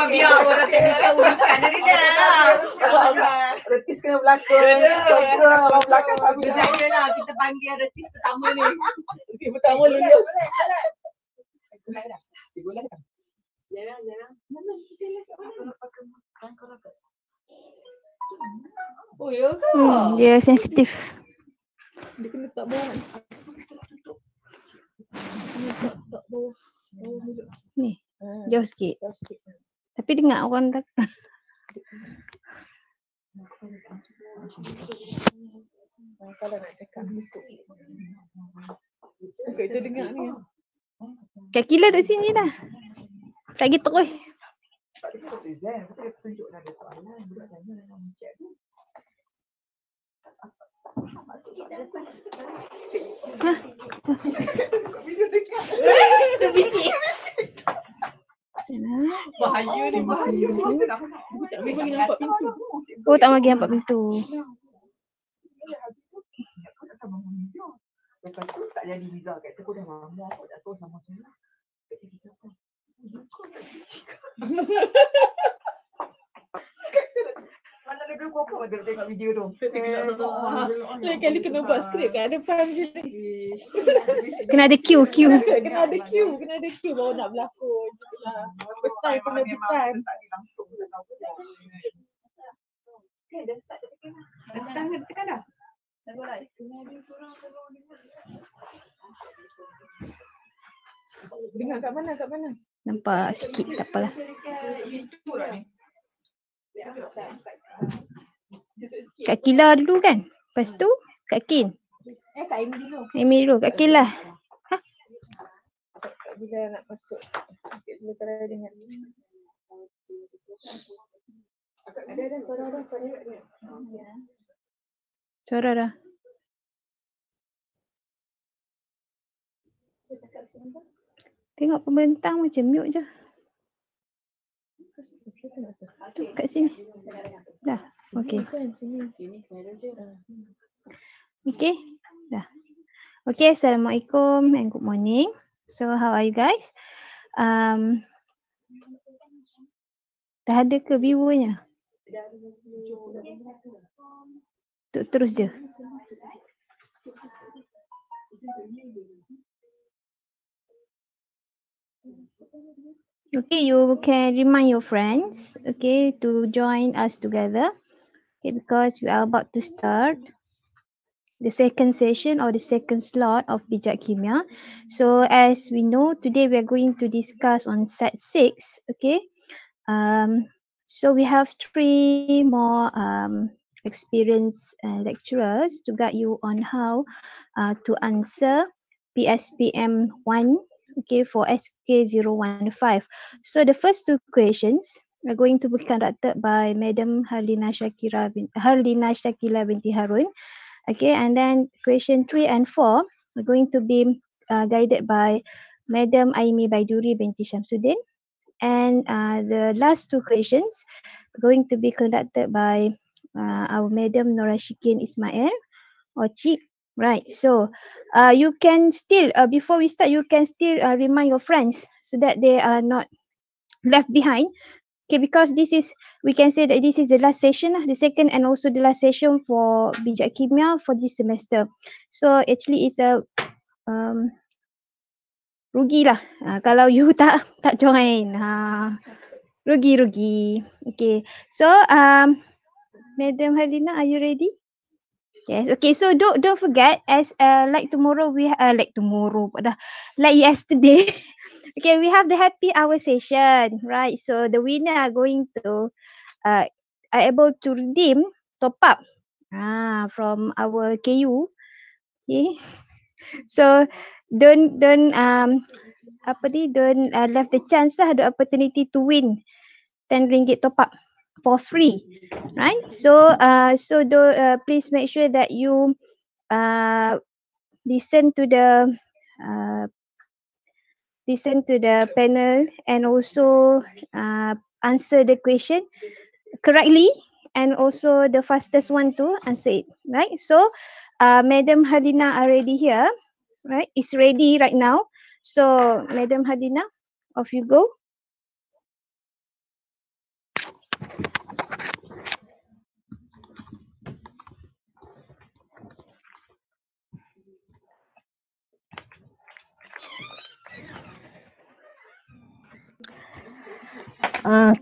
mama biar orang tak uruskan diri dia lah. Retis kena berlakon. Orang belakang tak boleh. Janganlah kita panggil retis pertama ni. Retis pertama lulus. Oh ya ke? Hmm, dia sensitif. Dia kena tak bawa. Ni, jauh sikit. Jauh sikit. Tapi dengar orang tak. Okay, kita dengar ni. Kaki lah dekat sini dah. Saya gitu oi. Tak ada soalan. Budak tanya dalam chat tu. Ha? Video dekat. Terbisik. Ya bahaya ni bahaya ni. Oh tak bagi nampak pintu. Ya, ya, Lepas tu tak jadi visa kat tu dah lama aku tak tahu sama macam mana. Kita kita dalam grup apa dia tengok video tu. Lain eh, kali kena buat skrip kan depan je ni. Kena ada cue, cue. Kena ada cue, kena ada cue baru nak berlakon. First time pun ada depan. Okay, dah start dah. mana? Nampak dah. Dah start dah. Dah start dah. Dah Kak Kila dulu kan? Lepas tu Kak Kin. Eh Kak Amy dulu. Amy dulu, Kak Kila. Ha? Bila nak masuk. kita dengan ni. Ada ada suara dah, suara dah. Suara ya. dah. Tengok pembentang macam mute je. Tu kat sini. Dah. Okey. Okey. Dah. Okey, assalamualaikum and good morning. So how are you guys? Um Dah ada ke viewernya? Tuk terus je. Thank you. Okay, you can remind your friends, okay, to join us together. Okay, because we are about to start the second session or the second slot of Bijak Kimia. So as we know, today we are going to discuss on set six, okay. Um, so we have three more um, experienced uh, lecturers to guide you on how uh, to answer PSPM 1 okay for SK015. So the first two questions are going to be conducted by Madam Harlina Shakira bin Harlina Shakila binti Harun. Okay, and then question three and four are going to be uh, guided by Madam Aimi Baiduri binti Shamsuddin. And uh, the last two questions are going to be conducted by uh, our Madam Norashikin Ismail or Chik Right. So, uh, you can still uh, before we start, you can still uh, remind your friends so that they are not left behind. Okay, because this is we can say that this is the last session, lah, the second and also the last session for Bijak Kimia for this semester. So actually, it's a um, rugi lah uh, kalau you tak tak join. Ha. Rugi rugi. Okay. So, um, Madam Halina, are you ready? Yes. Okay. So don't don't forget as uh, like tomorrow we ha, uh, like tomorrow but dah like yesterday. okay, we have the happy hour session, right? So the winner are going to uh, are able to redeem top up ah from our KU. Okay. So don't don't um apa ni don't uh, left the chance lah the opportunity to win ten ringgit top up for free right so uh so do uh, please make sure that you uh listen to the uh listen to the panel and also uh answer the question correctly and also the fastest one to answer it right so uh madam halina already here right it's ready right now so madam halina off you go Ah.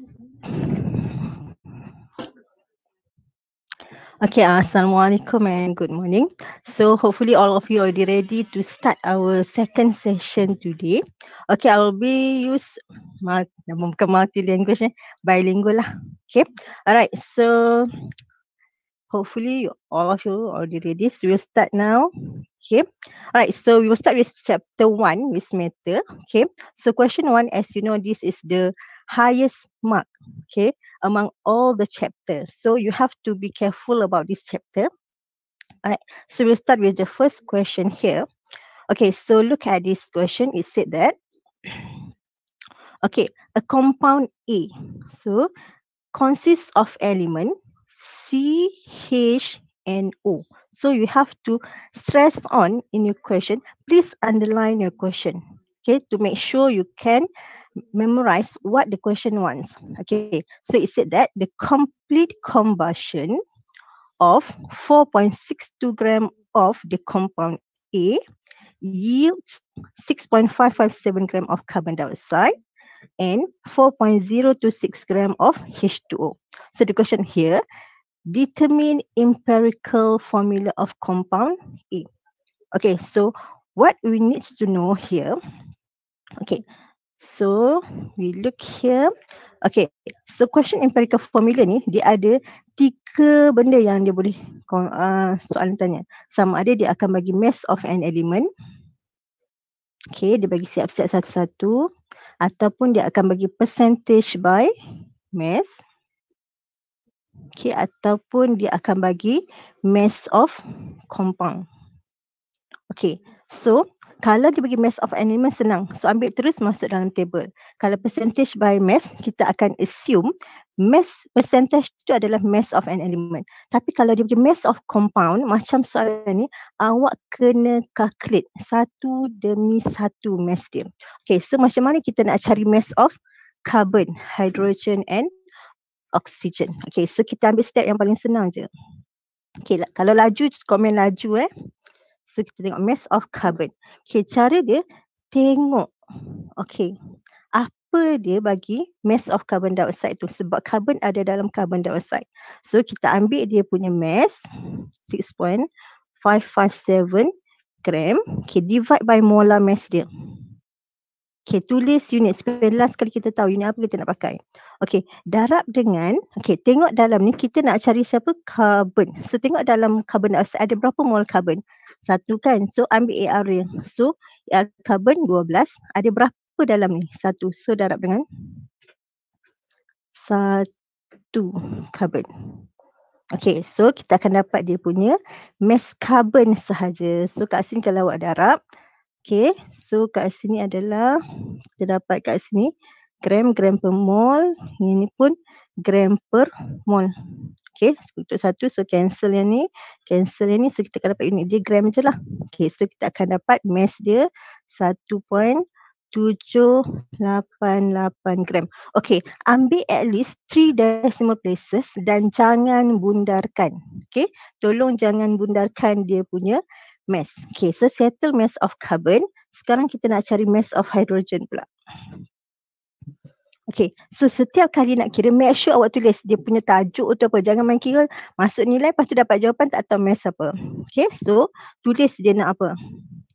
Okay, ah, Assalamualaikum and good morning. So hopefully all of you already ready to start our second session today. Okay, I will be use multi, multi language eh, bilingual lah. Okay, alright. So hopefully all of you already ready. So we'll start now. Okay, alright. So we will start with chapter one, with matter. Okay, so question one, as you know, this is the highest mark, okay, among all the chapters. So you have to be careful about this chapter. All right, so we'll start with the first question here. Okay, so look at this question. It said that, okay, a compound A, so consists of element C, H, and O. So you have to stress on in your question. Please underline your question, okay, to make sure you can memorize what the question wants. Okay, so it said that the complete combustion of 4.62 gram of the compound A yields 6.557 gram of carbon dioxide and 4.026 gram of H2O. So the question here, determine empirical formula of compound A. Okay, so what we need to know here, okay, So we look here. Okay, so question empirical formula ni dia ada tiga benda yang dia boleh uh, soalan tanya. Sama ada dia akan bagi mass of an element. Okay, dia bagi siap-siap satu-satu. Ataupun dia akan bagi percentage by mass. Okay, ataupun dia akan bagi mass of compound. Okay, so kalau dia bagi mass of element senang. So ambil terus masuk dalam table. Kalau percentage by mass, kita akan assume mass percentage tu adalah mass of an element. Tapi kalau dia bagi mass of compound, macam soalan ni, awak kena calculate satu demi satu mass dia. Okay, so macam mana kita nak cari mass of carbon, hydrogen and oxygen. Okay, so kita ambil step yang paling senang je. Okay, kalau laju, komen laju eh. So kita tengok mass of carbon. Okay, cara dia tengok. Okay, apa dia bagi mass of carbon dioxide tu? Sebab carbon ada dalam carbon dioxide. So kita ambil dia punya mass 6.557 gram. Okay, divide by molar mass dia. Okay, tulis unit. Sebelah kali kita tahu unit apa kita nak pakai. Okey, darab dengan okey, tengok dalam ni kita nak cari siapa carbon. So tengok dalam carbon dioxide ada berapa mol carbon? Satu kan. So ambil AR yang so AR carbon 12 ada berapa dalam ni? Satu. So darab dengan satu carbon. Okey, so kita akan dapat dia punya mass carbon sahaja. So kat sini kalau awak darab, okey, so kat sini adalah kita dapat kat sini gram gram per mol yang ni pun gram per mol okey so, satu so cancel yang ni cancel yang ni so kita akan dapat unit dia gram je lah okey so kita akan dapat mass dia 1.788 gram okey ambil at least three decimal places dan jangan bundarkan okey tolong jangan bundarkan dia punya mass okey so settle mass of carbon sekarang kita nak cari mass of hydrogen pula Okay, so setiap kali nak kira, make sure awak tulis dia punya tajuk atau apa. Jangan main kira masuk nilai, lepas tu dapat jawapan tak tahu mass apa. Okay, so tulis dia nak apa.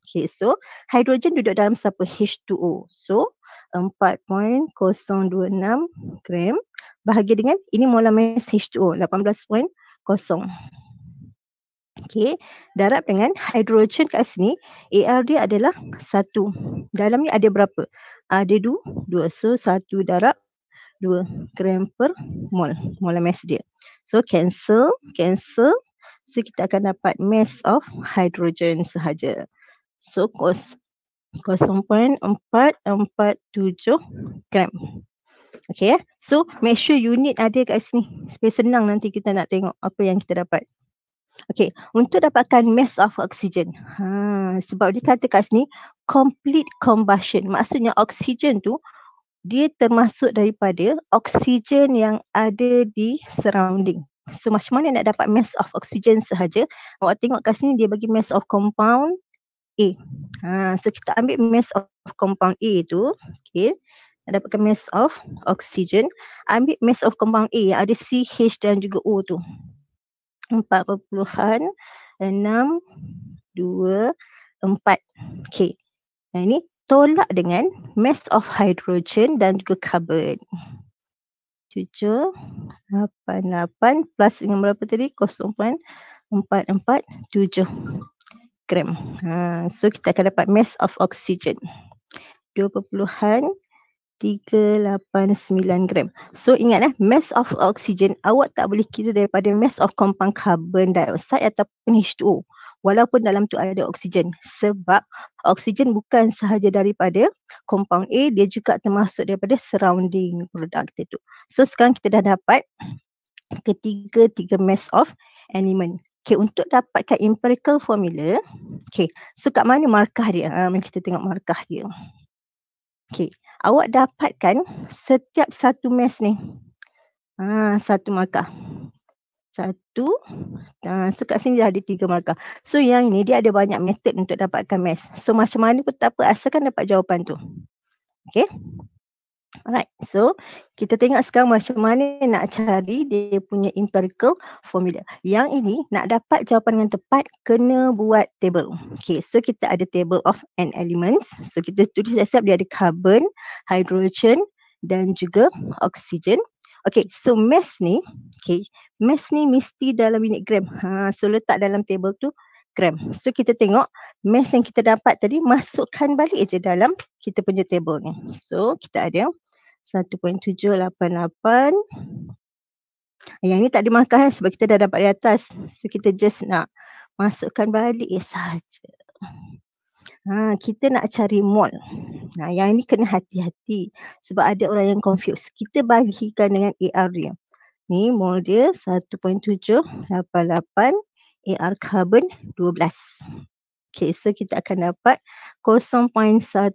Okay, so hidrogen duduk dalam siapa? H2O. So, 4.026 gram bahagi dengan, ini mula mass H2O, 18.0. Okay, darab dengan hidrogen kat sini, AR dia adalah 1. Dalam ni ada berapa? ada dua, dua. So e satu darab dua gram per mol, molar mass dia. So cancel, cancel. So kita akan dapat mass of hydrogen sahaja. So kos 0.447 gram. Okay, ya? so make sure unit ada kat sini. Supaya senang nanti kita nak tengok apa yang kita dapat. Okay, untuk dapatkan mass of oxygen. Ha, sebab dia kata kat sini, complete combustion. Maksudnya oksigen tu, dia termasuk daripada oksigen yang ada di surrounding. So macam mana nak dapat mass of oxygen sahaja? Awak tengok kat sini, dia bagi mass of compound A. Ha, so kita ambil mass of compound A tu. Okay, nak dapatkan mass of oxygen. Ambil mass of compound A yang ada CH dan juga O tu empat perpuluhan enam dua empat. Okey. Nah, ini tolak dengan mass of hydrogen dan juga carbon. Tujuh, lapan, lapan plus dengan berapa tadi? Kosong puan empat, empat, tujuh gram. Ha, so kita akan dapat mass of oxygen. Dua perpuluhan 389 gram. So ingat eh, mass of oxygen awak tak boleh kira daripada mass of compound carbon dioxide ataupun H2O. Walaupun dalam tu ada oksigen sebab oksigen bukan sahaja daripada compound A dia juga termasuk daripada surrounding produk kita tu. So sekarang kita dah dapat ketiga-tiga mass of element. Okay, untuk dapatkan empirical formula, okay, so kat mana markah dia? Ha, mari kita tengok markah dia. Okey, awak dapatkan setiap satu mes ni. Ha, satu markah. Satu. Ha, so kat sini dah ada tiga markah. So yang ini dia ada banyak method untuk dapatkan mes. So macam mana pun tak apa asalkan dapat jawapan tu. okey? Alright, so kita tengok sekarang macam mana nak cari dia punya empirical formula. Yang ini nak dapat jawapan yang tepat kena buat table. Okay, so kita ada table of n elements. So kita tulis asap dia ada carbon, hydrogen dan juga oksigen. Okay, so mass ni, okay, mass ni mesti dalam unit gram. Ha, so letak dalam table tu gram. So kita tengok mass yang kita dapat tadi masukkan balik je dalam kita punya table ni. So kita ada 1.788. Yang ni tak dimakan eh, sebab kita dah dapat di atas. So kita just nak masukkan balik saja. Ha, kita nak cari mol. Nah, yang ini kena hati-hati sebab ada orang yang confuse. Kita bagikan dengan AR dia. Ni mol dia AR carbon 12. Okay, so kita akan dapat 0.149.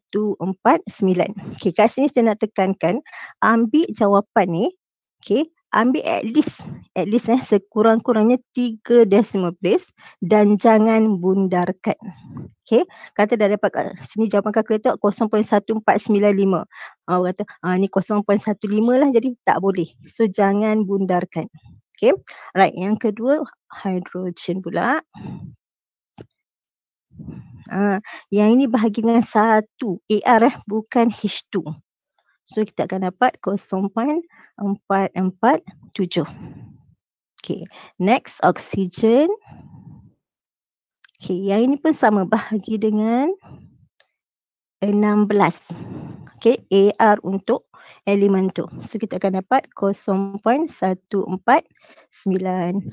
Okay, kat sini saya nak tekankan, ambil jawapan ni, okay, ambil at least, at least eh, sekurang-kurangnya 3 decimal place dan jangan bundarkan. Okay, kata dah dapat kat sini jawapan kalkulator 0.1495. Ah, orang kata, ah, ni 0.15 lah jadi tak boleh. So, jangan bundarkan. Okay. Right. Yang kedua, hidrogen pula. Uh, yang ini bahagi dengan satu. AR eh, bukan H2. So kita akan dapat 0.447. Okay. Next, oksigen. Okay. Yang ini pun sama. Bahagi dengan 16. Okay. AR untuk elemen tu. So kita akan dapat 0.149.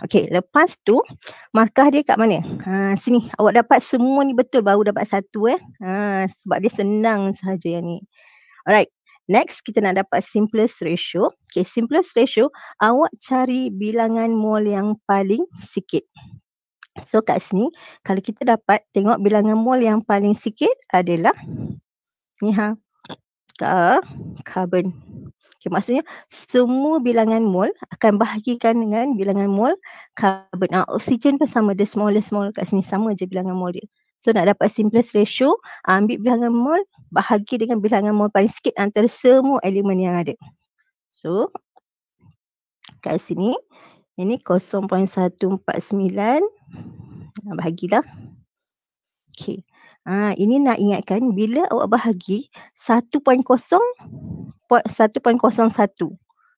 Okey, lepas tu markah dia kat mana? Ha sini. Awak dapat semua ni betul baru dapat satu eh. Ha sebab dia senang sahaja yang ni. Alright. Next kita nak dapat simplest ratio. Okey, simplest ratio awak cari bilangan mol yang paling sikit. So kat sini kalau kita dapat tengok bilangan mol yang paling sikit adalah ni ha juta karbon. Okay, maksudnya semua bilangan mol akan bahagikan dengan bilangan mol karbon. Ah, oksigen pun sama dia smallest mole kat sini sama je bilangan mol dia. So nak dapat simplest ratio, ah, ambil bilangan mol bahagi dengan bilangan mol paling sikit antara semua elemen yang ada. So kat sini ini 0.149 ah, bahagilah. Okay. Ha, ini nak ingatkan bila awak bahagi 1.0, 1.01.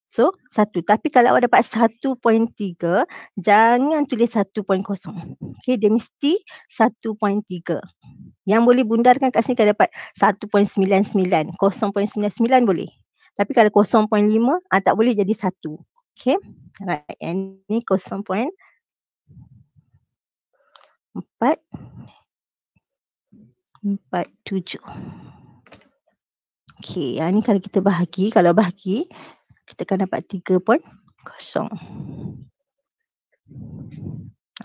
So, 1. Tapi kalau awak dapat 1.3, jangan tulis 1.0. Okay, dia mesti 1.3. Yang boleh bundarkan kat sini kalau dapat 1.99. 0.99 boleh. Tapi kalau 0.5, ha, ah, tak boleh jadi 1. Okay. Right. Yang ni 0.4 empat, tujuh. Okey, yang ni kalau kita bahagi, kalau bahagi, kita akan dapat tiga pun kosong.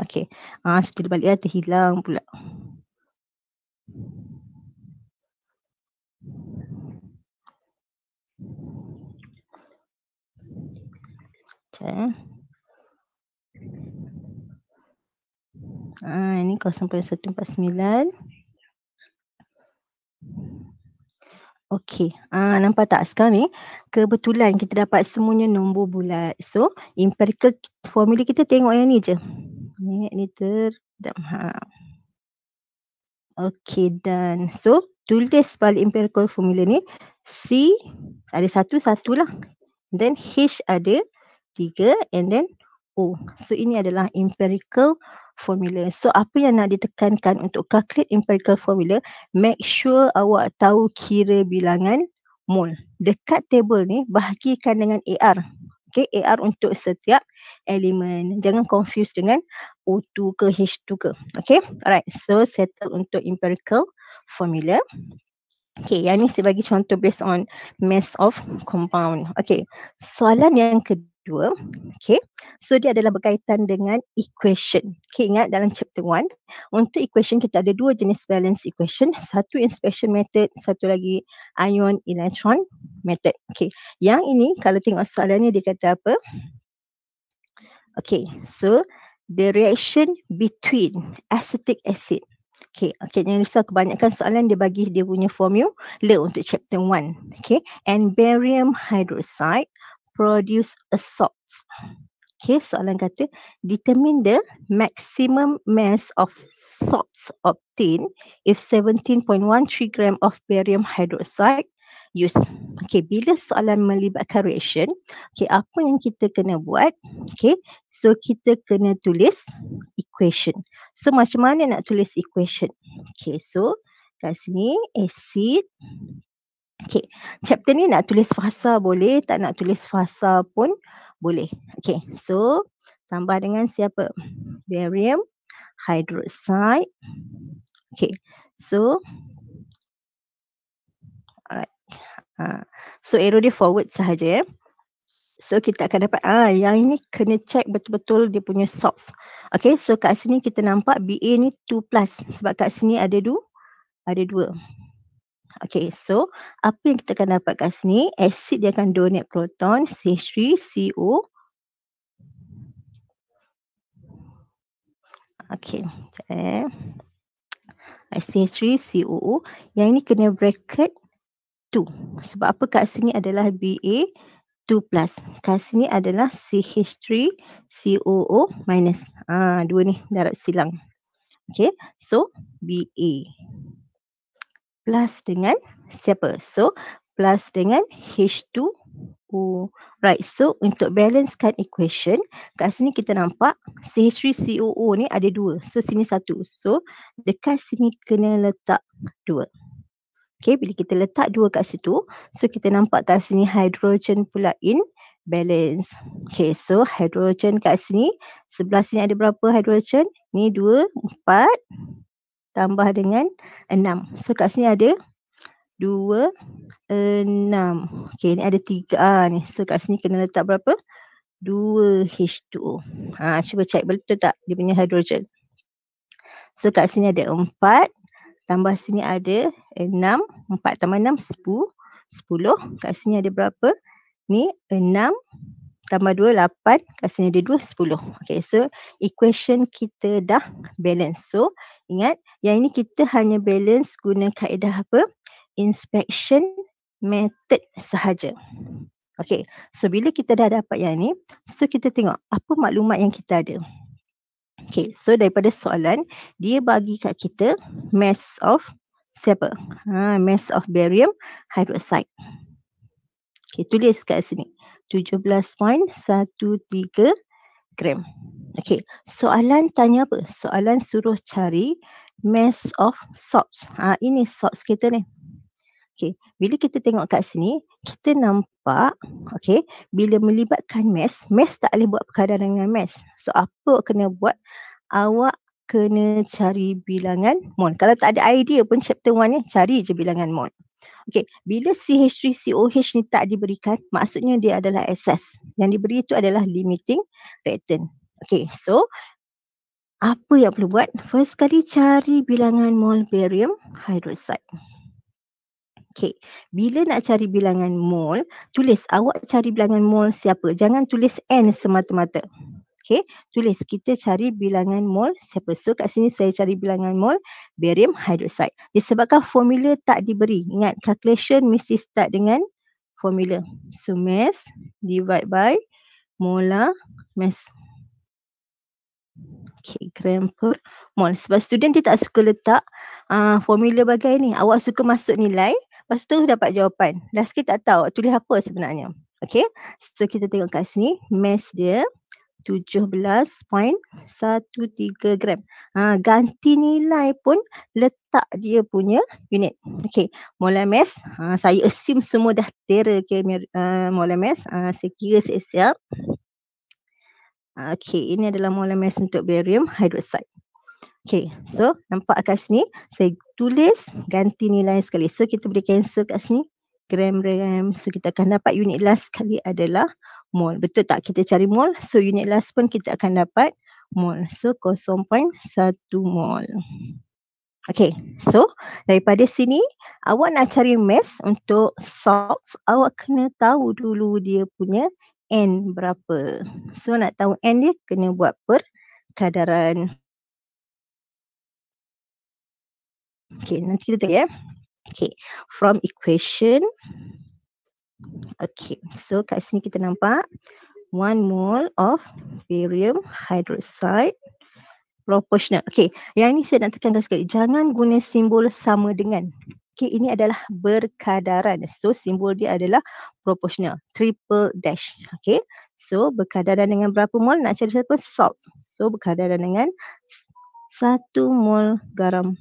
Okey, ah, sekali balik ya, terhilang pula. Okey. Ah, ini 0.149. Okey, uh, nampak tak sekarang ni kebetulan kita dapat semuanya nombor bulat. So, empirical formula kita tengok yang ni je. Ni, ni ter ha. Okey, dan so tulis balik empirical formula ni. C ada satu, satu lah, Then H ada tiga and then O. So, ini adalah empirical formula formula. So apa yang nak ditekankan untuk calculate empirical formula, make sure awak tahu kira bilangan mole. Dekat table ni bahagikan dengan AR. Okay, AR untuk setiap elemen. Jangan confuse dengan O2 ke H2 ke. Okay, alright. So settle untuk empirical formula. Okay, yang ni saya bagi contoh based on mass of compound. Okay, soalan yang kedua dua. Okay. So dia adalah berkaitan dengan equation. Okay ingat dalam chapter one. Untuk equation kita ada dua jenis balance equation. Satu inspection method, satu lagi ion electron method. Okay. Yang ini kalau tengok soalan ni dia kata apa? Okay. So the reaction between acetic acid. Okay, okay jangan risau kebanyakan soalan dia bagi dia punya formula lah untuk chapter 1. Okay, and barium hydroxide produce a salt? Okay, soalan kata, determine the maximum mass of salts obtained if 17.13 gram of barium hydroxide used. Okay, bila soalan melibatkan reaction, okay, apa yang kita kena buat? Okay, so kita kena tulis equation. So, macam mana nak tulis equation? Okay, so kat sini acid Okay, chapter ni nak tulis fasa boleh, tak nak tulis fasa pun boleh. Okay, so tambah dengan siapa? Barium hydroxide. Okay, so alright. Uh, so arrow dia forward sahaja ya. So kita akan dapat ah yang ini kena check betul-betul dia punya salts. Okay, so kat sini kita nampak BA ni 2 plus sebab kat sini ada 2 ada 2. Okay, so apa yang kita akan dapat kat sini, asid dia akan donate proton C3CO. Okay, eh. eh C3CO. Yang ini kena bracket 2. Sebab apa kat sini adalah BA 2 plus. Kat sini adalah CH3COO minus. Ah, dua ni darab silang. Okay, so BA plus dengan siapa? So plus dengan H2O. Right, so untuk balancekan equation, kat sini kita nampak CH3COO ni ada dua. So sini satu. So dekat sini kena letak dua. Okay, bila kita letak dua kat situ, so kita nampak kat sini hydrogen pula in balance. Okay, so hydrogen kat sini, sebelah sini ada berapa hydrogen? Ni dua, empat, tambah dengan 6. So kat sini ada 2, 6. Okay ni ada 3 ha, ah, ni. So kat sini kena letak berapa? 2 H2O. Ha, cuba check betul tak dia punya hydrogen. So kat sini ada 4. Tambah sini ada 6. 4 tambah 6, 10. 10. Kat sini ada berapa? Ni 6 tambah dua lapan, kat sini dua sepuluh. Okay, so equation kita dah balance. So, ingat yang ini kita hanya balance guna kaedah apa? Inspection method sahaja. Okay, so bila kita dah dapat yang ni, so kita tengok apa maklumat yang kita ada. Okay, so daripada soalan, dia bagi kat kita mass of siapa? Ha, mass of barium hydroxide. Okay, tulis kat sini. 17.13 gram. Okey, soalan tanya apa? Soalan suruh cari mass of salts. Ha, ini salts kita ni. Okey, bila kita tengok kat sini, kita nampak, okey, bila melibatkan mass, mass tak boleh buat perkara dengan mass. So, apa kena buat? Awak kena cari bilangan mol. Kalau tak ada idea pun chapter 1 ni, cari je bilangan mol. Okey, bila CH3COH ni tak diberikan, maksudnya dia adalah excess. Yang diberi itu adalah limiting reactant. Okey, so apa yang perlu buat? First kali cari bilangan mol barium hydroxide. Okey, bila nak cari bilangan mol, tulis awak cari bilangan mol siapa. Jangan tulis N semata-mata. Okey, tulis kita cari bilangan mol siapa. So kat sini saya cari bilangan mol barium hydroxide. Disebabkan formula tak diberi. Ingat calculation mesti start dengan formula. So mass divide by molar mass. Okay, gram per mol. Sebab student dia tak suka letak uh, formula bagai ni. Awak suka masuk nilai, lepas tu dapat jawapan. Last kita tak tahu tulis apa sebenarnya. Okay, so kita tengok kat sini. Mass dia 17.13 gram. Ha, ganti nilai pun letak dia punya unit. Okey, molar mass. Ha, saya assume semua dah tera ke okay, ha, uh, molar mass. Ha, saya kira saya siap. Okey, ini adalah molar mass untuk barium hydroxide. Okey, so nampak kat sini. Saya tulis ganti nilai sekali. So kita boleh cancel kat sini. Gram-gram. So kita akan dapat unit last kali adalah mol. Betul tak? Kita cari mol. So unit last pun kita akan dapat mol. So 0.1 mol. Okay. So daripada sini awak nak cari mass untuk salt. Awak kena tahu dulu dia punya N berapa. So nak tahu N dia kena buat per kadaran. Okay. Nanti kita tengok ya. Okay. From equation. Okay. Okay, so kat sini kita nampak one mole of barium hydroxide proportional. Okay, yang ini saya nak tekankan sekali. Jangan guna simbol sama dengan. Okay, ini adalah berkadaran. So, simbol dia adalah proportional. Triple dash. Okay, so berkadaran dengan berapa mole? Nak cari satu salt. So, berkadaran dengan satu mole garam.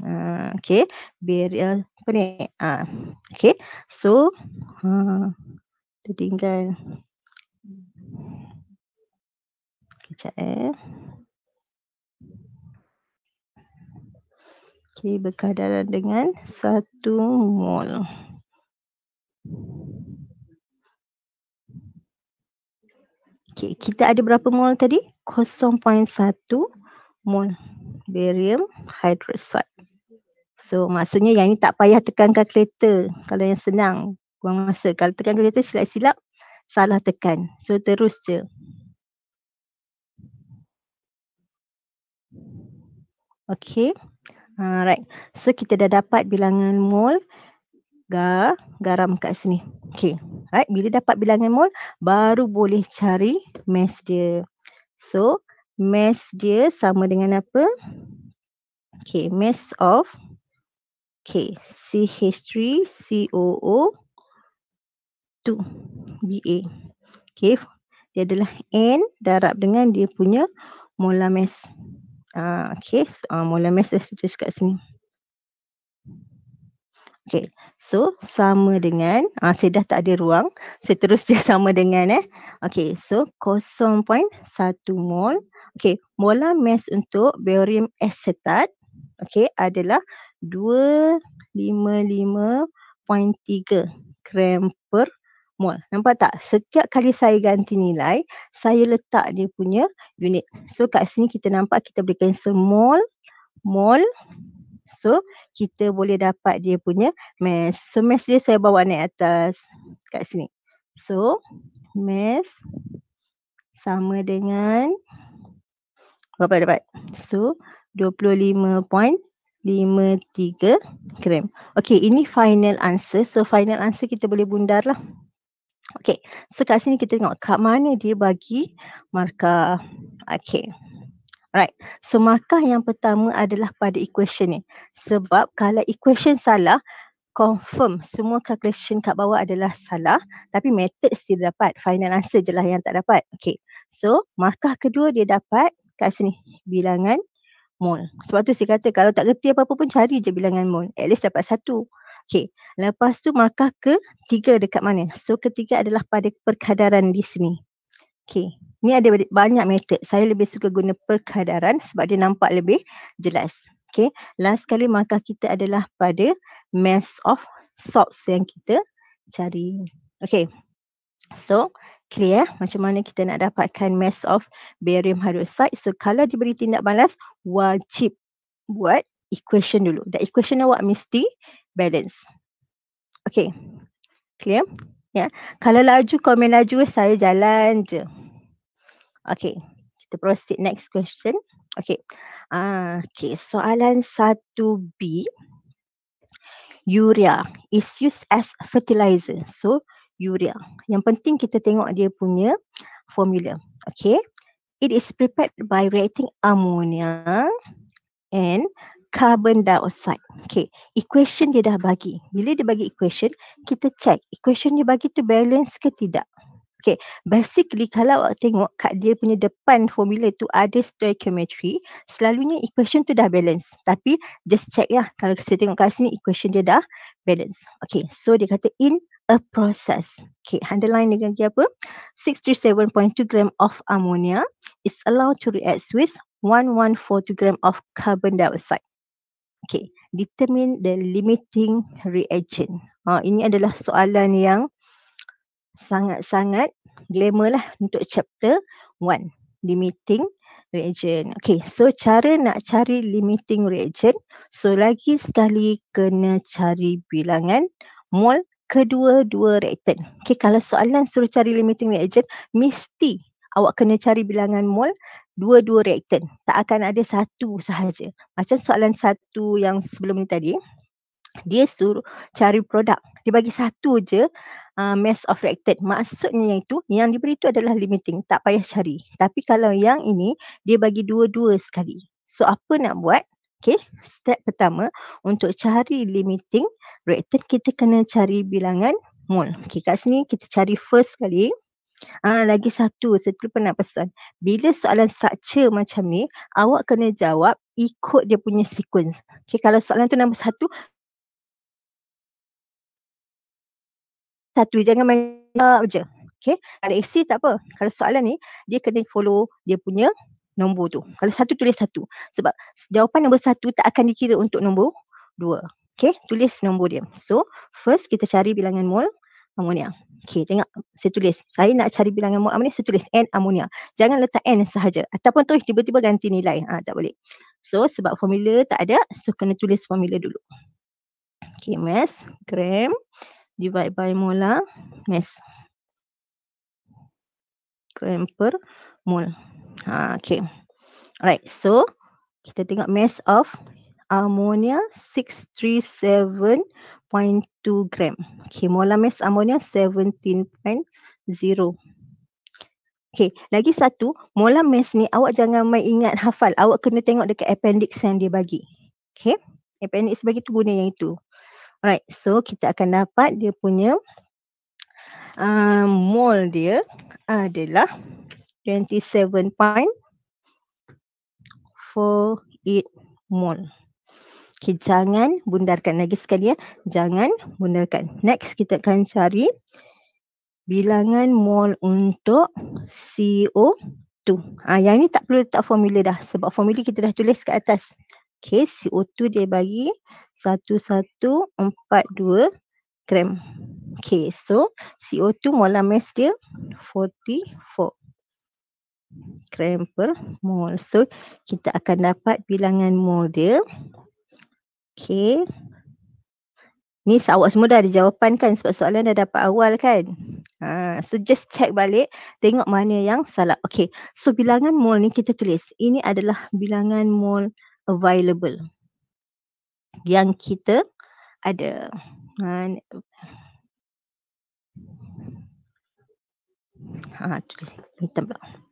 Ah, okay burial apa ni ah okay so uh, ah, tertinggal kejap eh okay berkadaran dengan satu mol Okay, kita ada berapa mol tadi? 0.1 mol barium hydroxide. So maksudnya yang ni tak payah tekankan kereta kalau yang senang buang masa. Kalau tekan kereta silap-silap salah tekan. So terus je. Okay. Alright. Ah, so kita dah dapat bilangan mol ga garam kat sini. Okay. Alright. Bila dapat bilangan mol baru boleh cari mass dia. So mass dia sama dengan apa? Okay. Mass of Okay, CH3, COO, 2, BA. Okay, dia adalah N darab dengan dia punya molar mass. Uh, okay, so, uh, ah, molar mass dah setuju kat sini. Okay, so sama dengan, uh, saya dah tak ada ruang, saya terus dia sama dengan eh. Okay, so 0.1 mol. Okay, molar mass untuk barium acetate, okay, adalah 255.3 gram per mol. Nampak tak? Setiap kali saya ganti nilai, saya letak dia punya unit. So kat sini kita nampak kita boleh cancel mol, mol. So kita boleh dapat dia punya mass. So mass dia saya bawa naik atas kat sini. So mass sama dengan berapa dapat? So 53 gram. Okay, ini final answer. So, final answer kita boleh bundar lah. Okay, so kat sini kita tengok kat mana dia bagi markah. Okay. Alright, so markah yang pertama adalah pada equation ni. Sebab kalau equation salah, confirm semua calculation kat bawah adalah salah. Tapi method still dapat. Final answer je lah yang tak dapat. Okay, so markah kedua dia dapat kat sini. Bilangan Mall. Sebab tu saya kata kalau tak reti apa-apa pun cari je bilangan mol. At least dapat satu. Okay. Lepas tu markah ke tiga dekat mana? So ketiga adalah pada perkadaran di sini. Okay. Ni ada banyak method. Saya lebih suka guna perkadaran sebab dia nampak lebih jelas. Okay. Last kali markah kita adalah pada mass of salts yang kita cari. Okay. So clear macam mana kita nak dapatkan mass of barium hydroxide. So kalau diberi tindak balas, wajib buat equation dulu. Dan equation awak mesti balance. Okay. Clear? Ya. Yeah. Kalau laju, komen laju, saya jalan je. Okay. Kita proceed next question. Okay. Uh, okay. Soalan 1B. Urea is used as fertilizer. So, urea. Yang penting kita tengok dia punya formula. Okay. It is prepared by reacting ammonia and carbon dioxide. Okay. Equation dia dah bagi. Bila dia bagi equation, kita check. Equation dia bagi tu balance ke tidak. Okay. Basically kalau awak tengok kat dia punya depan formula tu ada stoichiometry, selalunya equation tu dah balance. Tapi just check lah. Kalau kita tengok kat sini, equation dia dah balance. Okay. So dia kata in a process. Okay, underline dengan dia apa? 67.2 gram of ammonia is allowed to react with 1142 gram of carbon dioxide. Okay, determine the limiting reagent. Ha, ini adalah soalan yang sangat-sangat glamour lah untuk chapter 1. Limiting reagent. Okay, so cara nak cari limiting reagent. So, lagi sekali kena cari bilangan mol kedua-dua reaktan. Okay, kalau soalan suruh cari limiting reagent, mesti awak kena cari bilangan mol dua-dua reaktan. Tak akan ada satu sahaja. Macam soalan satu yang sebelum ni tadi, dia suruh cari produk. Dia bagi satu je uh, mass of reactant. Maksudnya yang itu, yang diberi itu adalah limiting. Tak payah cari. Tapi kalau yang ini, dia bagi dua-dua sekali. So apa nak buat? Okay, step pertama untuk cari limiting reactant kita kena cari bilangan mol. Okay, kat sini kita cari first kali. Ah, uh, lagi satu, saya terlupa nak pesan. Bila soalan structure macam ni, awak kena jawab ikut dia punya sequence. Okay, kalau soalan tu nombor satu, satu jangan main uh, je. Okay, ada isi tak apa. Kalau soalan ni, dia kena follow dia punya nombor tu. Kalau satu tulis satu. Sebab jawapan nombor satu tak akan dikira untuk nombor dua. Okay, tulis nombor dia. So, first kita cari bilangan mol amonia. Okay, tengok. Saya tulis. Saya nak cari bilangan mol amonia, saya tulis N amonia. Jangan letak N sahaja. Ataupun terus tiba-tiba ganti nilai. Ha, tak boleh. So, sebab formula tak ada, so kena tulis formula dulu. Okay, mass gram divide by molar mass gram per mole. Ha, okay. Alright, so kita tengok mass of ammonia 637.2 gram. Okay, molar mass ammonia 17.0. Okay, lagi satu, molar mass ni awak jangan main ingat hafal. Awak kena tengok dekat appendix yang dia bagi. Okay, appendix bagi tu guna yang itu. Alright, so kita akan dapat dia punya uh, mol dia adalah 27.48 mol. Okey, jangan bundarkan lagi sekali ya. Jangan bundarkan. Next, kita akan cari bilangan mol untuk CO2. Ha, ah, yang ni tak perlu letak formula dah sebab formula kita dah tulis kat atas. Okay, CO2 dia bagi 1142 gram. Okay, so CO2 molar mass dia 44 gram per mol. So kita akan dapat bilangan mol dia. Okay. Ni awak semua dah ada jawapan kan sebab soalan dah dapat awal kan. Ha, so just check balik tengok mana yang salah. Okay. So bilangan mol ni kita tulis. Ini adalah bilangan mol available yang kita ada. Ha, ha tulis. Hitam belakang.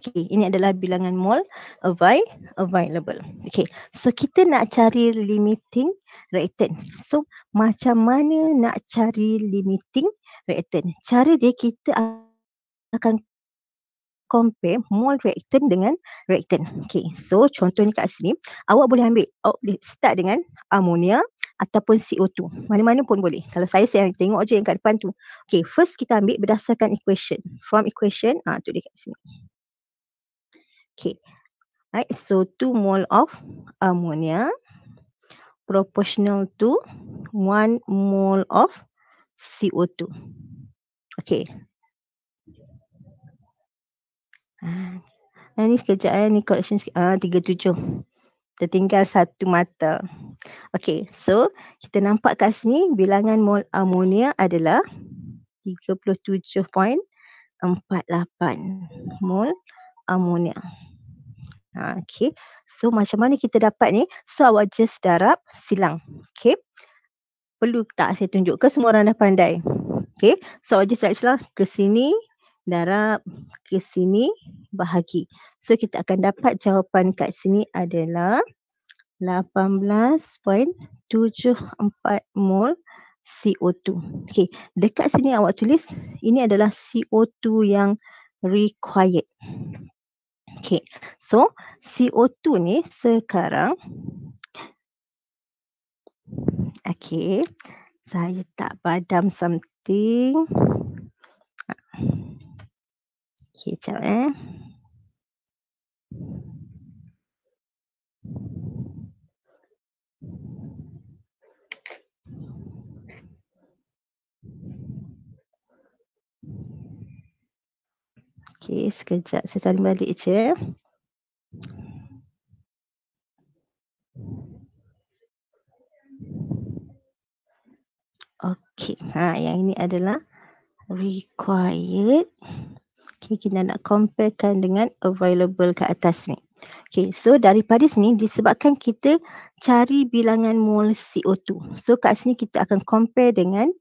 Okay, ini adalah bilangan mol avail available. Okay, so kita nak cari limiting reactant. So macam mana nak cari limiting reactant? Cara dia kita akan compare mol reactant dengan reactant. Okay, so contoh ni kat sini. Awak boleh ambil, awak boleh start dengan ammonia ataupun CO2. Mana-mana pun boleh. Kalau saya, saya tengok je yang kat depan tu. Okay, first kita ambil berdasarkan equation. From equation, ah tu dia kat sini. Okay. Right. So, 2 mole of ammonia proportional to 1 mole of CO2. Okay. Ah. Ini sekejap eh. Ini correction sikit. Ah, 37. Tertinggal satu mata. Okay. So, kita nampak kat sini bilangan mole ammonia adalah 37.48 mole ammonia. Ha, okay. So macam mana kita dapat ni? So awak just darab silang. Okay. Perlu tak saya tunjuk ke semua orang dah pandai? Okay. So awak just darab silang ke sini. Darab ke sini bahagi. So kita akan dapat jawapan kat sini adalah 18.74 mol CO2. Okay. Dekat sini awak tulis ini adalah CO2 yang required. Okay, so CO2 ni sekarang. Okay, saya tak padam something. Okay, sekejap eh. Okey, sekejap saya cari balik je. Okey, ha, yang ini adalah required. Okey, kita nak comparekan dengan available kat atas ni. Okey, so daripada sini disebabkan kita cari bilangan mol CO2. So kat sini kita akan compare dengan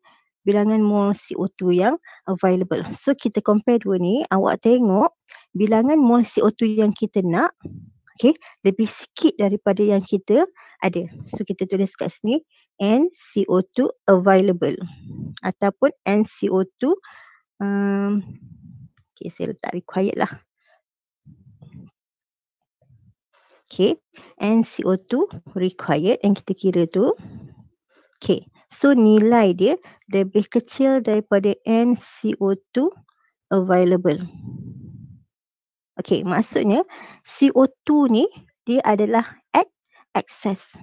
bilangan mol CO2 yang available. So kita compare dua ni, awak tengok bilangan mol CO2 yang kita nak okay, lebih sikit daripada yang kita ada. So kita tulis kat sini NCO2 available ataupun NCO2 um, okay, saya letak required lah. Okay, NCO2 required yang kita kira tu Okay, so nilai dia lebih kecil daripada NCO2 available. Okay, maksudnya CO2 ni dia adalah excess.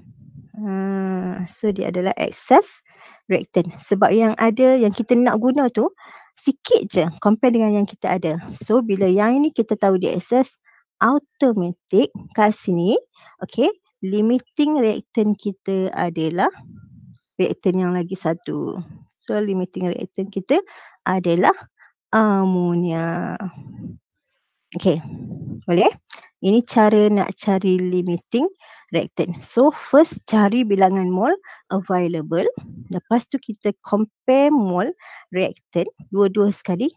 Hmm, ah, so dia adalah excess reactant. Sebab yang ada yang kita nak guna tu sikit je compare dengan yang kita ada. So bila yang ini kita tahu dia excess automatic kat sini. Okay, limiting reactant kita adalah reaktan yang lagi satu. So limiting reaktan kita adalah amonia. Okay. Boleh? Ini cara nak cari limiting reactant. So first cari bilangan mol available. Lepas tu kita compare mol reactant dua-dua sekali.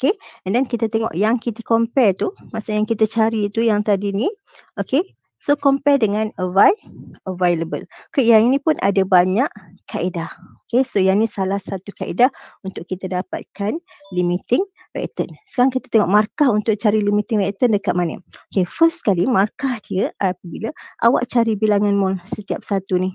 Okay. And then kita tengok yang kita compare tu. masa yang kita cari tu yang tadi ni. Okay. So compare dengan avail available. Okay, yang ini pun ada banyak kaedah. Okay, so yang ini salah satu kaedah untuk kita dapatkan limiting return. Sekarang kita tengok markah untuk cari limiting return dekat mana. Okay, first sekali markah dia apabila awak cari bilangan mol setiap satu ni.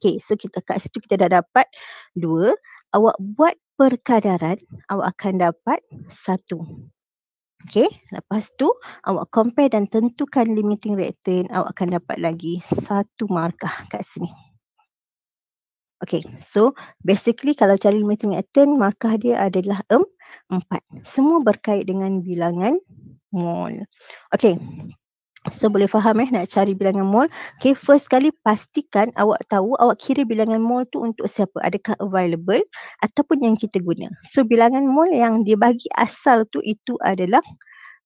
Okay, so kita kat situ kita dah dapat dua. Awak buat perkadaran, awak akan dapat satu. Okay, lepas tu awak compare dan tentukan limiting reactant, awak akan dapat lagi satu markah kat sini. Okay, so basically kalau cari limiting reactant, markah dia adalah empat. Semua berkait dengan bilangan mol. Okay, So boleh faham eh nak cari bilangan mol. Okay first kali pastikan awak tahu awak kira bilangan mol tu untuk siapa. Adakah available ataupun yang kita guna. So bilangan mol yang dia bagi asal tu itu adalah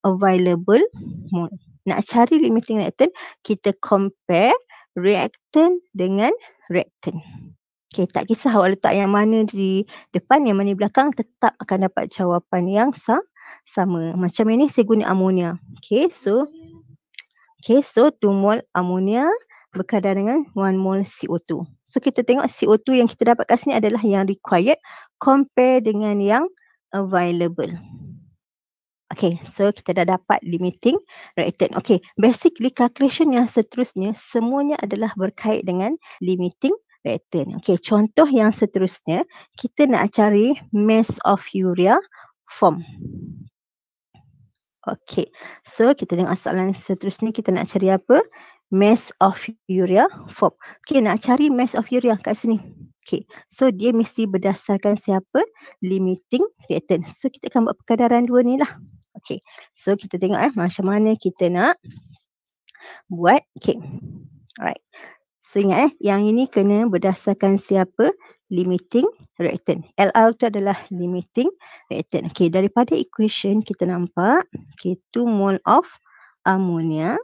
available mol. Nak cari limiting reactant kita compare reactant dengan reactant. Okay tak kisah awak letak yang mana di depan yang mana di belakang tetap akan dapat jawapan yang sama. Macam ini saya guna amonia. Okay so Okay, so 2 mol amonia berkadar dengan 1 mol CO2. So kita tengok CO2 yang kita dapat kat sini adalah yang required compare dengan yang available. Okay, so kita dah dapat limiting reactant. Okay, basically calculation yang seterusnya semuanya adalah berkait dengan limiting reactant. Okay, contoh yang seterusnya kita nak cari mass of urea form. Okay, so kita tengok soalan seterusnya kita nak cari apa? Mass of urea form. Okay, nak cari mass of urea kat sini. Okay, so dia mesti berdasarkan siapa? Limiting reactant. So kita akan buat perkadaran dua ni lah. Okay, so kita tengok eh macam mana kita nak buat. Okay, alright. So ingat eh, yang ini kena berdasarkan siapa? limiting reactant. LR tu adalah limiting reactant. Okey, daripada equation kita nampak okey 2 mol of ammonia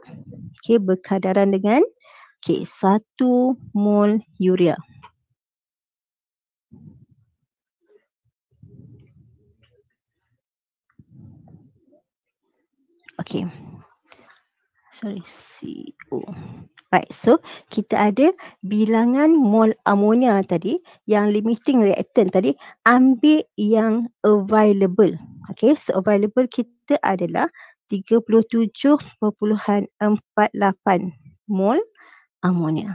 okey berkadaran dengan okey 1 mol urea. Okey. Sorry, CO. Right, so kita ada bilangan mol amonia tadi yang limiting reactant tadi ambil yang available. Okay, so available kita adalah 37.48 mol amonia.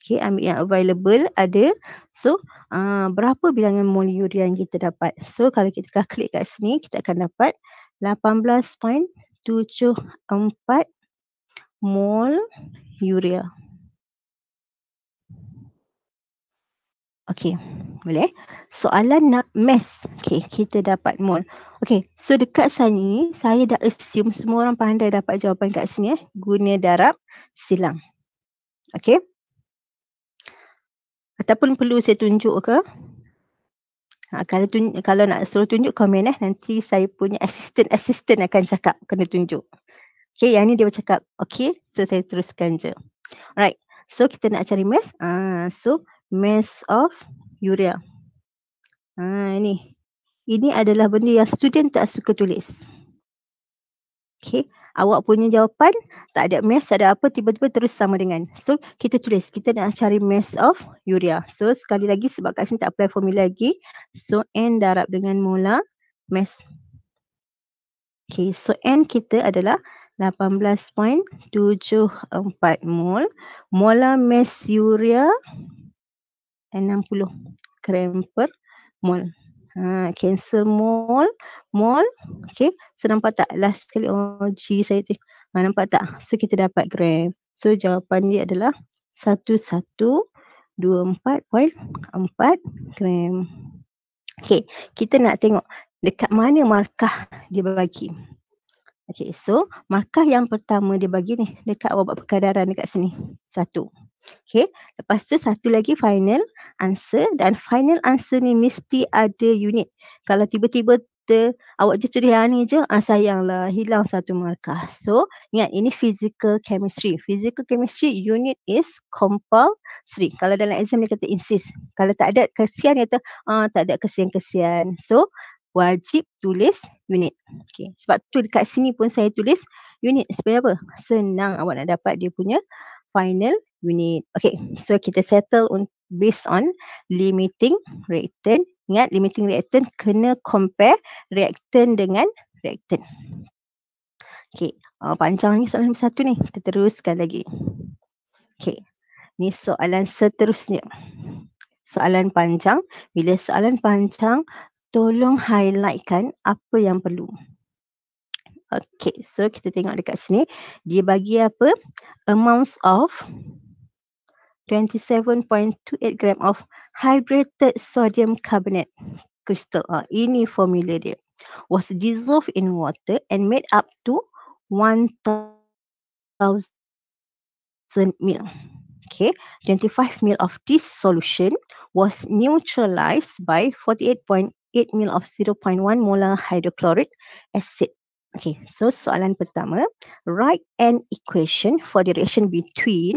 Okay, ambil yang available ada. So, uh, berapa bilangan mol urea yang kita dapat? So, kalau kita klik kat sini, kita akan dapat 18.24 mole urea. Okay, boleh? Eh? Soalan nak mass. Okey, kita dapat mol. Okey, so dekat sini saya dah assume semua orang pandai dapat jawapan kat sini eh. Guna darab silang. Okey. Ataupun perlu saya tunjuk ke? Ha, kalau, tunjuk, kalau nak suruh tunjuk komen eh. Nanti saya punya assistant-assistant akan cakap kena tunjuk. Okay, yang ni dia bercakap. Okay, so saya teruskan je. Alright, so kita nak cari mass. Ah, so, mass of urea. Ah, ini. Ini adalah benda yang student tak suka tulis. Okay, awak punya jawapan tak ada mass, tak ada apa, tiba-tiba terus sama dengan. So, kita tulis. Kita nak cari mass of urea. So, sekali lagi sebab kat sini tak apply formula lagi. So, N darab dengan mula mass. Okay, so N kita adalah 18.74 mol. Molar mass urea 60 gram per mol. Ha, cancel mol. Mol. Okay. So nampak tak? Last sekali. Oh, saya tu. Ha, nampak tak? So kita dapat gram. So jawapan dia adalah 1124.4 gram. Okay. Kita nak tengok dekat mana markah dia bagi. Okey, so markah yang pertama dia bagi ni dekat awal buat perkadaran dekat sini. Satu. Okey, lepas tu satu lagi final answer dan final answer ni mesti ada unit. Kalau tiba-tiba ter, awak je curi yang ni je, ah, sayanglah hilang satu markah. So, ingat ini physical chemistry. Physical chemistry unit is compulsory. Kalau dalam exam dia kata insist. Kalau tak ada kesian dia kata ah, tak ada kesian-kesian. So, wajib tulis unit. Okay. Sebab tu dekat sini pun saya tulis unit. Supaya apa? Senang awak nak dapat dia punya final unit. Okay. So kita settle on, based on limiting reactant. Ingat limiting reactant kena compare reactant dengan reactant. Okay. Uh, panjang ni soalan nombor satu ni. Kita teruskan lagi. Okay. Ni soalan seterusnya. Soalan panjang. Bila soalan panjang, tolong highlightkan apa yang perlu. Okay, so kita tengok dekat sini. Dia bagi apa? Amounts of 27.28 gram of hydrated sodium carbonate crystal. Ha, ini formula dia. Was dissolved in water and made up to 1000 ml. Okay, 25 ml of this solution was neutralized by 8 ml of 0.1 molar hydrochloric acid. Okay, so soalan pertama, write an equation for the reaction between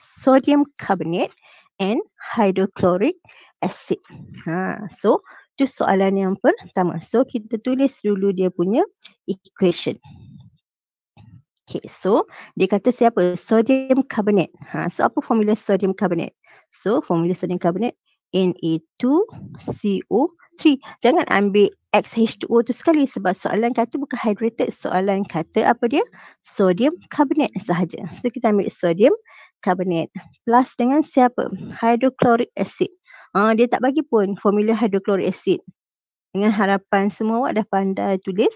sodium carbonate and hydrochloric acid. Ha, so tu soalan yang pertama. So kita tulis dulu dia punya equation. Okay, so dia kata siapa? Sodium carbonate. Ha, so apa formula sodium carbonate? So formula sodium carbonate Na2CO2. Jangan ambil XH2O tu sekali sebab soalan kata bukan hydrated, soalan kata apa dia? Sodium carbonate sahaja. So kita ambil sodium carbonate plus dengan siapa? Hydrochloric acid. uh, dia tak bagi pun formula hydrochloric acid. Dengan harapan semua awak dah pandai tulis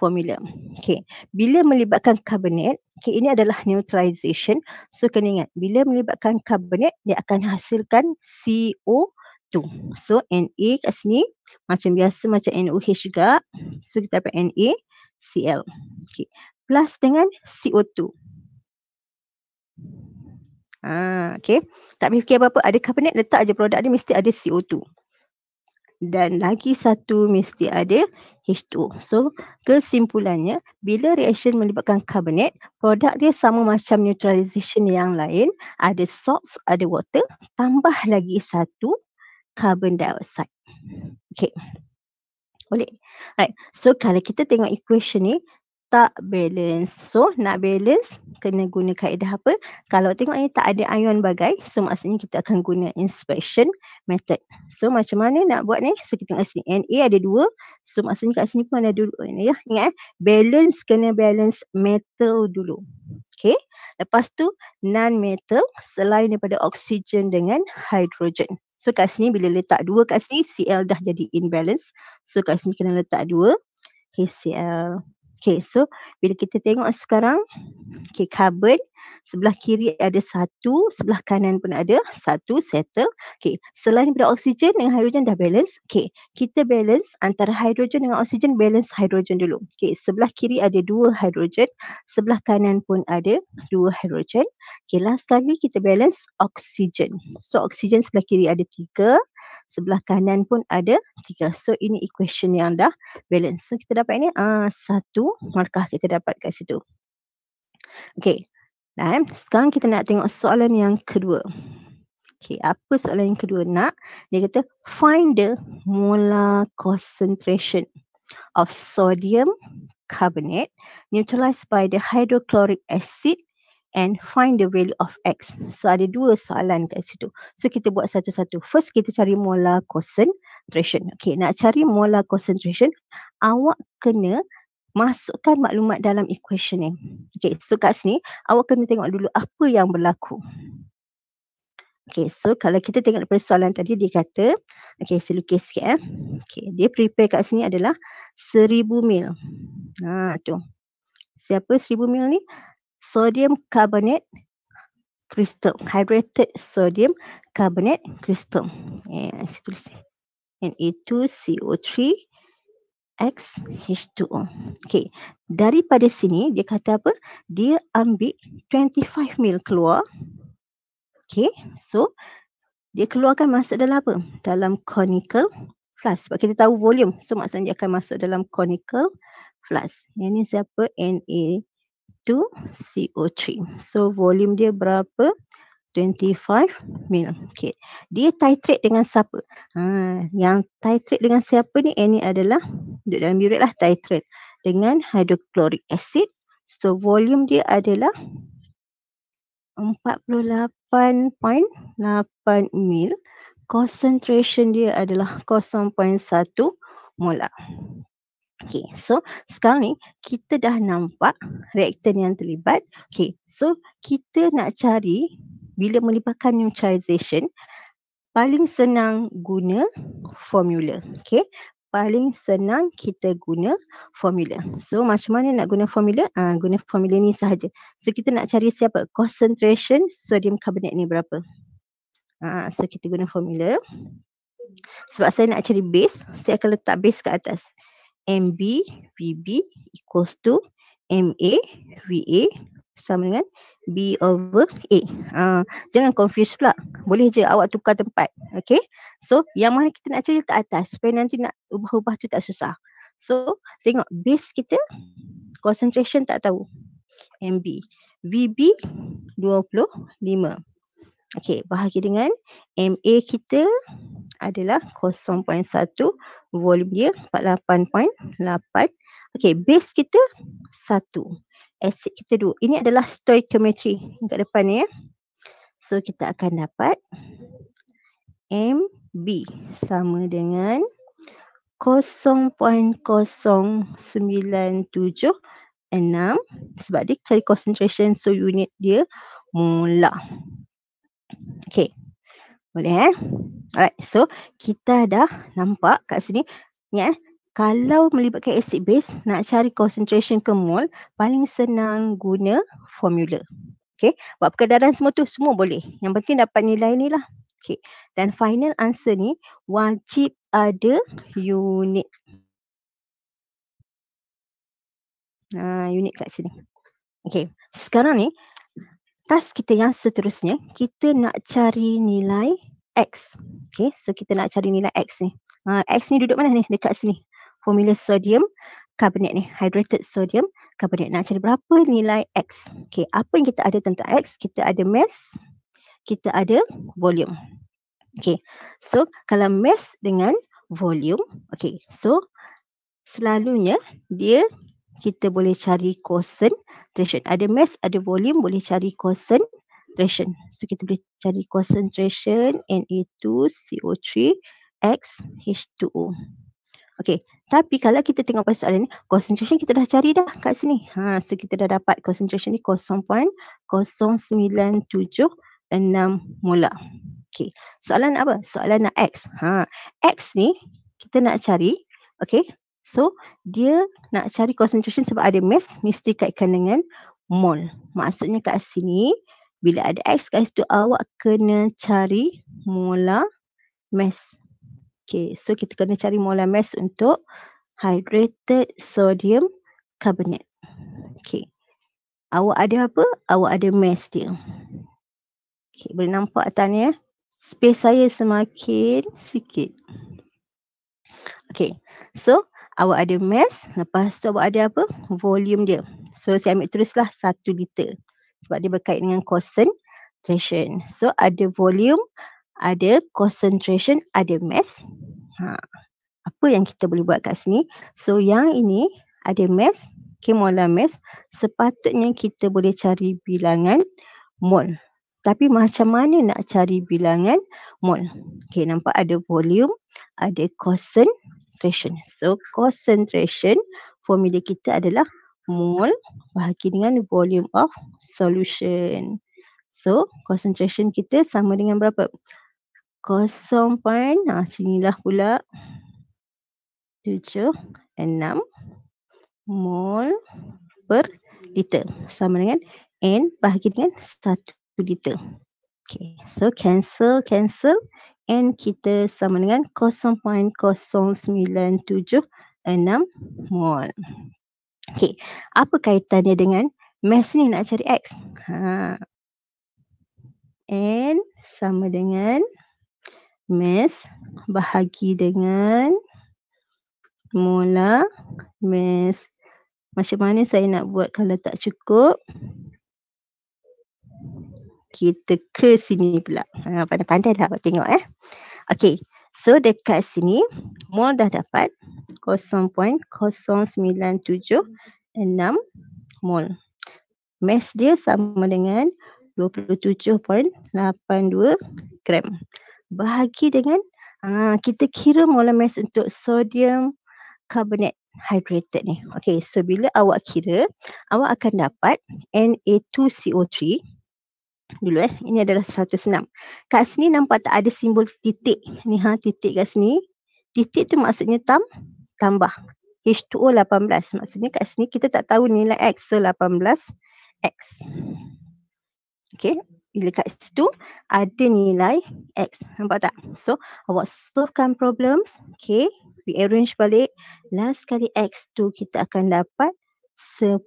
formula. Okay. Bila melibatkan carbonate, okay, ini adalah neutralization. So kena ingat, bila melibatkan carbonate, dia akan hasilkan CO tu. So Na kat sini macam biasa macam NOH juga. So kita dapat NaCl. Okay. Plus dengan CO2. Ah, okay. Tak fikir apa-apa. Ada carbonate letak aja produk dia mesti ada CO2. Dan lagi satu mesti ada h 2 So kesimpulannya bila reaction melibatkan carbonate, produk dia sama macam neutralisation yang lain. Ada salts, ada water, tambah lagi satu carbon dioxide. Okay. Boleh? Right. So kalau kita tengok equation ni, tak balance. So nak balance, kena guna kaedah apa? Kalau tengok ni tak ada ion bagai, so maksudnya kita akan guna inspection method. So macam mana nak buat ni? So kita tengok sini. Na ada dua. So maksudnya kat sini pun ada dua. Ini ya. Ingat eh. Balance kena balance metal dulu. Okay. Lepas tu non-metal selain daripada oksigen dengan hidrogen. So kat sini bila letak dua kat sini CL dah jadi imbalance. So kat sini kena letak dua HCl. Okay, so bila kita tengok sekarang, okay, carbon sebelah kiri ada satu, sebelah kanan pun ada satu, settle. Okay, selain daripada oksigen dengan hidrogen dah balance. Okay, kita balance antara hidrogen dengan oksigen, balance hidrogen dulu. Okay, sebelah kiri ada dua hidrogen, sebelah kanan pun ada dua hidrogen. Okay, last kali kita balance oksigen. So, oksigen sebelah kiri ada tiga, sebelah kanan pun ada tiga. So ini equation yang dah balance. So kita dapat ini uh, satu markah kita dapat kat situ. Okay. Nah, sekarang kita nak tengok soalan yang kedua. Okay, apa soalan yang kedua nak? Dia kata find the molar concentration of sodium carbonate neutralized by the hydrochloric acid and find the value of x. So ada dua soalan kat situ. So kita buat satu-satu. First kita cari molar concentration. Okay nak cari molar concentration, awak kena masukkan maklumat dalam equation ni. Okay so kat sini awak kena tengok dulu apa yang berlaku. Okay so kalau kita tengok daripada soalan tadi dia kata, okay saya lukis sikit eh. Okay dia prepare kat sini adalah 1000 mil. Ha tu. Siapa 1000 mil ni? sodium carbonate crystal, hydrated sodium carbonate crystal. Eh, saya tulis ni. na 2 co 3 x h 2 o Okay, daripada sini dia kata apa? Dia ambil 25 ml keluar. Okay, so dia keluarkan masuk dalam apa? Dalam conical flask. Sebab kita tahu volume. So maksudnya dia akan masuk dalam conical flask. Yang ni siapa? Na CO2, CO3. So volume dia berapa? 25 mil. Okay. Dia titrate dengan siapa? Ha, yang titrate dengan siapa ni? Ini adalah duduk dalam birit lah titrate dengan hydrochloric acid. So volume dia adalah 48.8 mil. Concentration dia adalah 0.1 molar. Okay, so sekarang ni kita dah nampak reaktan yang terlibat. Okay, so kita nak cari bila melibatkan neutralization, paling senang guna formula. Okay, paling senang kita guna formula. So macam mana nak guna formula? Ah, uh, guna formula ni sahaja. So kita nak cari siapa? Concentration sodium carbonate ni berapa? Ah, uh, so kita guna formula. Sebab saya nak cari base, saya akan letak base ke atas. MB VB equals to MA VA sama dengan B over A. Uh, jangan confuse pula. Boleh je awak tukar tempat. Okay. So yang mana kita nak cari ke atas supaya nanti nak ubah-ubah tu tak susah. So tengok base kita concentration tak tahu. MB. VB 25. Okey, bahagi dengan MA kita adalah 0.1 volume dia 48.8. Okey, base kita 1. Acid kita 2. Ini adalah stoichiometry dekat depan ni ya. So kita akan dapat MB sama dengan 0.0976 sebab dia carry concentration so unit dia molar. Okay. Boleh eh? Alright. So, kita dah nampak kat sini. Ya. Yeah. Kalau melibatkan acid base, nak cari concentration ke mol, paling senang guna formula. Okay. Buat perkadaran semua tu, semua boleh. Yang penting dapat nilai ni lah. Okay. Dan final answer ni, wajib ada unit. Nah, unit kat sini. Okay. Sekarang ni, task kita yang seterusnya, kita nak cari nilai X. Okay, so kita nak cari nilai X ni. Uh, X ni duduk mana ni? Dekat sini. Formula sodium carbonate ni. Hydrated sodium carbonate. Nak cari berapa nilai X? Okay, apa yang kita ada tentang X? Kita ada mass, kita ada volume. Okay, so kalau mass dengan volume, okay, so selalunya dia kita boleh cari cosine tension. Ada mass, ada volume, boleh cari cosine tension. So kita boleh cari concentration na 2 co 3 x h 2 o Okay, tapi kalau kita tengok pada soalan ni, concentration kita dah cari dah kat sini. Ha, so kita dah dapat concentration ni 0.0976 molar. Okay, soalan apa? Soalan nak X. Ha, X ni kita nak cari, okay, So dia nak cari concentration sebab ada mass mesti kaitkan dengan mole. Maksudnya kat sini bila ada X kat situ awak kena cari molar mass. Okay so kita kena cari molar mass untuk hydrated sodium carbonate. Okay. Awak ada apa? Awak ada mass dia. Okay, boleh nampak tak ya? Eh? Space saya semakin sikit. Okay, so awak ada mass, lepas tu awak ada apa? Volume dia. So saya ambil teruslah satu liter. Sebab dia berkait dengan concentration. So ada volume, ada concentration, ada mass. Ha. Apa yang kita boleh buat kat sini? So yang ini ada mass, kemolar mass. Sepatutnya kita boleh cari bilangan mol. Tapi macam mana nak cari bilangan mol? Okay, nampak ada volume, ada concentration concentration. So concentration formula kita adalah mole bahagi dengan volume of solution. So concentration kita sama dengan berapa? 0. Point, ha sinilah pula 7.6 mole per liter sama dengan n bahagi dengan 1 liter. Okay. So cancel cancel N kita sama dengan 0.0976 mol. Okey, apa kaitannya dengan mass ni nak cari X? Ha. N sama dengan mass bahagi dengan molar mass. Macam mana saya nak buat kalau tak cukup? kita ke sini pula. Ha, pandai-pandai lah awak tengok eh. Okay. So dekat sini mol dah dapat 0.0976 mol. Mass dia sama dengan 27.82 gram. Bahagi dengan ha, kita kira molar mass untuk sodium carbonate hydrated ni. Okay, so bila awak kira, awak akan dapat Na2CO3 dulu eh. Ini adalah 106. Kat sini nampak tak ada simbol titik. Ni ha titik kat sini. Titik tu maksudnya tam tambah. H2O 18. Maksudnya kat sini kita tak tahu nilai X. So 18 X. Okay. Bila kat situ ada nilai X. Nampak tak? So awak solvekan problems. Okay. We arrange balik. Last kali X tu kita akan dapat 10.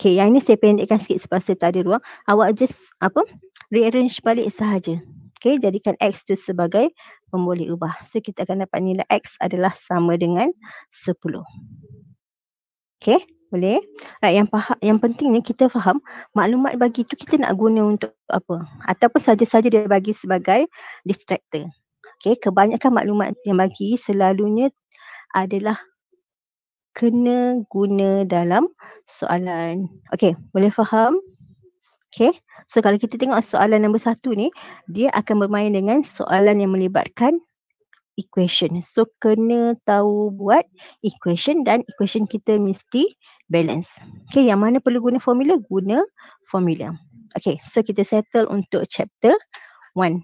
Okay, yang ini saya pendekkan sikit sebab saya tak ada ruang. Awak just apa? Rearrange balik sahaja. Okay, jadikan X tu sebagai pemboleh ubah. So kita akan dapat nilai X adalah sama dengan 10. Okay, boleh? Right, yang faham, yang pentingnya kita faham maklumat bagi tu kita nak guna untuk apa? Ataupun saja-saja dia bagi sebagai distractor. Okay, kebanyakan maklumat yang bagi selalunya adalah kena guna dalam soalan. Okey, boleh faham? Okey. So kalau kita tengok soalan nombor satu ni, dia akan bermain dengan soalan yang melibatkan equation. So kena tahu buat equation dan equation kita mesti balance. Okey, yang mana perlu guna formula? Guna formula. Okey, so kita settle untuk chapter 1.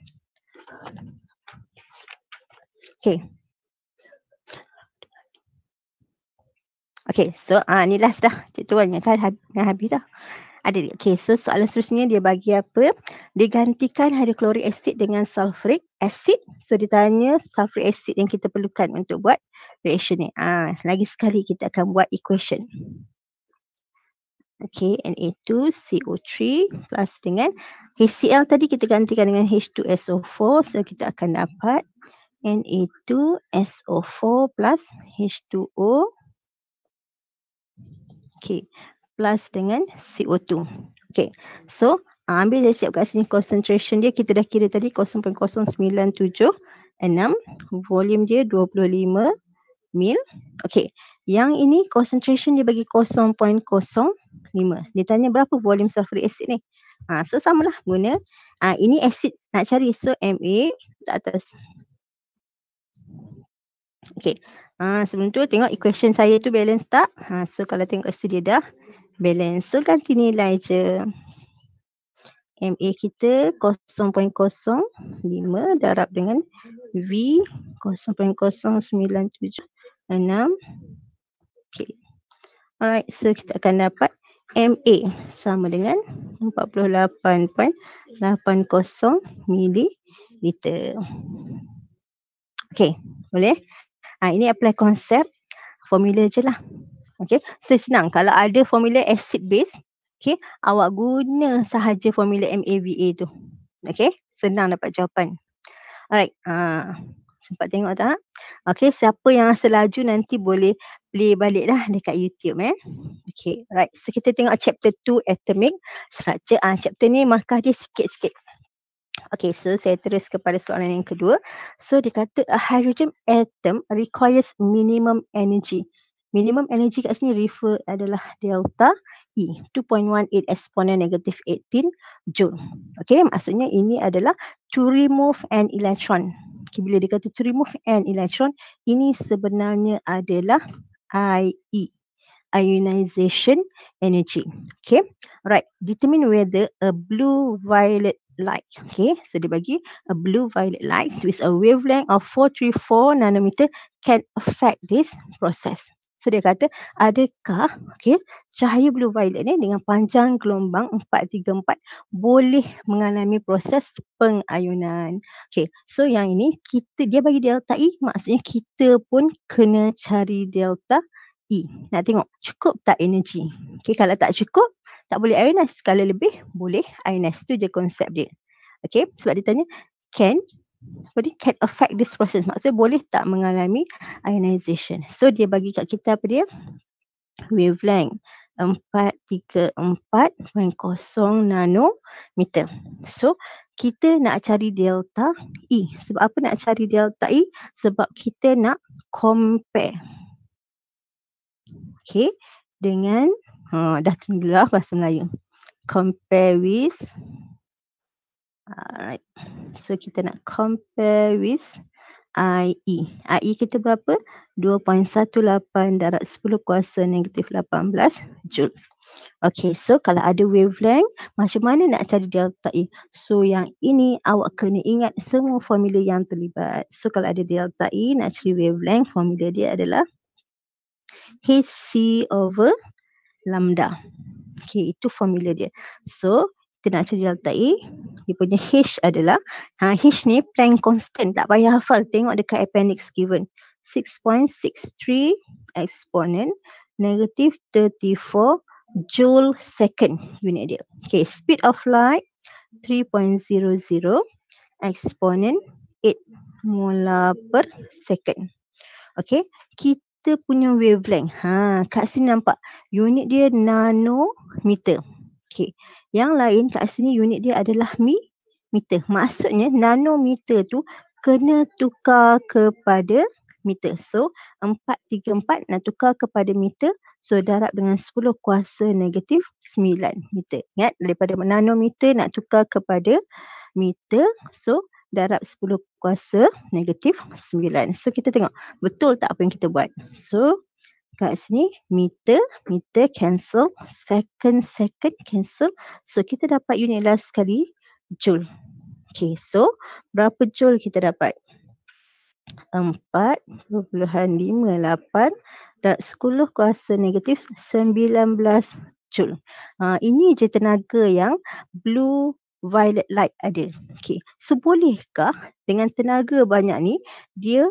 Okey, Okay, so uh, ni last dah. Cik Tuan, yang kan habis, habis dah. Ada dia. Okay, so soalan seterusnya dia bagi apa? Digantikan hydrochloric acid dengan sulfuric acid. So dia tanya sulfuric acid yang kita perlukan untuk buat reaction ni. Ah, uh, lagi sekali kita akan buat equation. Okay, Na2CO3 plus dengan HCl tadi kita gantikan dengan H2SO4. So kita akan dapat Na2SO4 plus H2O Okay. Plus dengan CO2. Okay. So, ah, ambil dia siap kat sini concentration dia. Kita dah kira tadi 0.0976. Volume dia 25 mil. Okay. Yang ini concentration dia bagi 0.05. Dia tanya berapa volume sulfuric acid ni. Ha, so, samalah guna. Ha, ini acid nak cari. So, MA atas. Okay. Uh, ah, sebelum tu tengok equation saya tu balance tak? Uh, so kalau tengok kat dia dah balance. So ganti nilai je. MA kita 0.05 darab dengan V 0.0976. Okay. Alright, so kita akan dapat MA sama dengan 48.80 mili liter. Okay, boleh? Ha, ini apply konsep formula je lah. Okay. So senang kalau ada formula acid base. Okay. Awak guna sahaja formula MAVA tu. Okay. Senang dapat jawapan. Alright. Uh, sempat tengok tak? Okay. Siapa yang selaju nanti boleh play balik lah dekat YouTube eh. Okay. Right, So kita tengok chapter 2 atomic structure. Ah, uh, chapter ni markah dia sikit-sikit. Okay, so saya terus kepada soalan yang kedua. So dia kata a hydrogen atom requires minimum energy. Minimum energy kat sini refer adalah delta E, 2.18 exponent negative 18 joule. Okay, maksudnya ini adalah to remove an electron. Okay, bila dia kata to remove an electron, ini sebenarnya adalah IE ionization energy. Okay. Right. Determine whether a blue violet light. Okay. So dia bagi a blue violet light with a wavelength of 434 nanometer can affect this process. So dia kata adakah okay, cahaya blue violet ni dengan panjang gelombang 434 boleh mengalami proses pengayunan. Okay, so yang ini kita dia bagi delta E maksudnya kita pun kena cari delta E. Nak tengok cukup tak energy. Okay kalau tak cukup tak boleh INS. Kalau lebih boleh INS. itu je konsep dia. Okay sebab dia tanya can apa Can affect this process. Maksud boleh tak mengalami ionization. So dia bagi kat kita apa dia? Wavelength 434.0 nanometer. So kita nak cari delta E. Sebab apa nak cari delta E? Sebab kita nak compare. Okay. Dengan uh, dah tunggulah bahasa Melayu. Compare with. Alright. So kita nak compare with IE. IE kita berapa? 2.18 darat 10 kuasa negatif 18 joule. Okay, so kalau ada wavelength, macam mana nak cari delta E? So yang ini awak kena ingat semua formula yang terlibat. So kalau ada delta E, nak cari wavelength, formula dia adalah h c over lambda. Okay, itu formula dia. So, kita nak cari delta A. Dia punya H adalah, ha, H ni Planck constant. Tak payah hafal. Tengok dekat appendix given. 6.63 exponent negative 34 joule second unit dia. Okay, speed of light 3.00 exponent 8 molar per second. Okay, kita kita punya wavelength. Ha, kat sini nampak unit dia nanometer. Okey. Yang lain kat sini unit dia adalah mi meter. Maksudnya nanometer tu kena tukar kepada meter. So 434 nak tukar kepada meter. So darab dengan 10 kuasa negatif 9 meter. Ingat daripada nanometer nak tukar kepada meter. So darab 10 kuasa negatif 9. So kita tengok betul tak apa yang kita buat. So kat sini meter, meter cancel, second, second cancel. So kita dapat unit last sekali joule. Okay so berapa joule kita dapat? 4.58 darab 10 kuasa negatif 19 joule. Uh, ini je tenaga yang blue violet light ada. Okey. So bolehkah dengan tenaga banyak ni dia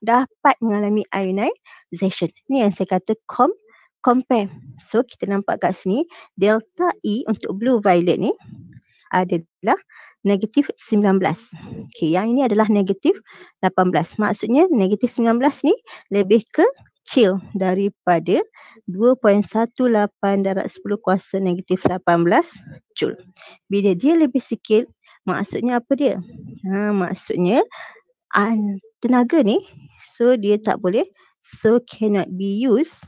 dapat mengalami ionization? Ni yang saya kata com compare. So kita nampak kat sini delta E untuk blue violet ni adalah negatif 19. Okey, yang ini adalah negatif 18. Maksudnya negatif 19 ni lebih ke kecil daripada 2.18 darat 10 kuasa negatif 18 Joule. Bila dia lebih sikit, maksudnya apa dia? Ha, maksudnya tenaga ni, so dia tak boleh, so cannot be used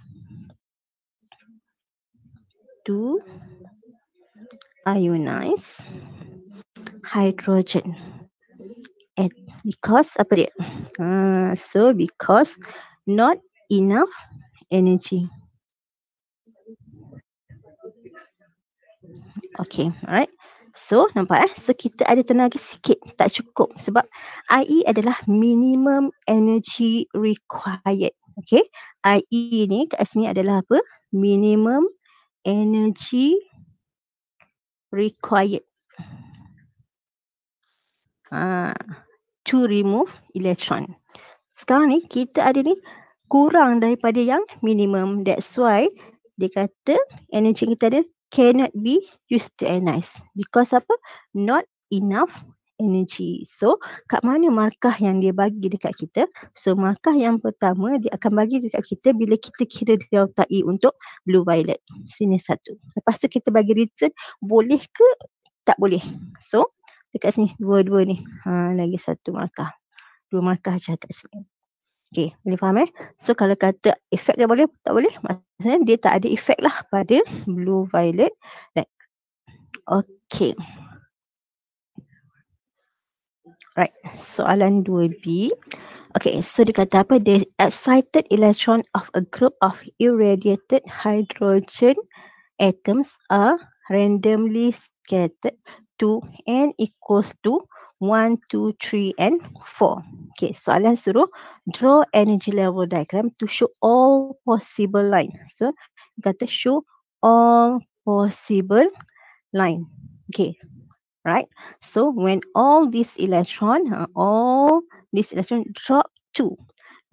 to ionize hydrogen. And because apa dia? Uh, so because not enough energy. Okay, alright. So, nampak eh? So, kita ada tenaga sikit. Tak cukup. Sebab IE adalah minimum energy required. Okay. IE ni kat sini adalah apa? Minimum energy required. Ha, to remove electron. Sekarang ni kita ada ni kurang daripada yang minimum. That's why dia kata energy kita ada cannot be used to ionize. Because apa? Not enough energy. So kat mana markah yang dia bagi dekat kita? So markah yang pertama dia akan bagi dekat kita bila kita kira delta E untuk blue violet. Sini satu. Lepas tu kita bagi return boleh ke tak boleh. So dekat sini dua-dua ni. Ha, lagi satu markah. Dua markah je kat sini. Okey, boleh faham eh? So kalau kata efek dia boleh, tak boleh. Maksudnya dia tak ada efek lah pada blue, violet, black. Okey. Right, soalan 2B. Okey. so dia kata apa? The excited electron of a group of irradiated hydrogen atoms are randomly scattered to n equals to One, two, three and four. Okay, soalan suruh draw energy level diagram to show all possible line. So, kata show all possible line. Okay, right? So, when all this electron, uh, all this electron drop to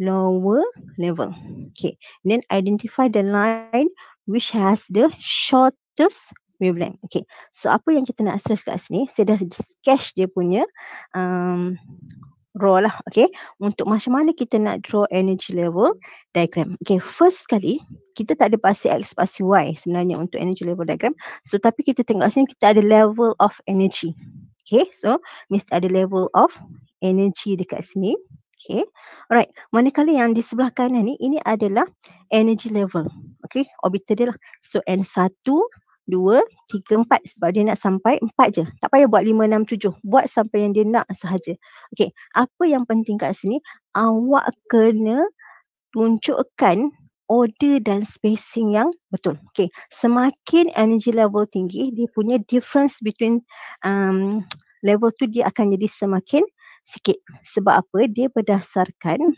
lower level. Okay, then identify the line which has the shortest wavelength. Okay. So apa yang kita nak stress kat sini, saya dah sketch dia punya um, raw lah. Okay. Untuk macam mana kita nak draw energy level diagram. Okay. First sekali, kita tak ada pasti X, pasti Y sebenarnya untuk energy level diagram. So tapi kita tengok sini, kita ada level of energy. Okay. So mesti ada level of energy dekat sini. Okay. Alright. Manakala yang di sebelah kanan ni, ini adalah energy level. Okay. Orbital dia lah. So N1, dua, tiga, empat sebab dia nak sampai empat je. Tak payah buat lima, enam, tujuh. Buat sampai yang dia nak sahaja. Okey, apa yang penting kat sini, awak kena tunjukkan order dan spacing yang betul. Okey, semakin energy level tinggi, dia punya difference between um, level tu dia akan jadi semakin sikit. Sebab apa? Dia berdasarkan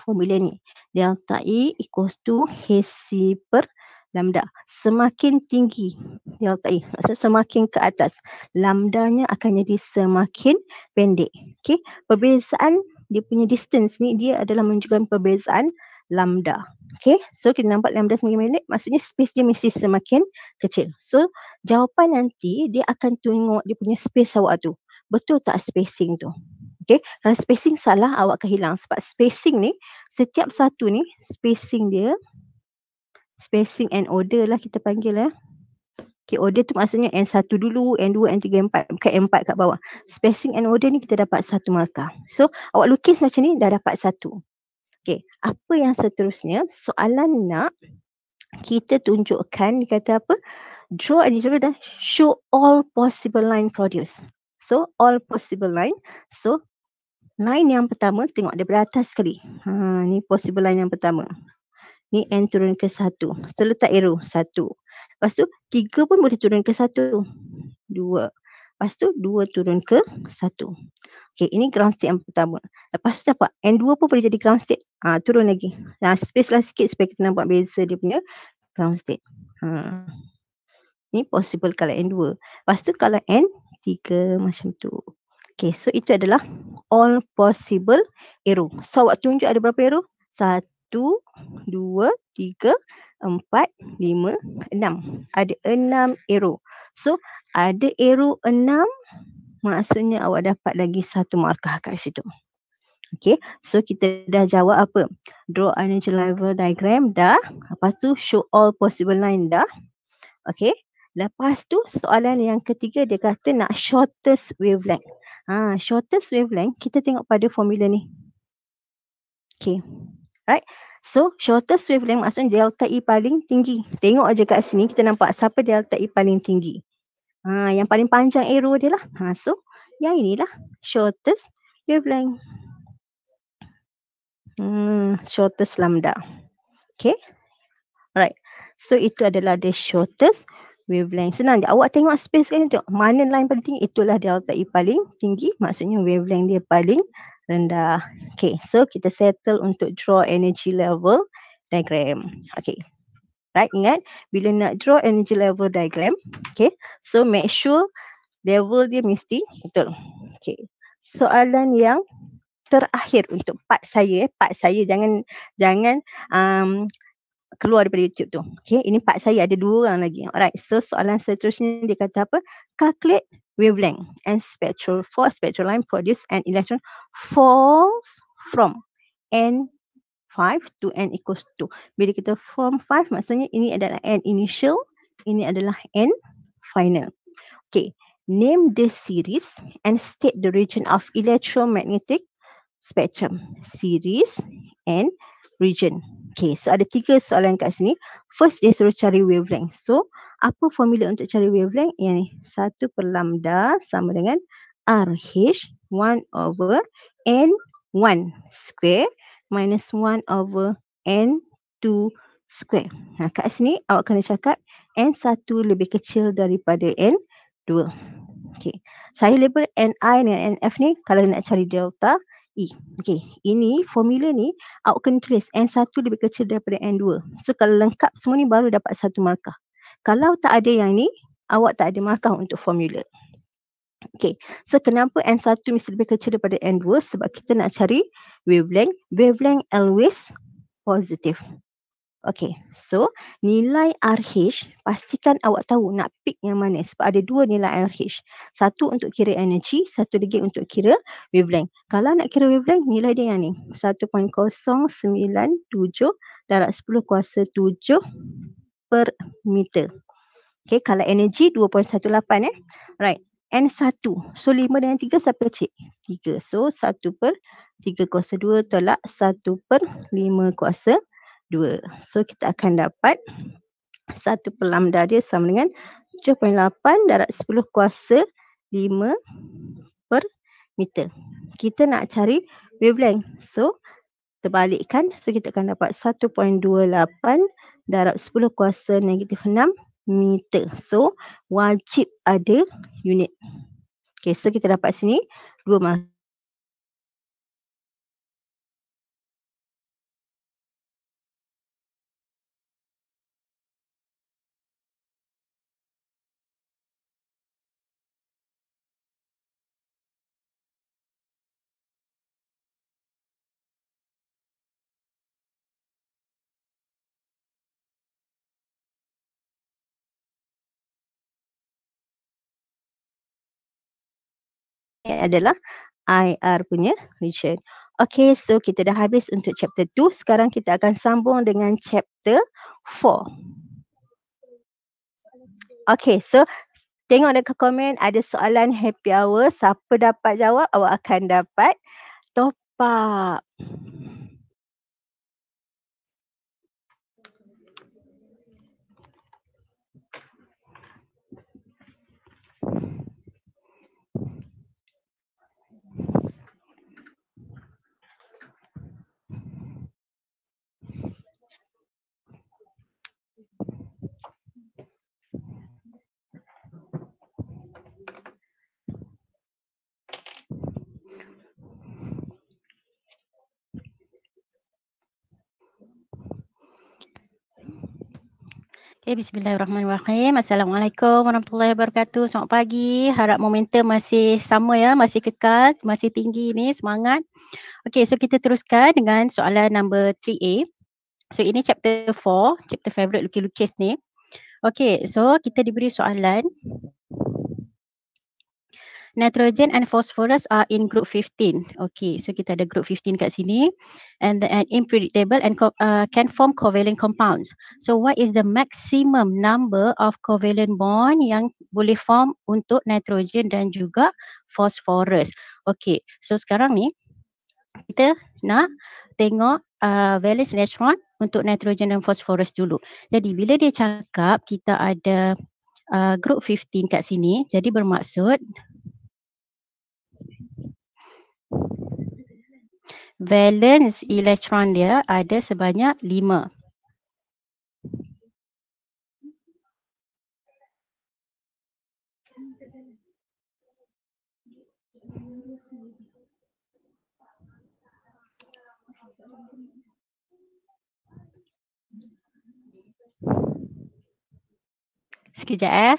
formula ni. Delta E equals to HC per lambda semakin tinggi ya tadi maksud semakin ke atas lambdanya akan jadi semakin pendek okey perbezaan dia punya distance ni dia adalah menunjukkan perbezaan lambda okey so kita nampak lambda semakin pendek maksudnya space dia mesti semakin kecil so jawapan nanti dia akan tengok dia punya space awak tu betul tak spacing tu Okay, kalau spacing salah awak akan hilang sebab spacing ni setiap satu ni spacing dia spacing and order lah kita panggil eh. Okay, order tu maksudnya N1 dulu, N2, N3, N4. Bukan N4 kat bawah. Spacing and order ni kita dapat satu markah. So, awak lukis macam ni dah dapat satu. Okay, apa yang seterusnya? Soalan nak kita tunjukkan, dia kata apa? Draw and draw dah show all possible line produce. So, all possible line. So, line yang pertama, tengok dia beratas sekali. Ha, ni possible line yang pertama ni N turun ke satu. So letak arrow satu. Lepas tu tiga pun boleh turun ke satu. Dua. Lepas tu dua turun ke satu. Okay ini ground state yang pertama. Lepas tu dapat N2 pun boleh jadi ground state. Ha, turun lagi. Nah, ha, space lah sikit supaya kita nampak beza dia punya ground state. Ha. Ini possible kalau N2. Lepas tu kalau N3 macam tu. Okay so itu adalah all possible arrow. So waktu tunjuk ada berapa arrow? Satu satu, dua, tiga, empat, lima, enam. Ada enam arrow. So ada arrow enam maksudnya awak dapat lagi satu markah kat situ. Okay, so kita dah jawab apa? Draw energy level diagram dah. Lepas tu show all possible line dah. Okay, lepas tu soalan yang ketiga dia kata nak shortest wavelength. Ha, shortest wavelength kita tengok pada formula ni. Okay, Right? So shortest wavelength maksudnya delta E paling tinggi. Tengok aja kat sini kita nampak siapa delta E paling tinggi. Ha, yang paling panjang arrow dia lah. Ha, so yang inilah shortest wavelength. Hmm, shortest lambda. Okay. Alright. So itu adalah the shortest wavelength. Senang je. Awak tengok space kan. Tengok mana line paling tinggi. Itulah delta E paling tinggi. Maksudnya wavelength dia paling tinggi rendah. Okay, so kita settle untuk draw energy level diagram. Okay, right, ingat bila nak draw energy level diagram, okay, so make sure level dia mesti betul. Okay, soalan yang terakhir untuk part saya, part saya jangan jangan um, keluar daripada YouTube tu. Okay, ini part saya ada dua orang lagi. Alright, so soalan seterusnya dia kata apa? Calculate wavelength and spectral for spectral line produced an electron falls from n 5 to n equals 2. Bila kita form 5 maksudnya ini adalah n initial, ini adalah n final. Okay, name the series and state the region of electromagnetic spectrum. Series and region. Okay, so ada tiga soalan kat sini. First dia suruh cari wavelength. So, apa formula untuk cari wavelength? Yang ni, 1 per lambda sama dengan RH 1 over N1 square minus 1 over N2 square. Nah, ha, kat sini awak kena cakap N1 lebih kecil daripada N2. Okay. Saya label Ni dan NF ni kalau nak cari delta E. Okay. Ini formula ni awak kena tulis N1 lebih kecil daripada N2. So kalau lengkap semua ni baru dapat satu markah. Kalau tak ada yang ni, awak tak ada markah untuk formula. Okay, so kenapa N1 mesti lebih kecil daripada N2? Sebab kita nak cari wavelength. Wavelength always positive. Okay, so nilai RH, pastikan awak tahu nak pick yang mana sebab ada dua nilai RH. Satu untuk kira energy, satu lagi untuk kira wavelength. Kalau nak kira wavelength, nilai dia yang ni. 1.097 darat 10 kuasa 7 per meter. Okay, kalau energi 2.18 eh. Right. N1. So 5 dengan 3 siapa cik? 3. So 1 per 3 kuasa 2 tolak 1 per 5 kuasa 2. So kita akan dapat 1 per lambda dia sama dengan 7.8 darat 10 kuasa 5 per meter. Kita nak cari wavelength. So terbalikkan. So kita akan dapat 1.28 darat darab 10 kuasa negatif 6 meter. So wajib ada unit. Okay so kita dapat sini 2 markah. adalah IR punya region. Okay, so kita dah habis untuk chapter 2. Sekarang kita akan sambung dengan chapter 4. Okay, so tengok dekat komen ada soalan happy hour. Siapa dapat jawab, awak akan dapat top up. Okay, eh, bismillahirrahmanirrahim. Assalamualaikum warahmatullahi wabarakatuh. Selamat pagi. Harap momentum masih sama ya, masih kekal, masih tinggi ni semangat. Okay, so kita teruskan dengan soalan number 3A. So ini chapter 4, chapter favorite lukis-lukis ni. Okay, so kita diberi soalan nitrogen and phosphorus are in group 15. Okay, so kita ada group 15 kat sini. And the and impredictable and co- uh, can form covalent compounds. So what is the maximum number of covalent bond yang boleh form untuk nitrogen dan juga phosphorus? Okay, so sekarang ni kita nak tengok uh, valence electron untuk nitrogen dan phosphorus dulu. Jadi bila dia cakap kita ada Uh, group 15 kat sini jadi bermaksud Valence elektron dia ada sebanyak lima. Sekejap eh.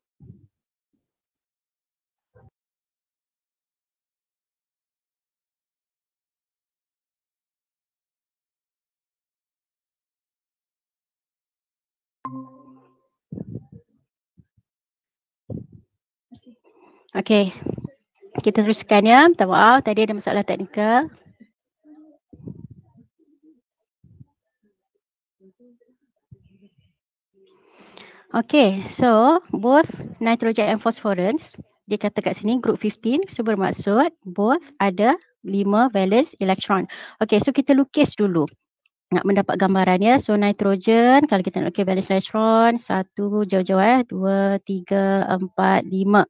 Okay, kita teruskan ya. Minta maaf, ah, tadi ada masalah teknikal. Okay, so both nitrogen and phosphorus, dia kata kat sini group 15, so bermaksud both ada lima valence electron. Okay, so kita lukis dulu nak mendapat gambaran ya. So nitrogen kalau kita nak okay valence electron satu jauh-jauh eh dua tiga empat lima.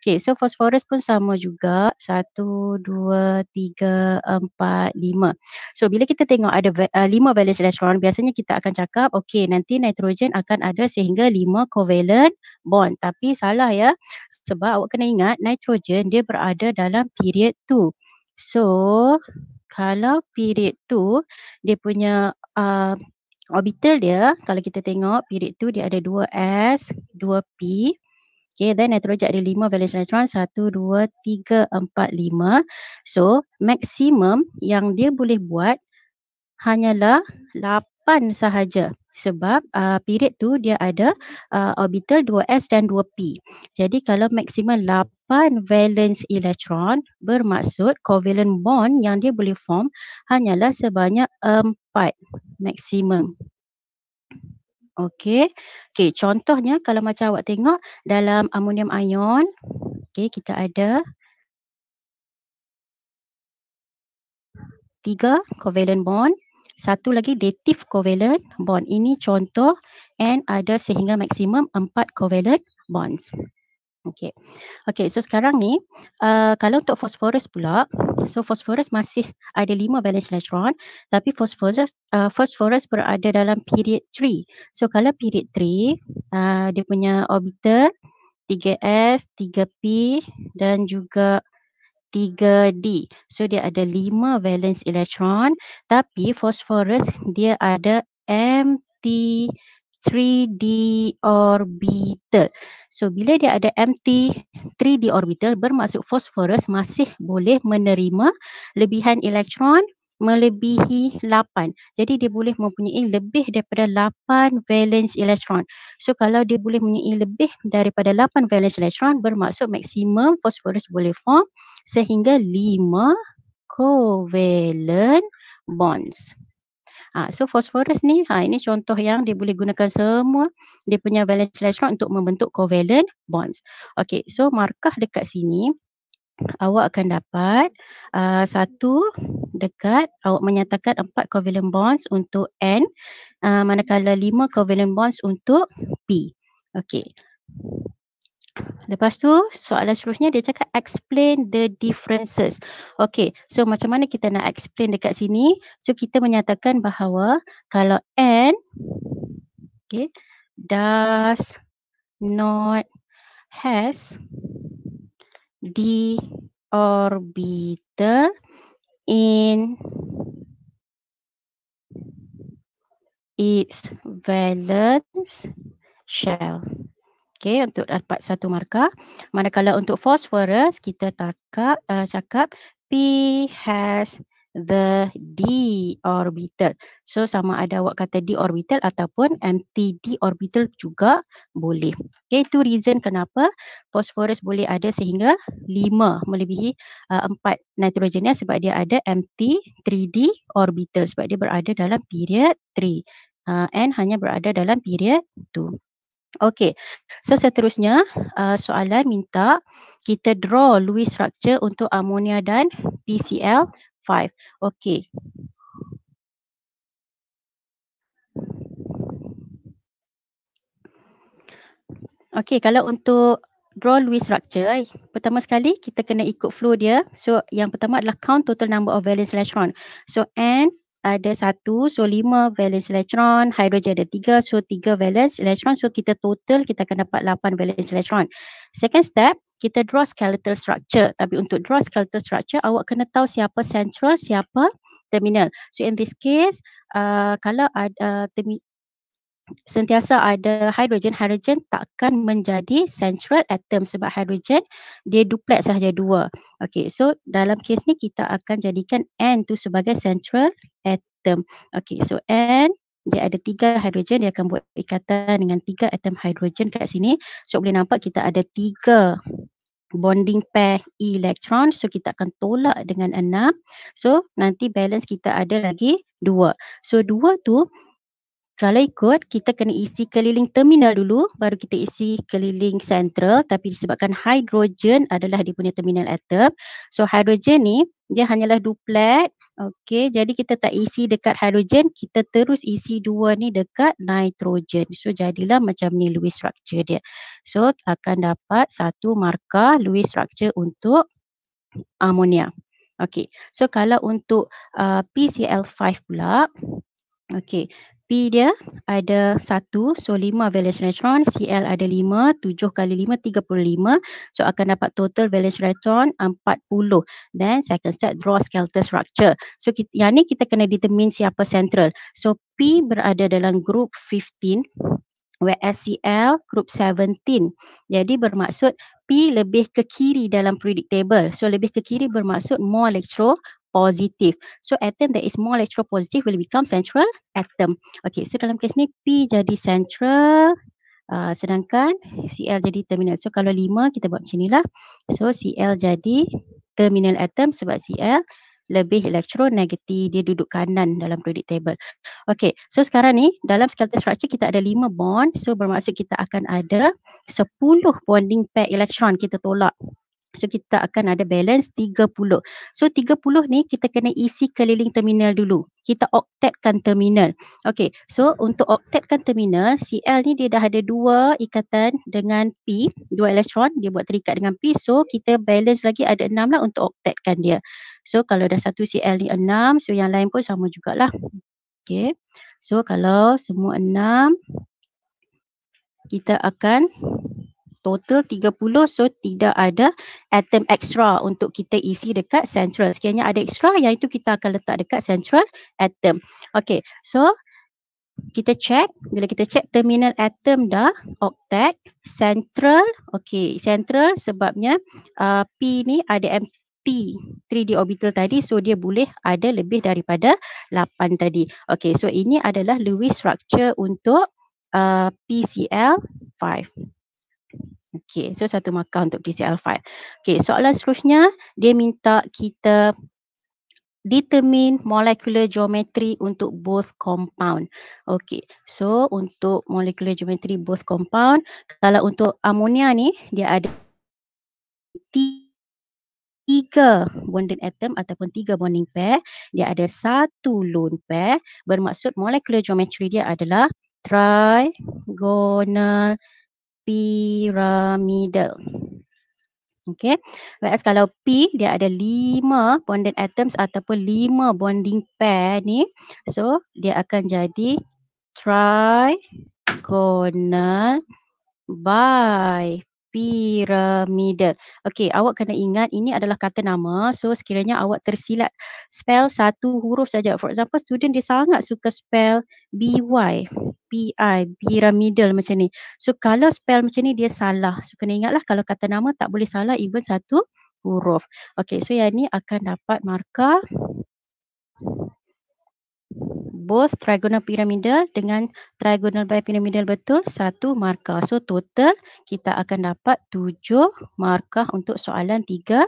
Okay so phosphorus pun sama juga satu dua tiga empat lima. So bila kita tengok ada eh, lima valence electron biasanya kita akan cakap okay nanti nitrogen akan ada sehingga lima covalent bond. Tapi salah ya sebab awak kena ingat nitrogen dia berada dalam period 2. So kalau period tu dia punya uh, orbital dia kalau kita tengok period tu dia ada 2s, 2p. Okay, then nitrojet ada 5 valence electron, 1, 2, 3, 4, 5. So, maksimum yang dia boleh buat hanyalah 8 sahaja sebab uh, period tu dia ada uh, orbital 2s dan 2p. Jadi kalau maksimum 8 valence elektron bermaksud covalent bond yang dia boleh form hanyalah sebanyak 4 maksimum. Okey. Okey, contohnya kalau macam awak tengok dalam amonium ion, okey kita ada tiga covalent bond satu lagi native covalent bond. Ini contoh and ada sehingga maksimum empat covalent bonds. Okay. Okay, so sekarang ni uh, kalau untuk fosforus pula, so fosforus masih ada lima valence electron tapi fosforus, uh, phosphorus berada dalam period 3. So kalau period 3, uh, dia punya orbital 3s, 3p dan juga 3D. So dia ada 5 valence electron tapi phosphorus dia ada empty 3D orbital. So bila dia ada empty 3D orbital bermaksud fosforus masih boleh menerima lebihan elektron melebihi 8. Jadi dia boleh mempunyai lebih daripada 8 valence electron. So kalau dia boleh mempunyai lebih daripada 8 valence electron bermaksud maksimum fosforus boleh form sehingga 5 covalent bonds. Ha, so fosforus ni ha, ini contoh yang dia boleh gunakan semua dia punya valence electron untuk membentuk covalent bonds. Okay so markah dekat sini awak akan dapat uh, satu dekat awak menyatakan empat covalent bonds untuk N uh, manakala lima covalent bonds untuk P. Okey. Lepas tu soalan seterusnya dia cakap explain the differences. Okey, so macam mana kita nak explain dekat sini? So kita menyatakan bahawa kalau N okey does not has d orbital in its valence shell. Okay, untuk dapat satu markah. Manakala untuk phosphorus, kita takap, uh, eh, cakap P has the d orbital. So sama ada awak kata d orbital ataupun empty d orbital juga boleh. Okay, itu reason kenapa phosphorus boleh ada sehingga 5 melebihi uh, 4 nitrogennya sebab dia ada empty 3d orbital sebab dia berada dalam period 3. Uh, N hanya berada dalam period 2. Okay, so seterusnya uh, soalan minta kita draw Lewis structure untuk amonia dan PCl five. Okay. Okay, kalau untuk draw Lewis structure, eh, pertama sekali kita kena ikut flow dia. So yang pertama adalah count total number of valence electron. So N ada satu, so lima valence electron. Hydrogen ada tiga, so tiga valence electron. So kita total kita akan dapat lapan valence electron. Second step, kita draw skeletal structure tapi untuk draw skeletal structure awak kena tahu siapa central siapa terminal so in this case uh, kalau ada uh, sentiasa ada hydrogen hydrogen takkan menjadi central atom sebab hydrogen dia duplex sahaja dua Okay, so dalam kes ni kita akan jadikan n tu sebagai central atom Okay, so n dia ada tiga hidrogen dia akan buat ikatan dengan tiga atom hidrogen kat sini so boleh nampak kita ada tiga bonding pair elektron so kita akan tolak dengan enam so nanti balance kita ada lagi dua so dua tu kalau ikut kita kena isi keliling terminal dulu baru kita isi keliling sentral tapi disebabkan hidrogen adalah dia punya terminal atom so hidrogen ni dia hanyalah duplet Okey, jadi kita tak isi dekat hidrogen, kita terus isi dua ni dekat nitrogen. So jadilah macam ni Lewis structure dia. So akan dapat satu marka Lewis structure untuk amonia. Okey. So kalau untuk uh, PCl5 pula Okey. P dia ada satu so lima valence electron Cl ada lima tujuh kali lima tiga puluh lima so akan dapat total valence electron empat puluh then second set draw skeletal structure so kita, yang ni kita kena determine siapa central so P berada dalam group 15 WSCL group 17 jadi bermaksud P lebih ke kiri dalam periodic table so lebih ke kiri bermaksud more electro positive. So atom that is more electro positive will become central atom. Okay, so dalam kes ni P jadi central uh, sedangkan Cl jadi terminal. So kalau lima kita buat macam inilah. So Cl jadi terminal atom sebab Cl lebih elektronegatif dia duduk kanan dalam periodic table. Okay, so sekarang ni dalam skeletal structure kita ada lima bond. So bermaksud kita akan ada 10 bonding pair elektron kita tolak So kita akan ada balance 30. So 30 ni kita kena isi keliling terminal dulu. Kita octetkan terminal. Okay. So untuk octetkan terminal, Cl ni dia dah ada dua ikatan dengan P. Dua elektron. Dia buat terikat dengan P. So kita balance lagi ada enam lah untuk octetkan dia. So kalau dah satu Cl ni enam. So yang lain pun sama jugalah. Okay. So kalau semua enam, kita akan total 30 so tidak ada atom extra untuk kita isi dekat central. Sekiranya ada extra yang itu kita akan letak dekat central atom. Okay so kita check bila kita check terminal atom dah octet central okay central sebabnya uh, P ni ada empty 3D orbital tadi so dia boleh ada lebih daripada 8 tadi. Okay so ini adalah Lewis structure untuk Uh, PCL 5. Okey, so satu markah untuk dcl file. Okey, soalan seterusnya, dia minta kita determine molecular geometry untuk both compound. Okey, so untuk molecular geometry both compound, kalau untuk amonia ni, dia ada tiga bonding atom ataupun tiga bonding pair, dia ada satu lone pair, bermaksud molecular geometry dia adalah trigonal Pyramidal, Okay. Whereas kalau P dia ada lima bonded atoms ataupun lima bonding pair ni. So dia akan jadi trigonal bipyramidal pyramidal. Okey, awak kena ingat ini adalah kata nama. So sekiranya awak tersilap spell satu huruf saja. For example, student dia sangat suka spell BY, PI, pyramidal macam ni. So kalau spell macam ni dia salah. So kena ingatlah kalau kata nama tak boleh salah even satu huruf. Okay, so yang ni akan dapat markah both trigonal piramidal dengan trigonal bipyramidal betul satu markah. So total kita akan dapat tujuh markah untuk soalan 3A.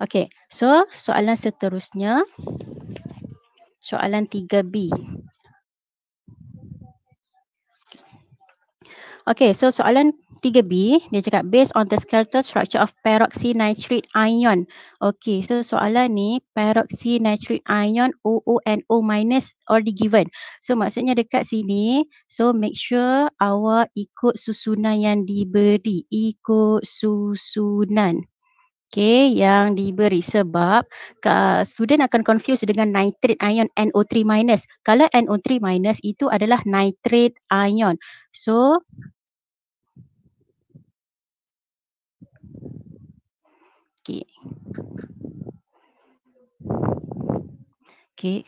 Okay, so soalan seterusnya, soalan 3B. Okay, so soalan 3B dia cakap based on the skeletal structure of peroxynitrite ion. Okey, so soalan ni peroxynitrite ion o o OONO minus already given. So maksudnya dekat sini so make sure awak ikut susunan yang diberi. Ikut susunan. Okay yang diberi sebab ke, student akan confuse dengan nitrate ion NO3 minus. Kalau NO3 minus itu adalah nitrate ion. So chị kỹ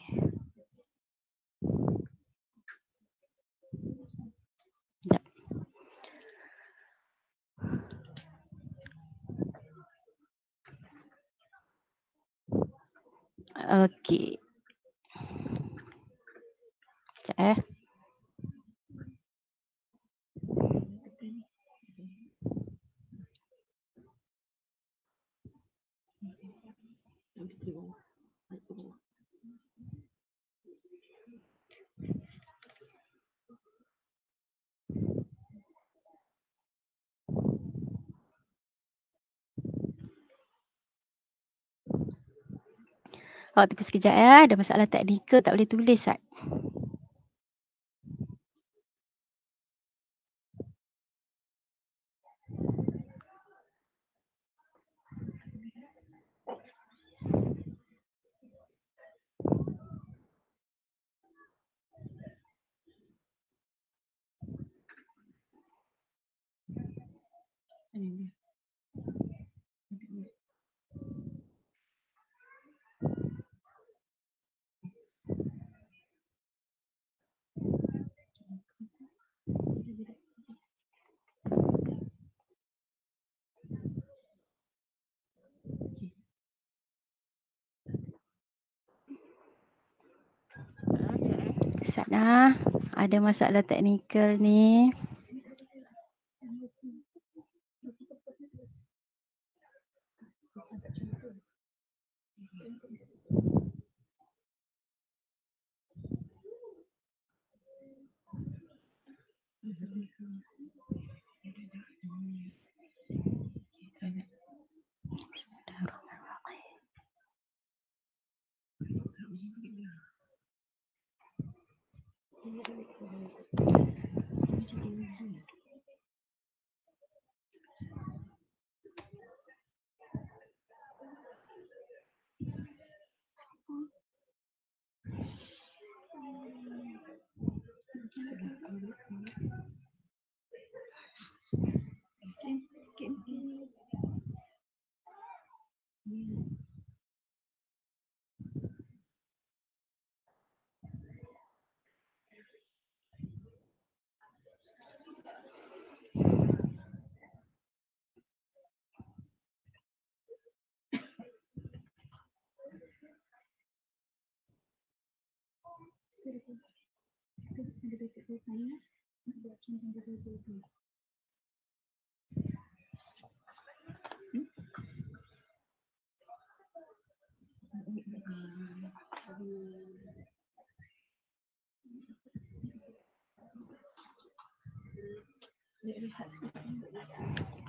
dạ. ok ờ, dạ. Oh, tunggu sekejap ya. Ada masalah teknikal tak boleh tulis Sat. Thank you. Sekejap dah. Ada masalah teknikal ni. 嗯。basic assignment and the options in the video too. Let me have something like that.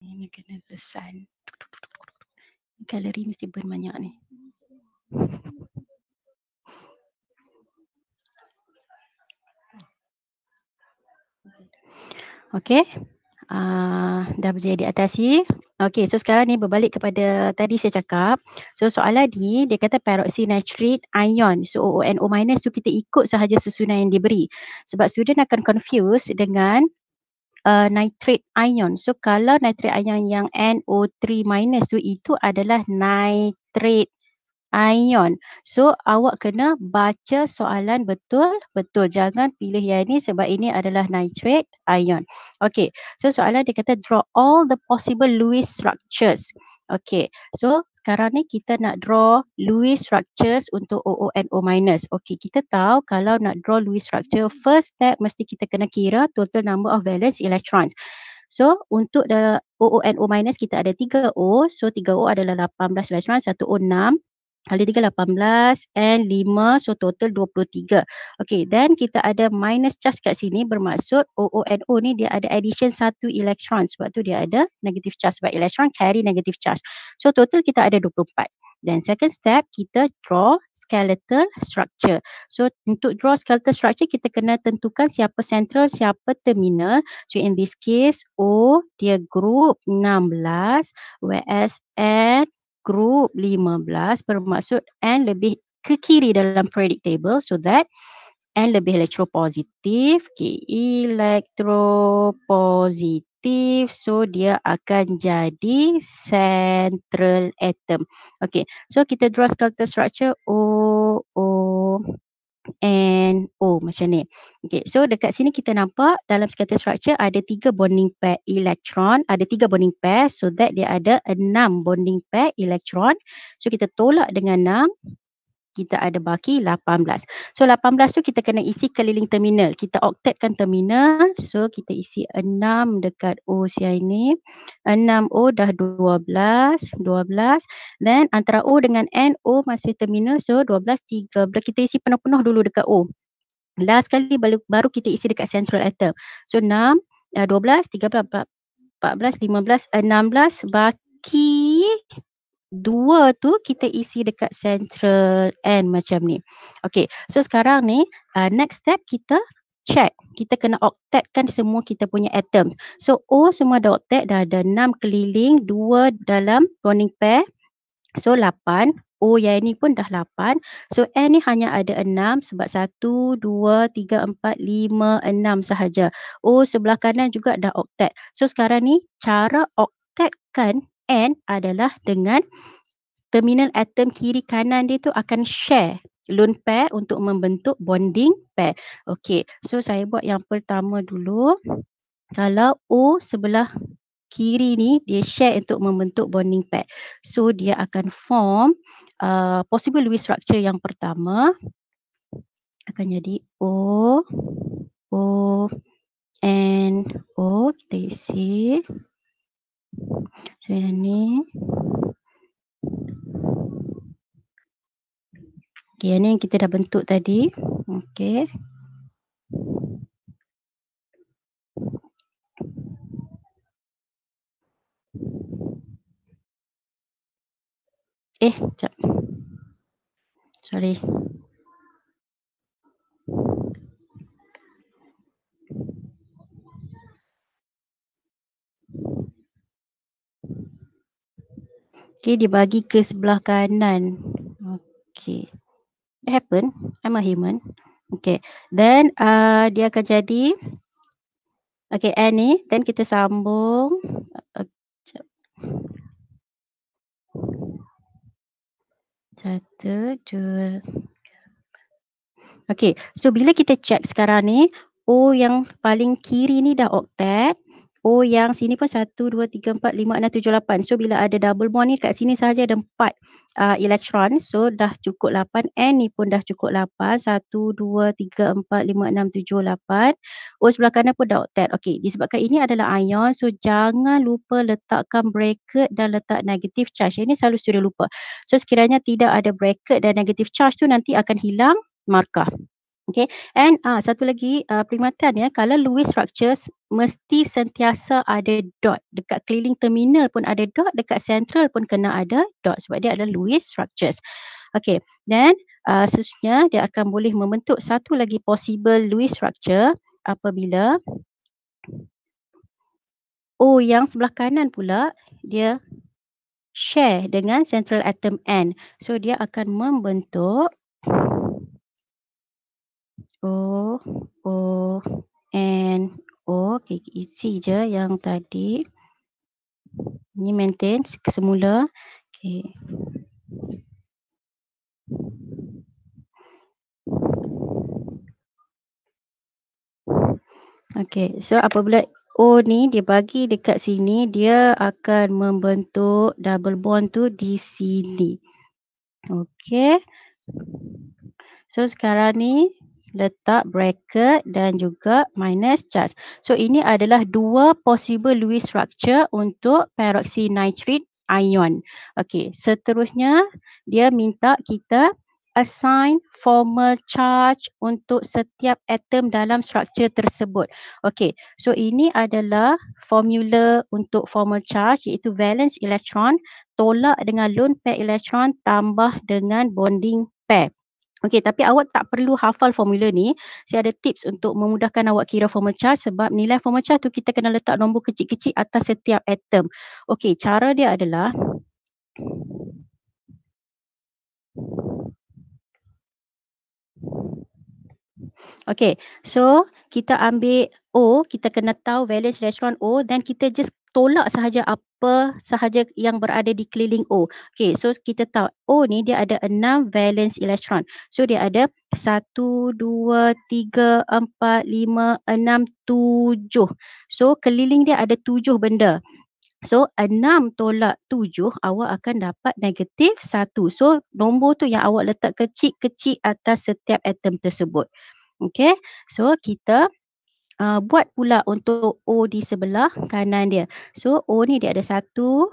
Ini kena lesan. Kalori mesti burn banyak ni. Okay. Uh, ah, dah berjaya diatasi. Okay, so sekarang ni berbalik kepada tadi saya cakap. So soalan ni dia kata peroxynitrite ion. So O N O minus tu kita ikut sahaja susunan yang diberi. Sebab student akan confuse dengan uh, nitrate ion. So kalau nitrate ion yang NO3 minus tu itu adalah nitrate ion. So awak kena baca soalan betul-betul. Jangan pilih yang ini sebab ini adalah nitrate ion. Okay. So soalan dia kata draw all the possible Lewis structures. Okay. So sekarang ni kita nak draw Lewis structures untuk O, O and O minus. Okey, kita tahu kalau nak draw Lewis structure, first step mesti kita kena kira total number of valence electrons. So untuk the O, O and O minus kita ada 3 O. So 3 O adalah 18 electrons, 1 O 6, Kali tiga 18 and 5 so total 23. Okay then kita ada minus charge kat sini bermaksud O O O ni dia ada addition satu elektron sebab tu dia ada negative charge sebab elektron carry negative charge. So total kita ada 24. Then second step kita draw skeletal structure. So untuk draw skeletal structure kita kena tentukan siapa central, siapa terminal. So in this case O dia group 16 whereas N group 15 bermaksud N lebih ke kiri dalam periodic table so that N lebih elektropositif, K elektropositif so dia akan jadi central atom. Okay, so kita draw skeletal structure O, O, and O oh, macam ni. Okay, so dekat sini kita nampak dalam scatter structure ada tiga bonding pair elektron, ada tiga bonding pair so that dia ada enam bonding pair elektron. So kita tolak dengan enam kita ada baki 18. So 18 tu kita kena isi keliling terminal. Kita octetkan terminal. So kita isi 6 dekat O siya ini. 6 O dah 12, 12. Then antara O dengan N, O masih terminal. So 12, 13. Kita isi penuh-penuh dulu dekat O. Last kali baru, baru kita isi dekat central atom. So 6, 12, 13, 14, 15, 16 baki dua tu kita isi dekat central and macam ni. Okay, so sekarang ni uh, next step kita check. Kita kena octetkan semua kita punya atom. So O semua ada octet dah ada enam keliling, dua dalam bonding pair. So lapan. O yang ini pun dah lapan. So N ni hanya ada enam sebab satu, dua, tiga, empat, lima, enam sahaja. O sebelah kanan juga dah octet. So sekarang ni cara octetkan N adalah dengan terminal atom kiri kanan dia tu akan share lone pair untuk membentuk bonding pair. Okey. So saya buat yang pertama dulu. Kalau O sebelah kiri ni dia share untuk membentuk bonding pair. So dia akan form uh, possible Lewis structure yang pertama akan jadi O O N O T C So yang ni Okay yang ni yang kita dah bentuk tadi Okay Eh, sekejap. Sorry. Okay, dia bagi ke sebelah kanan. Okay. It happen. I'm a human. Okay. Then uh, dia akan jadi. Okay, N ni. Then kita sambung. Sekejap. Satu, dua. Okay. So, bila kita check sekarang ni. O yang paling kiri ni dah octet. Oh yang sini pun 1, 2, 3, 4, 5, 6, 7, 8. So bila ada double bond ni kat sini saja ada 4 uh, elektron. So dah cukup 8. N ni pun dah cukup 8. 1, 2, 3, 4, 5, 6, 7, 8. Oh sebelah kanan pun dah octet. Okay disebabkan ini adalah ion. So jangan lupa letakkan bracket dan letak negatif charge. Ini selalu sudah lupa. So sekiranya tidak ada bracket dan negatif charge tu nanti akan hilang markah. Okay, and uh, satu lagi uh, perkhidmatan ya, kalau Lewis structures mesti sentiasa ada dot. Dekat keliling terminal pun ada dot, dekat central pun kena ada dot sebab dia adalah Lewis structures. Okay, then uh, seterusnya dia akan boleh membentuk satu lagi possible Lewis structure apabila Oh yang sebelah kanan pula dia share dengan central atom N. So dia akan membentuk O, O, N, O. Okay, isi je yang tadi. Ini maintain semula. Okay. Okay, so apabila O ni dia bagi dekat sini, dia akan membentuk double bond tu di sini. Okay. So sekarang ni letak bracket dan juga minus charge. So ini adalah dua possible Lewis structure untuk peroxynitrite ion. Okey, seterusnya dia minta kita assign formal charge untuk setiap atom dalam struktur tersebut. Okey, so ini adalah formula untuk formal charge iaitu valence electron tolak dengan lone pair electron tambah dengan bonding pair. Okey tapi awak tak perlu hafal formula ni. Saya ada tips untuk memudahkan awak kira formal charge sebab nilai formal charge tu kita kena letak nombor kecil-kecil atas setiap atom. Okey cara dia adalah Okey so kita ambil O, kita kena tahu valence electron O then kita just tolak sahaja apa sahaja yang berada di keliling O. Okay, so kita tahu O ni dia ada enam valence elektron. So dia ada satu, dua, tiga, empat, lima, enam, tujuh. So keliling dia ada tujuh benda. So enam tolak tujuh, awak akan dapat negatif satu. So nombor tu yang awak letak kecil-kecil atas setiap atom tersebut. Okay. So kita uh, buat pula untuk O di sebelah kanan dia. So O ni dia ada satu,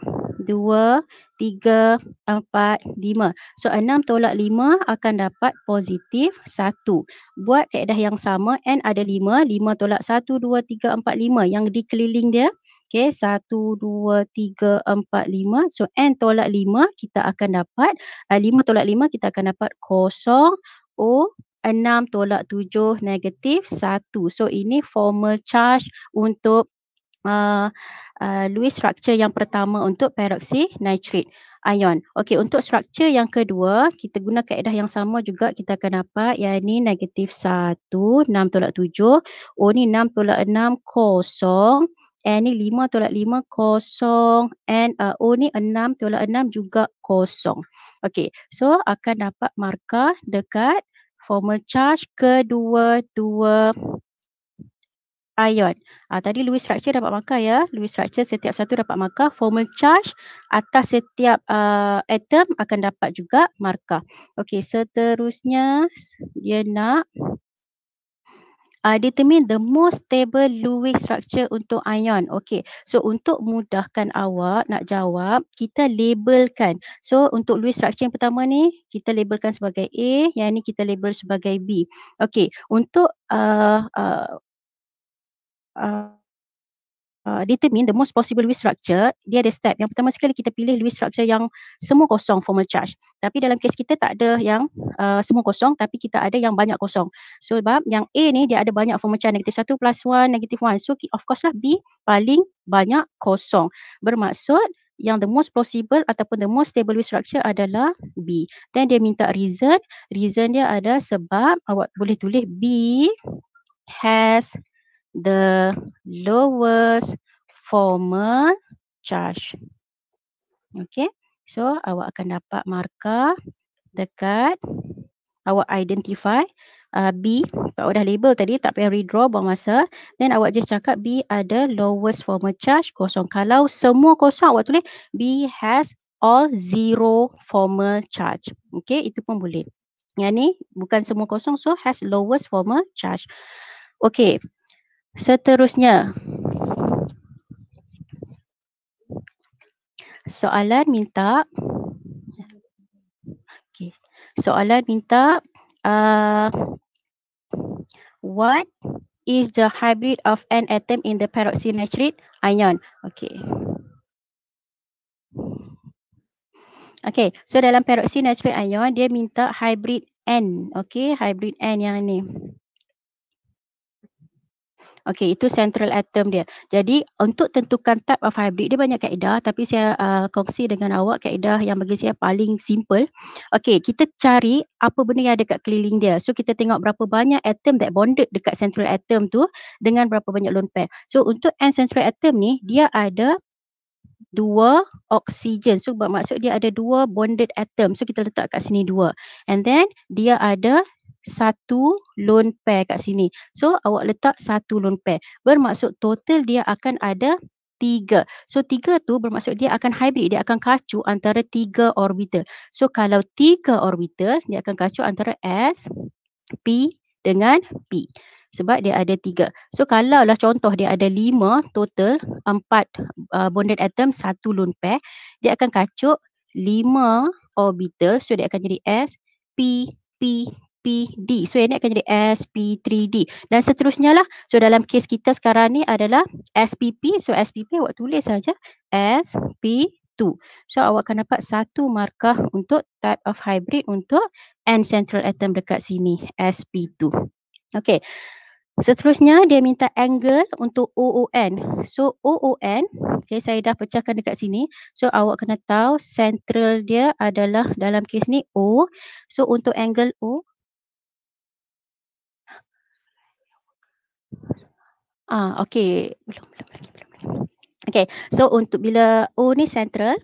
dua, tiga, empat, lima. So enam tolak lima akan dapat positif satu. Buat keadaan yang sama N ada lima. Lima tolak satu, dua, tiga, empat, lima yang dikeliling dia. Okay, satu, dua, tiga, empat, lima. So N tolak lima kita akan dapat, uh, lima uh, tolak lima kita akan dapat kosong, O Enam tolak tujuh negatif satu. So ini formal charge untuk uh, uh, Lewis structure yang pertama untuk peroxy nitrate ion. Okey, untuk structure yang kedua, kita guna kaedah yang sama juga kita akan dapat yang ini negatif satu. Enam tolak tujuh. O ni 6 tolak enam kosong. N ni 5 tolak 5 kosong. N uh, O ni 6 tolak 6 juga kosong. Okey, so akan dapat markah dekat formal charge kedua-dua ion. Ah, tadi Lewis structure dapat markah ya. Lewis structure setiap satu dapat markah. Formal charge atas setiap uh, atom akan dapat juga markah. Okey seterusnya dia nak uh, determine the most stable Lewis structure untuk ion. Okay, so untuk mudahkan awak nak jawab, kita labelkan. So untuk Lewis structure yang pertama ni, kita labelkan sebagai A, yang ni kita label sebagai B. Okay, untuk uh, uh, uh, Uh, determine the most possible Lewis structure, dia ada step. Yang pertama sekali kita pilih Lewis structure yang semua kosong formal charge. Tapi dalam kes kita tak ada yang uh, semua kosong tapi kita ada yang banyak kosong. So sebab yang A ni dia ada banyak formal charge negatif 1 plus 1 negatif 1. So of course lah B paling banyak kosong. Bermaksud yang the most possible ataupun the most stable Lewis structure adalah B. Then dia minta reason. Reason dia ada sebab awak boleh tulis B has the lowest formal charge. Okay, so awak akan dapat markah dekat awak identify uh, B. Awak dah label tadi, tak payah redraw buang masa. Then awak just cakap B ada lowest formal charge kosong. Kalau semua kosong, awak tulis B has all zero formal charge. Okay, itu pun boleh. Yang ni bukan semua kosong, so has lowest formal charge. Okay, Seterusnya. Soalan minta okay. Soalan minta uh, What is the hybrid of an atom in the peroxynitrate ion? Okay. Okay, so dalam peroxynitrate ion dia minta hybrid N. Okay, hybrid N yang ni. Okey, itu central atom dia. Jadi untuk tentukan type of hybrid dia banyak kaedah tapi saya uh, kongsi dengan awak kaedah yang bagi saya paling simple. Okey, kita cari apa benda yang ada dekat keliling dia. So kita tengok berapa banyak atom that bonded dekat central atom tu dengan berapa banyak lone pair. So untuk n central atom ni dia ada dua oksigen. So bermaksud dia ada dua bonded atom. So kita letak kat sini dua. And then dia ada satu lone pair kat sini. So awak letak satu lone pair. Bermaksud total dia akan ada tiga. So tiga tu bermaksud dia akan hybrid, dia akan kacu antara tiga orbital. So kalau tiga orbital, dia akan kacu antara S, P dengan P. Sebab dia ada tiga. So kalau lah contoh dia ada lima total empat uh, bonded atom satu lone pair, dia akan kacuk lima orbital. So dia akan jadi S, P, P D. So ini akan jadi SP3D dan seterusnya lah. So dalam kes kita sekarang ni adalah SPP. So SPP awak tulis saja SP2. So awak akan dapat satu markah untuk type of hybrid untuk N central atom dekat sini SP2. Okay. Seterusnya dia minta angle untuk OON. So OON, okay, saya dah pecahkan dekat sini. So awak kena tahu central dia adalah dalam kes ni O. So untuk angle O, Ah, okay. Belum, belum lagi, belum lagi. Okay, so untuk bila O oh, ni central,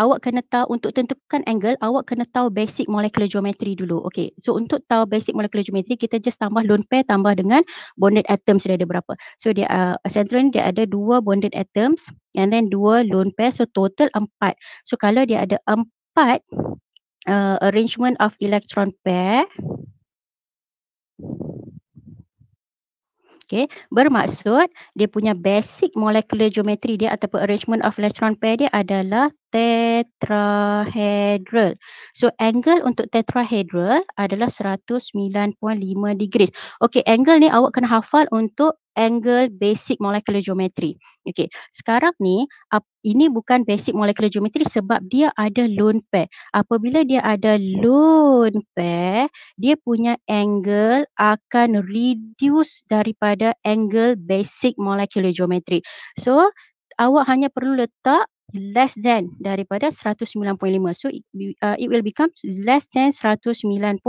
awak kena tahu untuk tentukan angle, awak kena tahu basic molecular geometry dulu. Okay, so untuk tahu basic molecular geometry, kita just tambah lone pair tambah dengan bonded atoms dia ada berapa. So dia uh, central ni dia ada dua bonded atoms and then dua lone pair, so total empat. So kalau dia ada empat uh, arrangement of electron pair, Okay. Bermaksud dia punya basic molecular geometry dia ataupun arrangement of electron pair dia adalah tetrahedral. So angle untuk tetrahedral adalah 109.5 degrees. Okay, angle ni awak kena hafal untuk angle basic molecular geometry. Okay, sekarang ni ini bukan basic molecular geometry sebab dia ada lone pair. Apabila dia ada lone pair, dia punya angle akan reduce daripada angle basic molecular geometry. So awak hanya perlu letak less than daripada 109.5. So it, uh, it will become less than 109.5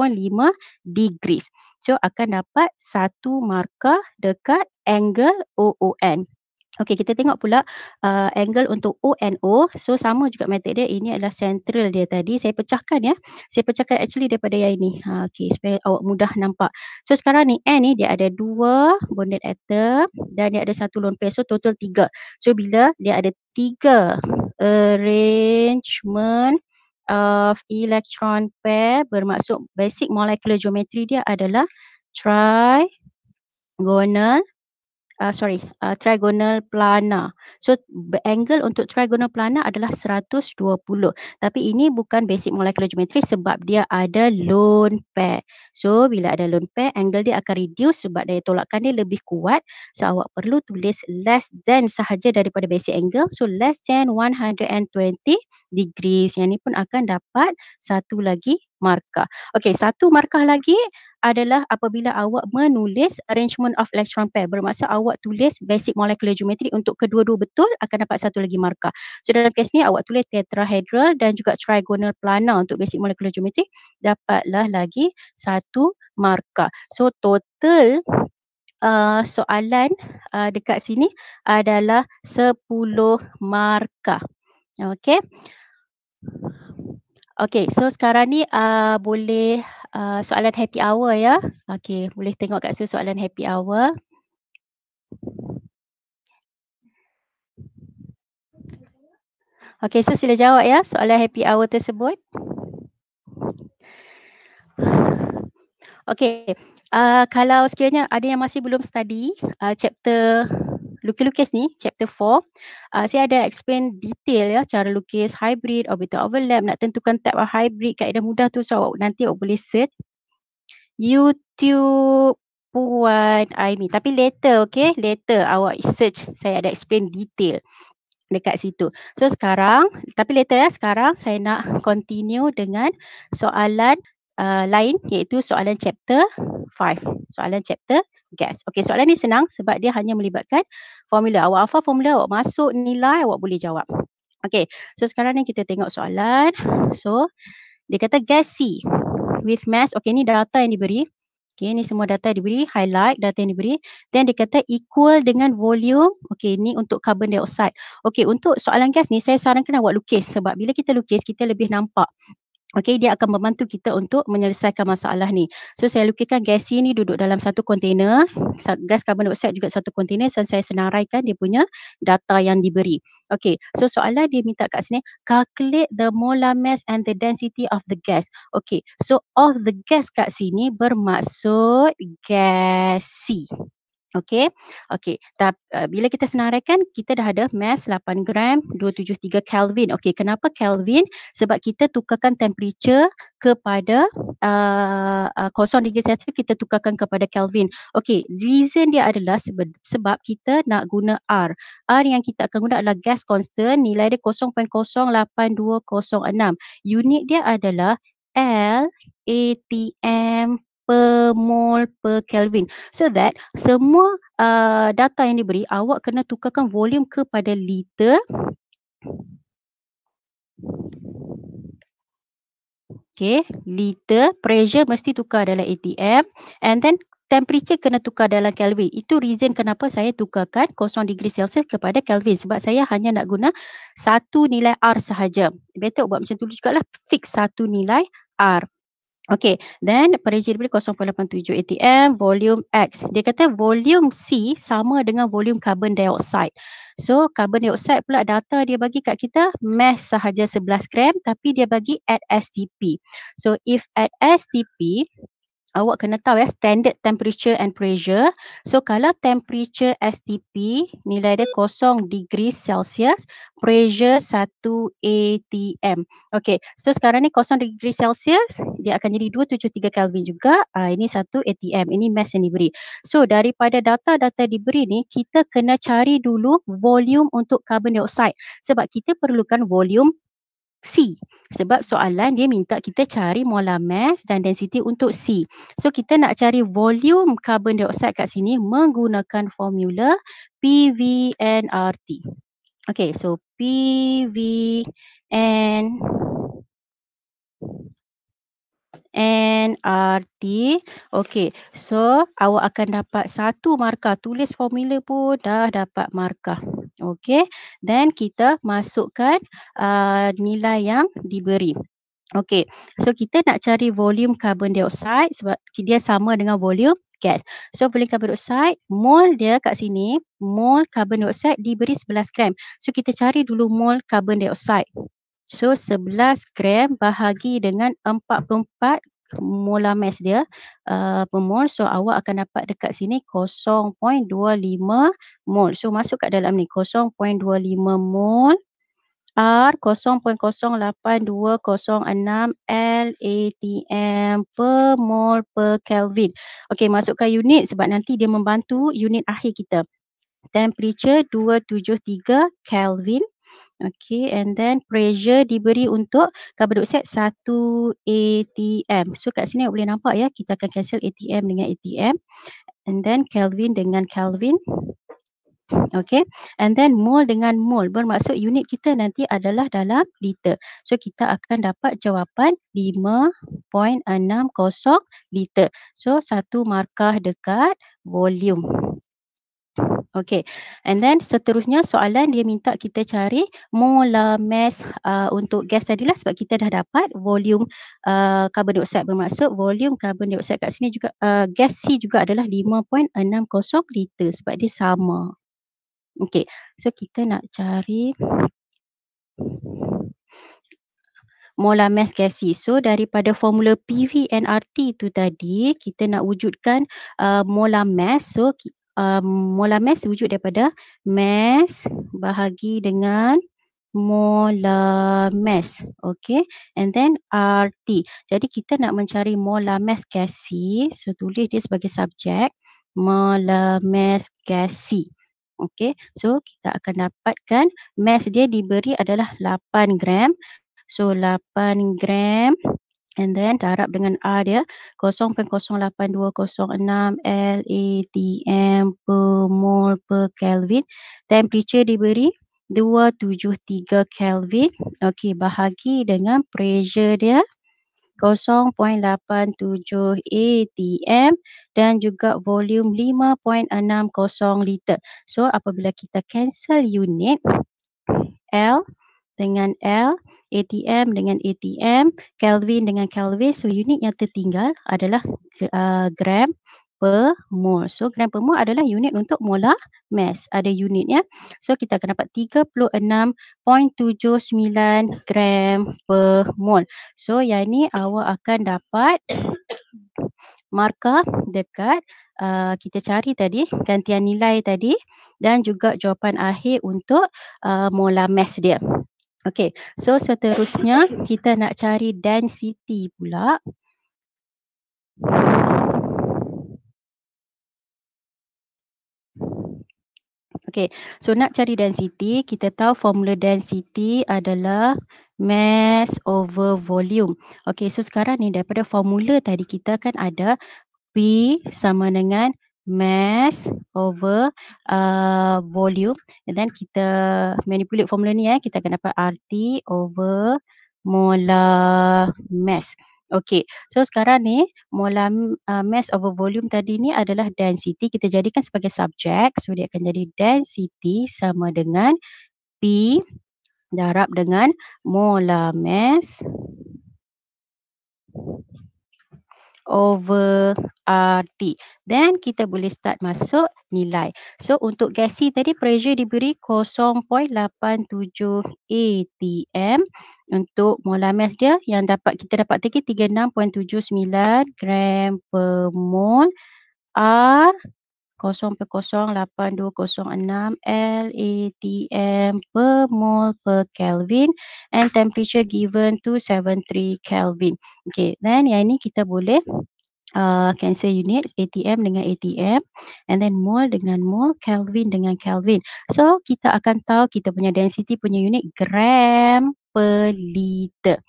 degrees. So akan dapat satu markah dekat angle OON. Okey, kita tengok pula uh, angle untuk O and O. So sama juga metode dia. Ini adalah central dia tadi. Saya pecahkan ya. Saya pecahkan actually daripada yang ini. Ha, Okey, supaya awak mudah nampak. So sekarang ni N ni dia ada dua bonded atom dan dia ada satu lone pair. So total tiga. So bila dia ada tiga arrangement of electron pair bermaksud basic molecular geometry dia adalah trigonal uh, sorry uh, trigonal plana. So angle untuk trigonal plana adalah 120. Tapi ini bukan basic molecular geometry sebab dia ada lone pair. So bila ada lone pair angle dia akan reduce sebab daya tolakan dia lebih kuat. So awak perlu tulis less than sahaja daripada basic angle. So less than 120 degrees. Yang ni pun akan dapat satu lagi markah. Okey, satu markah lagi adalah apabila awak menulis arrangement of electron pair. Bermaksud awak tulis basic molecular geometry untuk kedua-dua betul akan dapat satu lagi markah. So dalam kes ni awak tulis tetrahedral dan juga trigonal planar untuk basic molecular geometry dapatlah lagi satu markah. So total Uh, soalan uh, dekat sini adalah 10 markah. Okay. Okay, so sekarang ni uh, boleh uh, soalan happy hour ya. Okay, boleh tengok kat situ soalan happy hour. Okay, so sila jawab ya soalan happy hour tersebut. Okay, uh, kalau sekiranya ada yang masih belum study uh, chapter lukis-lukis ni, chapter 4, uh, saya ada explain detail ya cara lukis hybrid, orbital overlap, nak tentukan type hybrid, kaedah mudah tu so nanti awak boleh search YouTube Puan Aimi. Tapi later okay, later awak search saya ada explain detail dekat situ. So sekarang, tapi later ya, sekarang saya nak continue dengan soalan uh, lain iaitu soalan chapter 5. Soalan chapter 5 gas. Okey, soalan ni senang sebab dia hanya melibatkan formula. Awak hafal formula, awak masuk nilai, awak boleh jawab. Okey, so sekarang ni kita tengok soalan. So, dia kata gas C with mass. Okey, ni data yang diberi. Okey, ni semua data yang diberi. Highlight data yang diberi. Then dia kata equal dengan volume. Okey, ni untuk carbon dioxide. Okey, untuk soalan gas ni saya sarankan awak lukis. Sebab bila kita lukis, kita lebih nampak. Okey, dia akan membantu kita untuk menyelesaikan masalah ni. So saya lukiskan gas ini duduk dalam satu kontainer, gas carbon dioxide juga satu kontainer dan saya senaraikan dia punya data yang diberi. Okey, so soalan dia minta kat sini, calculate the molar mass and the density of the gas. Okey, so of the gas kat sini bermaksud gas C. Okey. Okey. Tapi uh, eh, bila kita senaraikan kita dah ada mass 8 gram 273 Kelvin. Okey, kenapa Kelvin? Sebab kita tukarkan temperature kepada eh, eh, kosong uh, uh, degree Celsius kita tukarkan kepada Kelvin. Okey, reason dia adalah sebe- sebab kita nak guna R. R yang kita akan guna adalah gas constant nilai dia 0.08206. Unit dia adalah L atm per mole per Kelvin. So that semua uh, data yang diberi, awak kena tukarkan volume kepada liter. Okay, liter, pressure mesti tukar dalam ATM and then temperature kena tukar dalam Kelvin. Itu reason kenapa saya tukarkan 0 degree Celsius kepada Kelvin sebab saya hanya nak guna satu nilai R sahaja. Betul buat macam tu juga lah, fix satu nilai R. Okay, then peraja dibeli 0.87 atm volume X. Dia kata volume C sama dengan volume carbon dioxide. So carbon dioxide pula data dia bagi kat kita mass sahaja 11 gram tapi dia bagi at STP. So if at STP awak kena tahu ya standard temperature and pressure. So kalau temperature STP nilai dia 0 degree Celsius, pressure 1 atm. Okay, so sekarang ni 0 degree Celsius dia akan jadi 273 Kelvin juga. Uh, ini 1 atm, ini mass yang diberi. So daripada data-data diberi ni, kita kena cari dulu volume untuk carbon dioxide. Sebab kita perlukan volume C sebab soalan dia minta kita cari molar mass dan density untuk C. So kita nak cari volume carbon dioxide kat sini menggunakan formula PVNRT. Okay so PVN NRT. Okey. So awak akan dapat satu markah. Tulis formula pun dah dapat markah. Okey. Then kita masukkan uh, nilai yang diberi. Okey. So kita nak cari volume carbon dioxide sebab dia sama dengan volume gas. So volume carbon dioxide mole dia kat sini. Mole carbon dioxide diberi 11 gram. So kita cari dulu mole carbon dioxide. So 11 gram bahagi dengan 44 molar mass dia uh, per mol. So awak akan dapat dekat sini 0.25 mol. So masuk kat dalam ni 0.25 mol R 0.08206 LATM per mol per Kelvin. Okay masukkan unit sebab nanti dia membantu unit akhir kita. Temperature 273 Kelvin Okay and then pressure diberi untuk carbon dioxide 1 atm. So kat sini boleh nampak ya kita akan cancel atm dengan atm and then kelvin dengan kelvin. Okay and then mole dengan mole bermaksud unit kita nanti adalah dalam liter. So kita akan dapat jawapan 5.60 liter. So satu markah dekat volume. Okay. And then seterusnya soalan dia minta kita cari molar mass uh, untuk gas tadi lah sebab kita dah dapat volume uh, carbon dioxide bermaksud volume carbon dioxide kat sini juga uh, gas C juga adalah 5.60 liter sebab dia sama. Okay. So kita nak cari molar mass gas C. So daripada formula PV and RT tu tadi kita nak wujudkan uh, molar mass. So ki- um, molar mass wujud daripada mass bahagi dengan molar mass. Okay. And then RT. Jadi kita nak mencari molar mass gasi. So tulis dia sebagai subjek. Molar mass gasi. Okay. So kita akan dapatkan mass dia diberi adalah 8 gram. So 8 gram and then darab dengan R dia 0.08206 LATM per mole per Kelvin. Temperature diberi 273 Kelvin. Okay, bahagi dengan pressure dia 0.87 ATM dan juga volume 5.60 liter. So apabila kita cancel unit L dengan L, ATM dengan ATM, Kelvin dengan Kelvin. So unit yang tertinggal adalah uh, gram per mol. So gram per mol adalah unit untuk mola mass. Ada unitnya. So kita akan dapat 36.79 gram per mol. So yang ini awak akan dapat markah dekat Uh, kita cari tadi gantian nilai tadi dan juga jawapan akhir untuk uh, mola mass dia. Okay, so seterusnya kita nak cari density pula. Okay, so nak cari density, kita tahu formula density adalah mass over volume. Okay, so sekarang ni daripada formula tadi kita kan ada P sama dengan mass over uh, volume and then kita manipulate formula ni eh kita akan dapat RT over molar mass Okey, so sekarang ni molar uh, mass over volume tadi ni adalah density. Kita jadikan sebagai subjek. So dia akan jadi density sama dengan P darab dengan molar mass over RT. Then kita boleh start masuk nilai. So untuk gasi tadi pressure diberi 0.87 atm. Untuk molar mass dia yang dapat kita dapat tadi 36.79 gram per mol. R 0.08206 LATM per mole per Kelvin and temperature given to 73 Kelvin. Okay, then yang ini kita boleh uh, cancel unit ATM dengan ATM and then mole dengan mole, Kelvin dengan Kelvin. So kita akan tahu kita punya density punya unit gram per liter.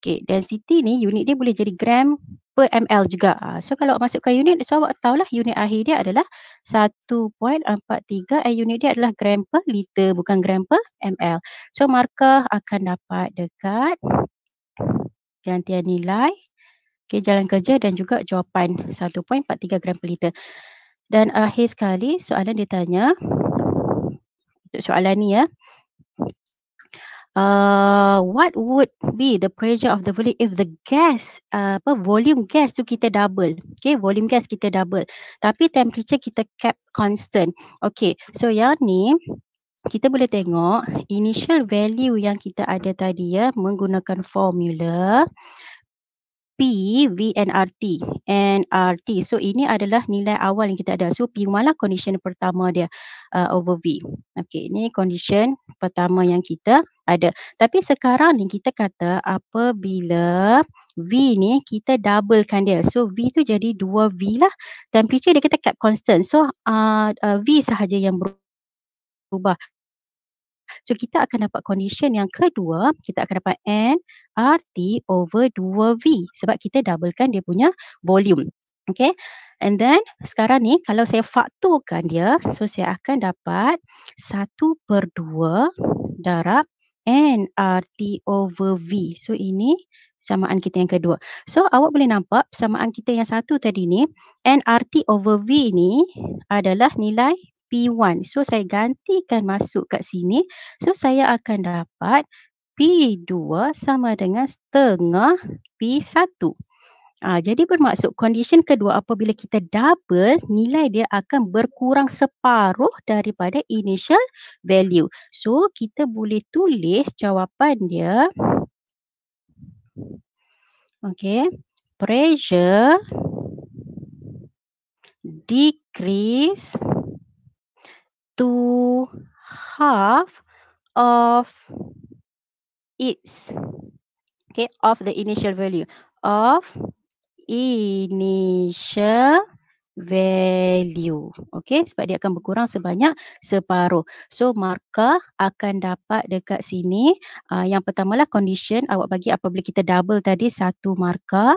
Okay, density ni unit dia boleh jadi gram per ml juga. Uh, so kalau masukkan unit, so awak tahulah unit akhir dia adalah 1.43 and unit dia adalah gram per liter bukan gram per ml. So markah akan dapat dekat gantian nilai okay, jalan kerja dan juga jawapan 1.43 gram per liter. Dan akhir sekali soalan dia tanya untuk soalan ni ya uh, what would be the pressure of the volume if the gas uh, apa volume gas tu kita double okay volume gas kita double tapi temperature kita cap constant okay so yang ni kita boleh tengok initial value yang kita ada tadi ya menggunakan formula P VNRT NRT so ini adalah nilai awal yang kita ada so P malah condition pertama dia uh, over V Okay, ini condition pertama yang kita ada tapi sekarang ni kita kata apabila V ni kita doublekan dia so V tu jadi 2V lah temperature dia kita cap constant so uh, uh, V sahaja yang berubah So kita akan dapat condition yang kedua, kita akan dapat N RT over 2V sebab kita doublekan dia punya volume. Okay. And then sekarang ni kalau saya faktorkan dia, so saya akan dapat 1 per 2 darab N RT over V. So ini samaan kita yang kedua. So awak boleh nampak samaan kita yang satu tadi ni, NRT over V ni adalah nilai P1. So saya gantikan masuk kat sini. So saya akan dapat P2 sama dengan setengah P1. Ha, ah, jadi bermaksud condition kedua apabila kita double nilai dia akan berkurang separuh daripada initial value. So kita boleh tulis jawapan dia. Okay. Pressure decrease to half of its okay of the initial value of initial value okay sebab dia akan berkurang sebanyak separuh so markah akan dapat dekat sini uh, yang lah condition awak bagi apabila kita double tadi satu markah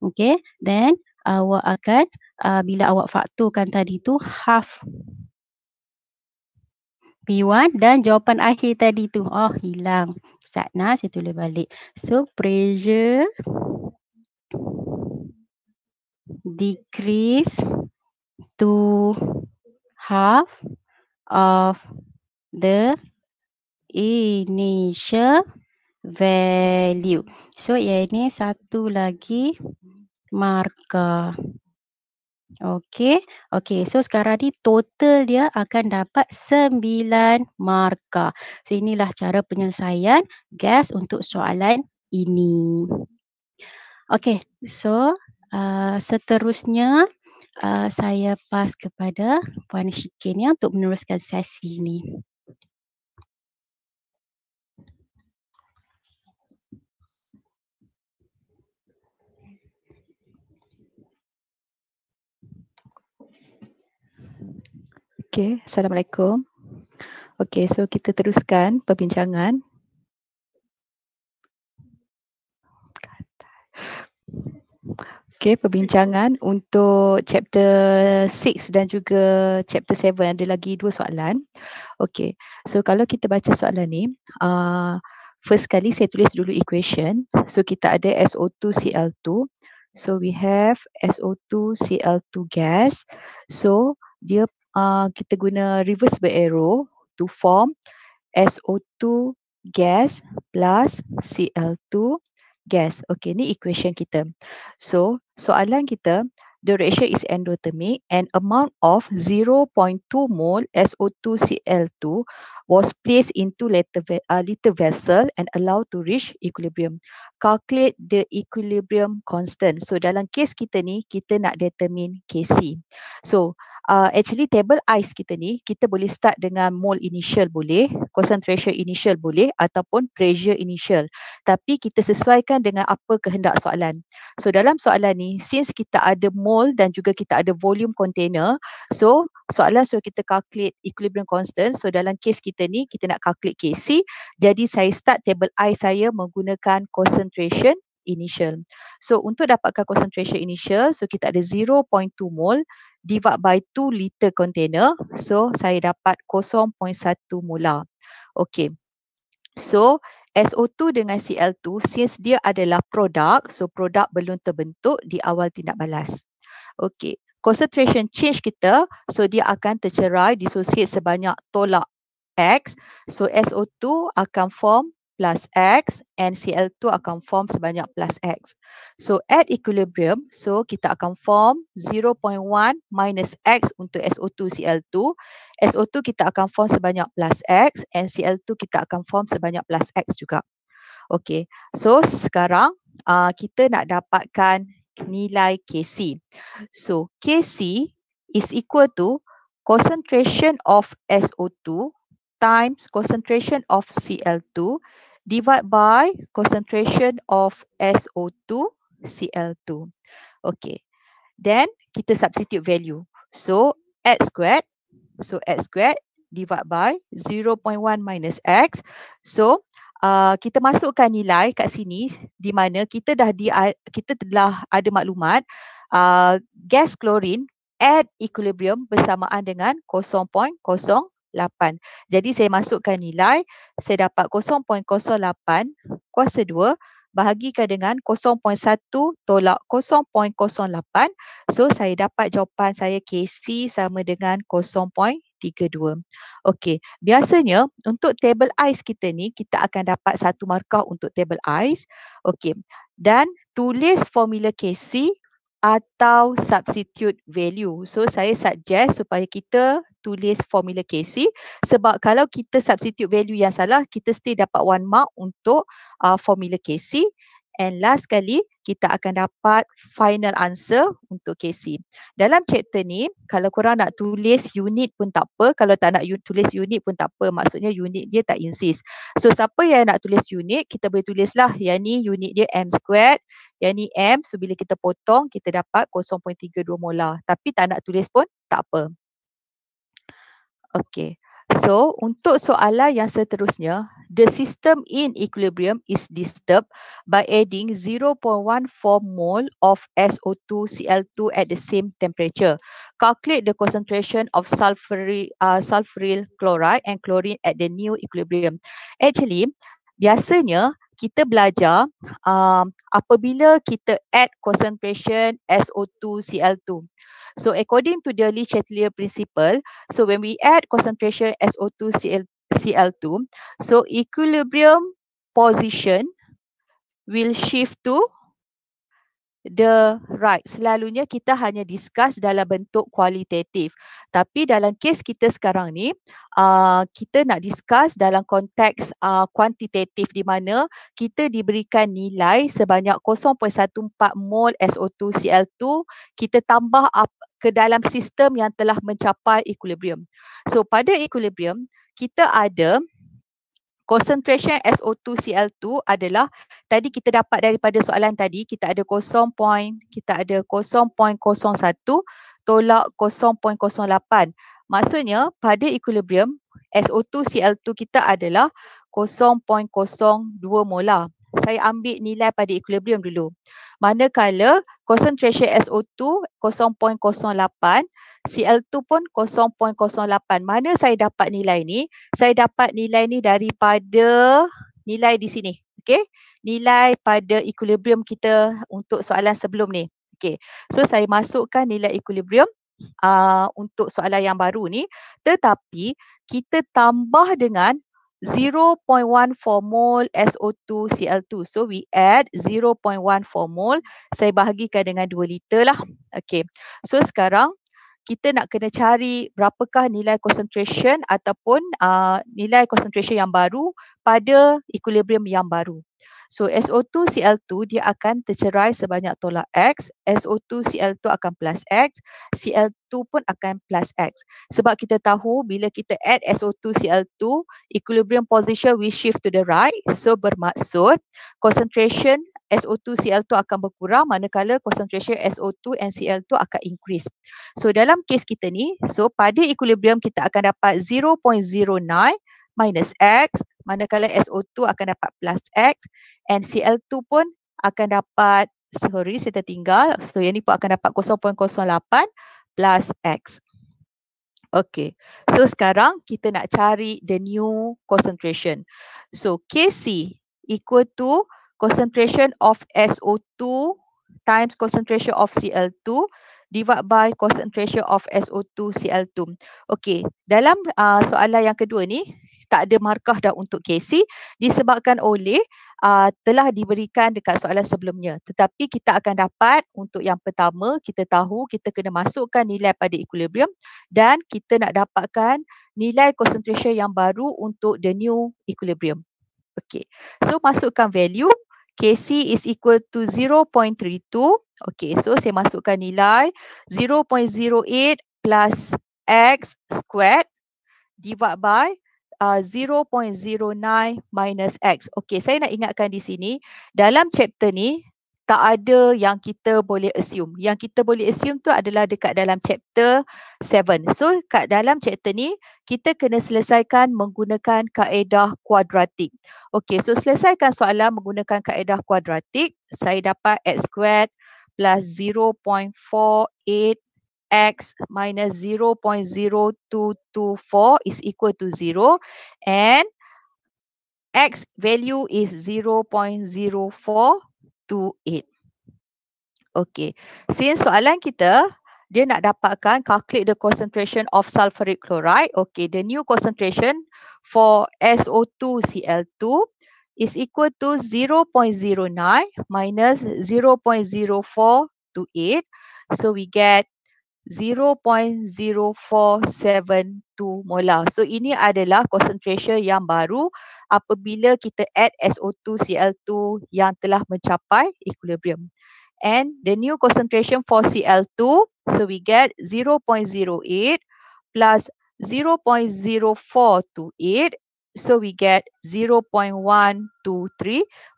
okay then awak akan uh, bila awak faktorkan tadi tu half P1 dan jawapan akhir tadi tu. Oh hilang. Satna saya tulis balik. So pressure decrease to half of the initial value. So ia ini satu lagi markah. Okey. Okey. So sekarang ni total dia akan dapat sembilan markah. So inilah cara penyelesaian gas untuk soalan ini. Okey. So uh, seterusnya uh, saya pas kepada Puan Syikin ya untuk meneruskan sesi ni. Okay, Assalamualaikum. Okay, so kita teruskan perbincangan. Okay, perbincangan untuk chapter 6 dan juga chapter 7 ada lagi dua soalan. Okay, so kalau kita baca soalan ni, uh, first kali saya tulis dulu equation. So kita ada SO2Cl2. So we have SO2Cl2 gas. So dia uh, kita guna reverse aero to form SO2 gas plus Cl2 gas. Okay, ni equation kita. So, soalan kita, the ratio is endothermic and amount of 0.2 mole SO2 Cl2 was placed into little uh, liter vessel and allowed to reach equilibrium. Calculate the equilibrium constant. So, dalam kes kita ni, kita nak determine Kc. So, uh, actually table ice kita ni kita boleh start dengan mole initial boleh concentration initial boleh ataupun pressure initial tapi kita sesuaikan dengan apa kehendak soalan so dalam soalan ni since kita ada mole dan juga kita ada volume container so soalan suruh kita calculate equilibrium constant so dalam kes kita ni kita nak calculate KC jadi saya start table ice saya menggunakan concentration initial. So untuk dapatkan concentration initial, so kita ada 0.2 mol divided by 2 liter container. So saya dapat 0.1 molar. Okay. So SO2 dengan Cl2 since dia adalah produk, so produk belum terbentuk di awal tindak balas. Okay. Concentration change kita, so dia akan tercerai, disosiat sebanyak tolak X. So SO2 akan form plus X and Cl2 akan form sebanyak plus X. So at equilibrium, so kita akan form 0.1 minus X untuk SO2 Cl2. SO2 kita akan form sebanyak plus X and Cl2 kita akan form sebanyak plus X juga. Okay, so sekarang uh, kita nak dapatkan nilai Kc. So Kc is equal to concentration of SO2 times concentration of Cl2 divide by concentration of SO2 Cl2. Okay. Then kita substitute value. So x squared. So x squared divide by 0.1 minus x. So uh, kita masukkan nilai kat sini di mana kita dah di, uh, kita telah ada maklumat uh, gas klorin at equilibrium bersamaan dengan 0.08. Jadi saya masukkan nilai, saya dapat 0.08 kuasa 2 bahagikan dengan 0.1 tolak 0.08. So saya dapat jawapan saya KC sama dengan 0.32. Okey, biasanya untuk table ice kita ni kita akan dapat satu markah untuk table ice. Okey. Dan tulis formula KC atau substitute value. So saya suggest supaya kita tulis formula KC sebab kalau kita substitute value yang salah kita still dapat one mark untuk uh, formula KC and last kali kita akan dapat final answer untuk KC. Dalam chapter ni kalau korang nak tulis unit pun tak apa, kalau tak nak tulis unit pun tak apa. Maksudnya unit dia tak insist. So siapa yang nak tulis unit, kita boleh tulislah yang ni unit dia m squared, yang ni M, so bila kita potong kita dapat 0.32 molar. Tapi tak nak tulis pun tak apa. Okay. So untuk soalan yang seterusnya, the system in equilibrium is disturbed by adding 0.14 mole of SO2 Cl2 at the same temperature. Calculate the concentration of sulfuri, uh, chloride and chlorine at the new equilibrium. Actually, biasanya kita belajar um, apabila kita add concentration SO2Cl2. So according to the Lee Chatelier principle, so when we add concentration SO2Cl2, so equilibrium position will shift to the right. Selalunya kita hanya discuss dalam bentuk kualitatif. Tapi dalam kes kita sekarang ni, uh, kita nak discuss dalam konteks uh, kuantitatif uh, di mana kita diberikan nilai sebanyak 0.14 mol SO2 Cl2 kita tambah up ke dalam sistem yang telah mencapai equilibrium. So pada equilibrium, kita ada Konsentrasi SO2Cl2 adalah tadi kita dapat daripada soalan tadi kita ada 0. kita ada 0.01 tolak 0.08 maksudnya pada equilibrium SO2Cl2 kita adalah 0.02 molar saya ambil nilai pada equilibrium dulu. Manakala concentration SO2 0.08, Cl2 pun 0.08. Mana saya dapat nilai ni? Saya dapat nilai ni daripada nilai di sini. Okay. Nilai pada equilibrium kita untuk soalan sebelum ni. Okay. So saya masukkan nilai equilibrium uh, untuk soalan yang baru ni. Tetapi kita tambah dengan 0.14 mol SO2 Cl2. So we add 0.14 mol. Saya bahagikan dengan 2 liter lah. Okay. So sekarang kita nak kena cari berapakah nilai concentration ataupun uh, nilai concentration yang baru pada equilibrium yang baru. So SO2 Cl2 dia akan tercerai sebanyak tolak X, SO2 Cl2 akan plus X, Cl2 pun akan plus X. Sebab kita tahu bila kita add SO2 Cl2, equilibrium position will shift to the right. So bermaksud concentration SO2 Cl tu akan berkurang manakala concentration SO2 and Cl tu akan increase. So dalam kes kita ni, so pada equilibrium kita akan dapat 0.09 minus X manakala SO2 akan dapat plus X and Cl2 pun akan dapat sorry saya tertinggal so yang ni pun akan dapat 0.08 plus X. Okay, so sekarang kita nak cari the new concentration. So KC equal to concentration of SO2 times concentration of Cl2 divide by concentration of SO2 Cl2. Okey, dalam uh, soalan yang kedua ni tak ada markah dah untuk KC disebabkan oleh uh, telah diberikan dekat soalan sebelumnya. Tetapi kita akan dapat untuk yang pertama kita tahu kita kena masukkan nilai pada equilibrium dan kita nak dapatkan nilai concentration yang baru untuk the new equilibrium. Okey. So masukkan value KC is equal to 0.32. Okay, so saya masukkan nilai 0.08 plus X squared divided by uh, 0.09 minus X. Okay, saya nak ingatkan di sini. Dalam chapter ni, tak ada yang kita boleh assume. Yang kita boleh assume tu adalah dekat dalam chapter 7. So kat dalam chapter ni kita kena selesaikan menggunakan kaedah kuadratik. Okay so selesaikan soalan menggunakan kaedah kuadratik. Saya dapat x squared plus 0.48x minus 0.0224 is equal to 0 and x value is 0.04 to it. Okay, since soalan kita dia nak dapatkan calculate the concentration of sulfuric chloride. Okay, the new concentration for SO2Cl2 is equal to 0.09 minus 0.0428. So we get satu molar. So ini adalah concentration yang baru apabila kita add SO2 Cl2 yang telah mencapai equilibrium. And the new concentration for Cl2, so we get 0.08 plus 0.04 to it. So we get 0.123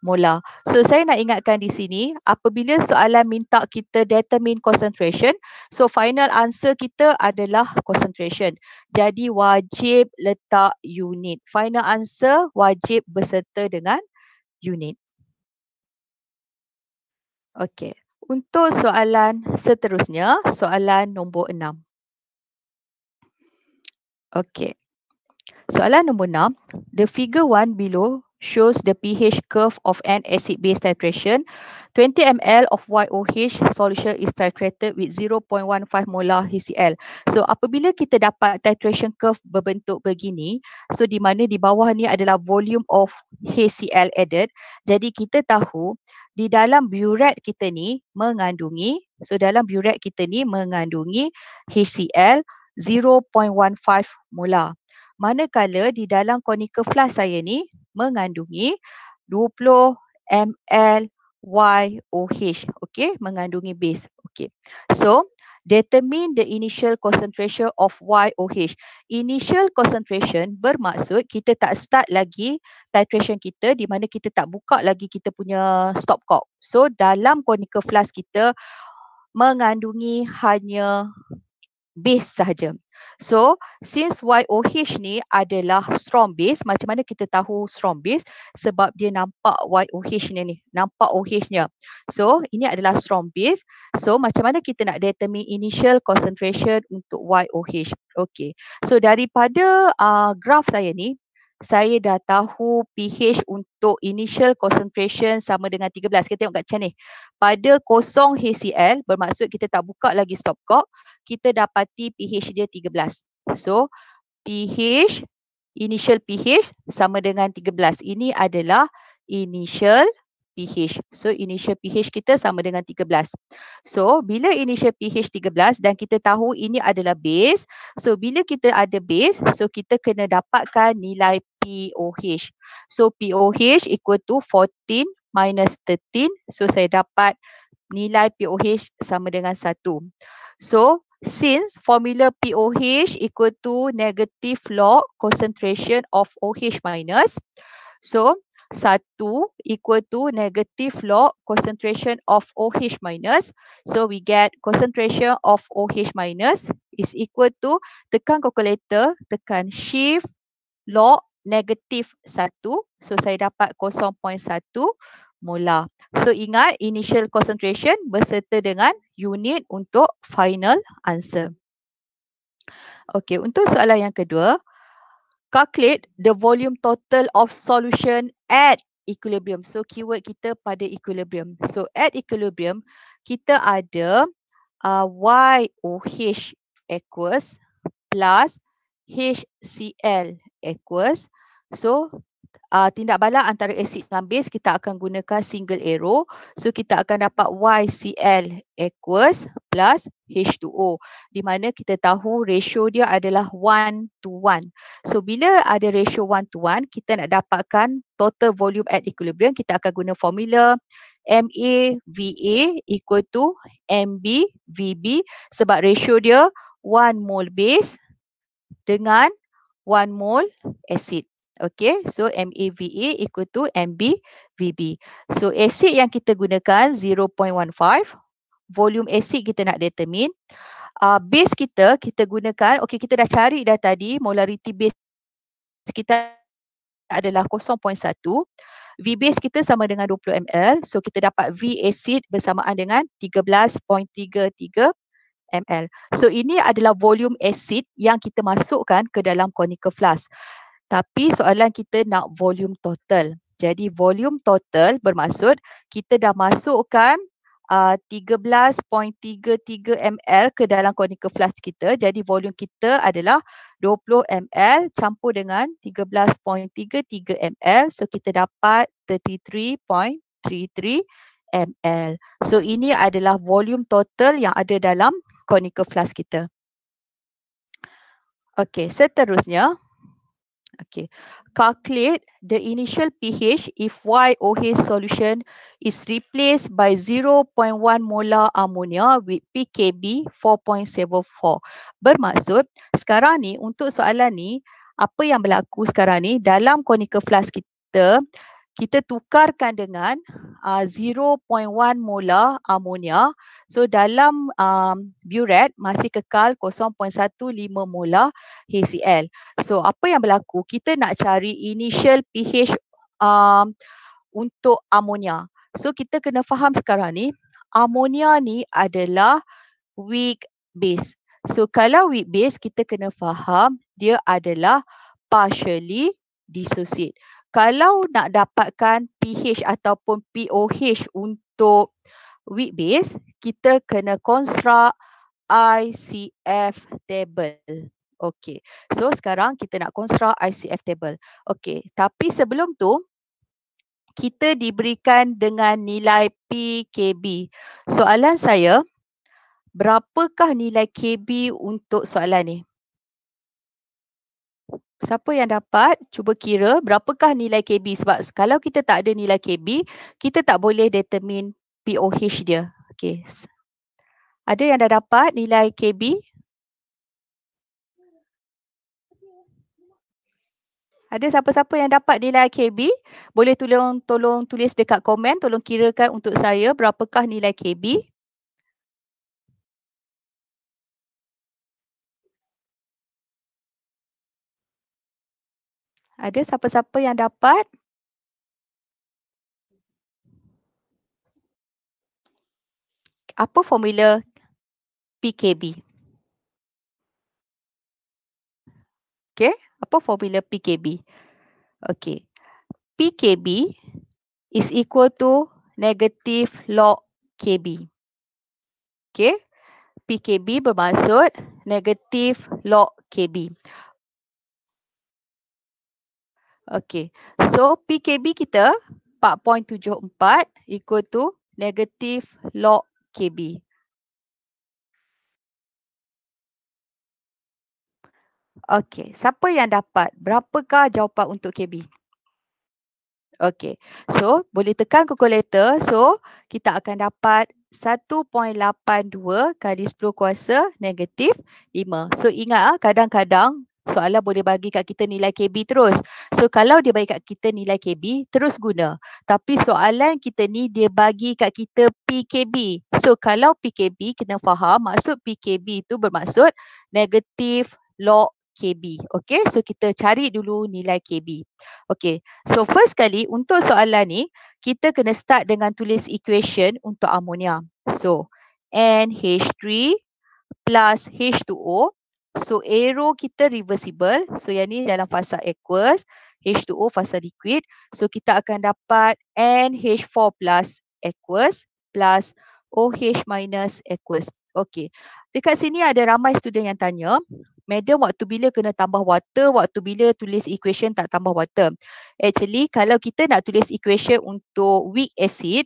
molar. So saya nak ingatkan di sini apabila soalan minta kita determine concentration, so final answer kita adalah concentration. Jadi wajib letak unit. Final answer wajib berserta dengan unit. Okay. Untuk soalan seterusnya, soalan nombor enam. Okay. Soalan nombor 6, the figure 1 below shows the pH curve of an acid base titration. 20 ml of YOH solution is titrated with 0.15 molar HCl. So apabila kita dapat titration curve berbentuk begini, so di mana di bawah ni adalah volume of HCl added. Jadi kita tahu di dalam buret kita ni mengandungi, so dalam buret kita ni mengandungi HCl 0.15 molar. Manakala di dalam conical flask saya ni mengandungi 20 ml YOH, okay, mengandungi base, okay. So, determine the initial concentration of YOH. Initial concentration bermaksud kita tak start lagi titration kita di mana kita tak buka lagi kita punya stop cock. So, dalam conical flask kita mengandungi hanya base sahaja. So since YOH ni adalah strong base, macam mana kita tahu strong base? Sebab dia nampak YOH ni ni, nampak OH nya. So ini adalah strong base. So macam mana kita nak determine initial concentration untuk YOH? Okay. So daripada uh, graf saya ni, saya dah tahu pH untuk initial concentration sama dengan 13. Kita tengok kat macam ni. Pada kosong HCl bermaksud kita tak buka lagi stopcock. kita dapati pH dia 13. So pH, initial pH sama dengan 13. Ini adalah initial pH. So initial pH kita sama dengan 13. So bila initial pH 13 dan kita tahu ini adalah base. So bila kita ada base, so kita kena dapatkan nilai POH. So POH equal to 14 minus 13. So saya dapat nilai POH sama dengan 1. So since formula POH equal to negative log concentration of OH minus. So 1 equal to negative log concentration of OH minus. So we get concentration of OH minus is equal to tekan calculator tekan shift log negatif 1. So saya dapat 0.1 molar. So ingat initial concentration berserta dengan unit untuk final answer. Okey, untuk soalan yang kedua, calculate the volume total of solution at equilibrium. So keyword kita pada equilibrium. So at equilibrium, kita ada uh, YOH aqueous plus HCl aqueous. So uh, tindak balas antara asid dan base kita akan gunakan single arrow. So kita akan dapat YCl aqueous plus H2O di mana kita tahu ratio dia adalah 1 to 1. So bila ada ratio 1 to 1 kita nak dapatkan total volume at equilibrium kita akan guna formula MA VA equal to MB VB sebab ratio dia 1 mole base dengan one mole acid. Okay, so MAVA equal to MBVB. So acid yang kita gunakan 0.15. Volume acid kita nak determine. Uh, base kita, kita gunakan, okay kita dah cari dah tadi molarity base kita adalah 0.1. V base kita sama dengan 20 ml. So kita dapat V acid bersamaan dengan ml. So ini adalah volume acid yang kita masukkan ke dalam conical flask. Tapi soalan kita nak volume total. Jadi volume total bermaksud kita dah masukkan uh, 13.33 ml ke dalam conical flask kita. Jadi volume kita adalah 20 ml campur dengan 13.33 ml. So kita dapat 33.33 ml. So ini adalah volume total yang ada dalam conical flask kita. Okey, seterusnya. Okey. Calculate the initial pH if YOH solution is replaced by 0.1 molar ammonia with pKb 4.74. Bermaksud sekarang ni untuk soalan ni apa yang berlaku sekarang ni dalam conical flask kita kita tukarkan dengan uh, ah, 0.1 molar amonia. So dalam um, buret masih kekal 0.15 molar HCl. So apa yang berlaku? Kita nak cari initial pH um, untuk amonia. So kita kena faham sekarang ni, amonia ni adalah weak base. So kalau weak base kita kena faham dia adalah partially dissociate kalau nak dapatkan PH ataupun POH untuk weak base, kita kena construct ICF table. Okay. So sekarang kita nak construct ICF table. Okay. Tapi sebelum tu, kita diberikan dengan nilai PKB. Soalan saya, berapakah nilai KB untuk soalan ni? Siapa yang dapat cuba kira berapakah nilai KB sebab kalau kita tak ada nilai KB kita tak boleh determine POH dia. Okay. Ada yang dah dapat nilai KB? Ada siapa-siapa yang dapat nilai KB? Boleh tolong tolong tulis dekat komen, tolong kirakan untuk saya berapakah nilai KB. Ada siapa-siapa yang dapat? Apa formula PKB? Okay, apa formula PKB? Okay, PKB is equal to negative log KB. Okay, PKB bermaksud negative log KB. Okay, so PKB kita 4.74 equal to negative log KB. Okay, siapa yang dapat? Berapakah jawapan untuk KB? Okay, so boleh tekan calculator. So, kita akan dapat 1.82 kali 10 kuasa negatif 5. So, ingat ah, kadang-kadang soalan boleh bagi kat kita nilai KB terus. So kalau dia bagi kat kita nilai KB, terus guna. Tapi soalan kita ni dia bagi kat kita PKB. So kalau PKB kena faham maksud PKB tu bermaksud negatif log KB. Okay, so kita cari dulu nilai KB. Okay, so first kali untuk soalan ni, kita kena start dengan tulis equation untuk amonia. So, NH3 plus H2O So aero kita reversible. So yang ni dalam fasa aqueous, H2O fasa liquid. So kita akan dapat NH4 plus aqueous plus OH minus aqueous. Okay. Dekat sini ada ramai student yang tanya, Madam waktu bila kena tambah water, waktu bila tulis equation tak tambah water. Actually kalau kita nak tulis equation untuk weak acid,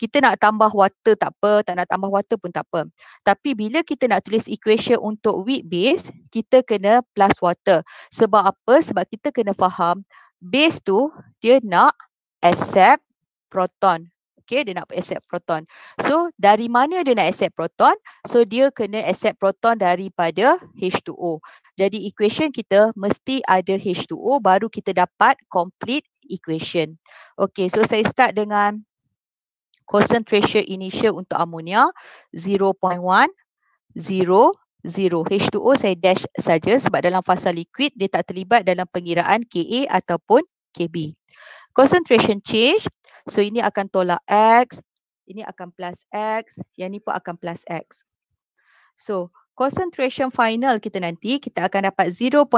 kita nak tambah water tak apa, tak nak tambah water pun tak apa. Tapi bila kita nak tulis equation untuk weak base, kita kena plus water. Sebab apa? Sebab kita kena faham base tu dia nak accept proton. Okay, dia nak accept proton. So, dari mana dia nak accept proton? So, dia kena accept proton daripada H2O. Jadi, equation kita mesti ada H2O baru kita dapat complete equation. Okay, so saya start dengan concentration initial untuk amonia 0.100 H2O saya dash saja sebab dalam fasa liquid dia tak terlibat dalam pengiraan KA ataupun KB. Concentration change so ini akan tolak X, ini akan plus X, yang ni pun akan plus X. So concentration final kita nanti kita akan dapat 0.1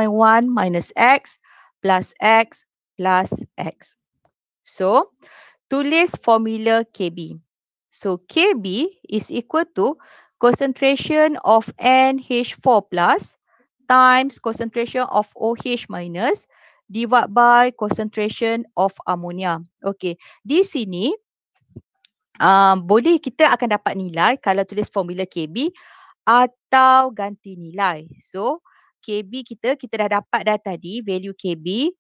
minus X plus X plus X. So tulis formula KB. So KB is equal to concentration of NH4 plus times concentration of OH minus divided by concentration of ammonia. Okay, di sini um, boleh kita akan dapat nilai kalau tulis formula KB atau ganti nilai. So KB kita, kita dah dapat dah tadi value KB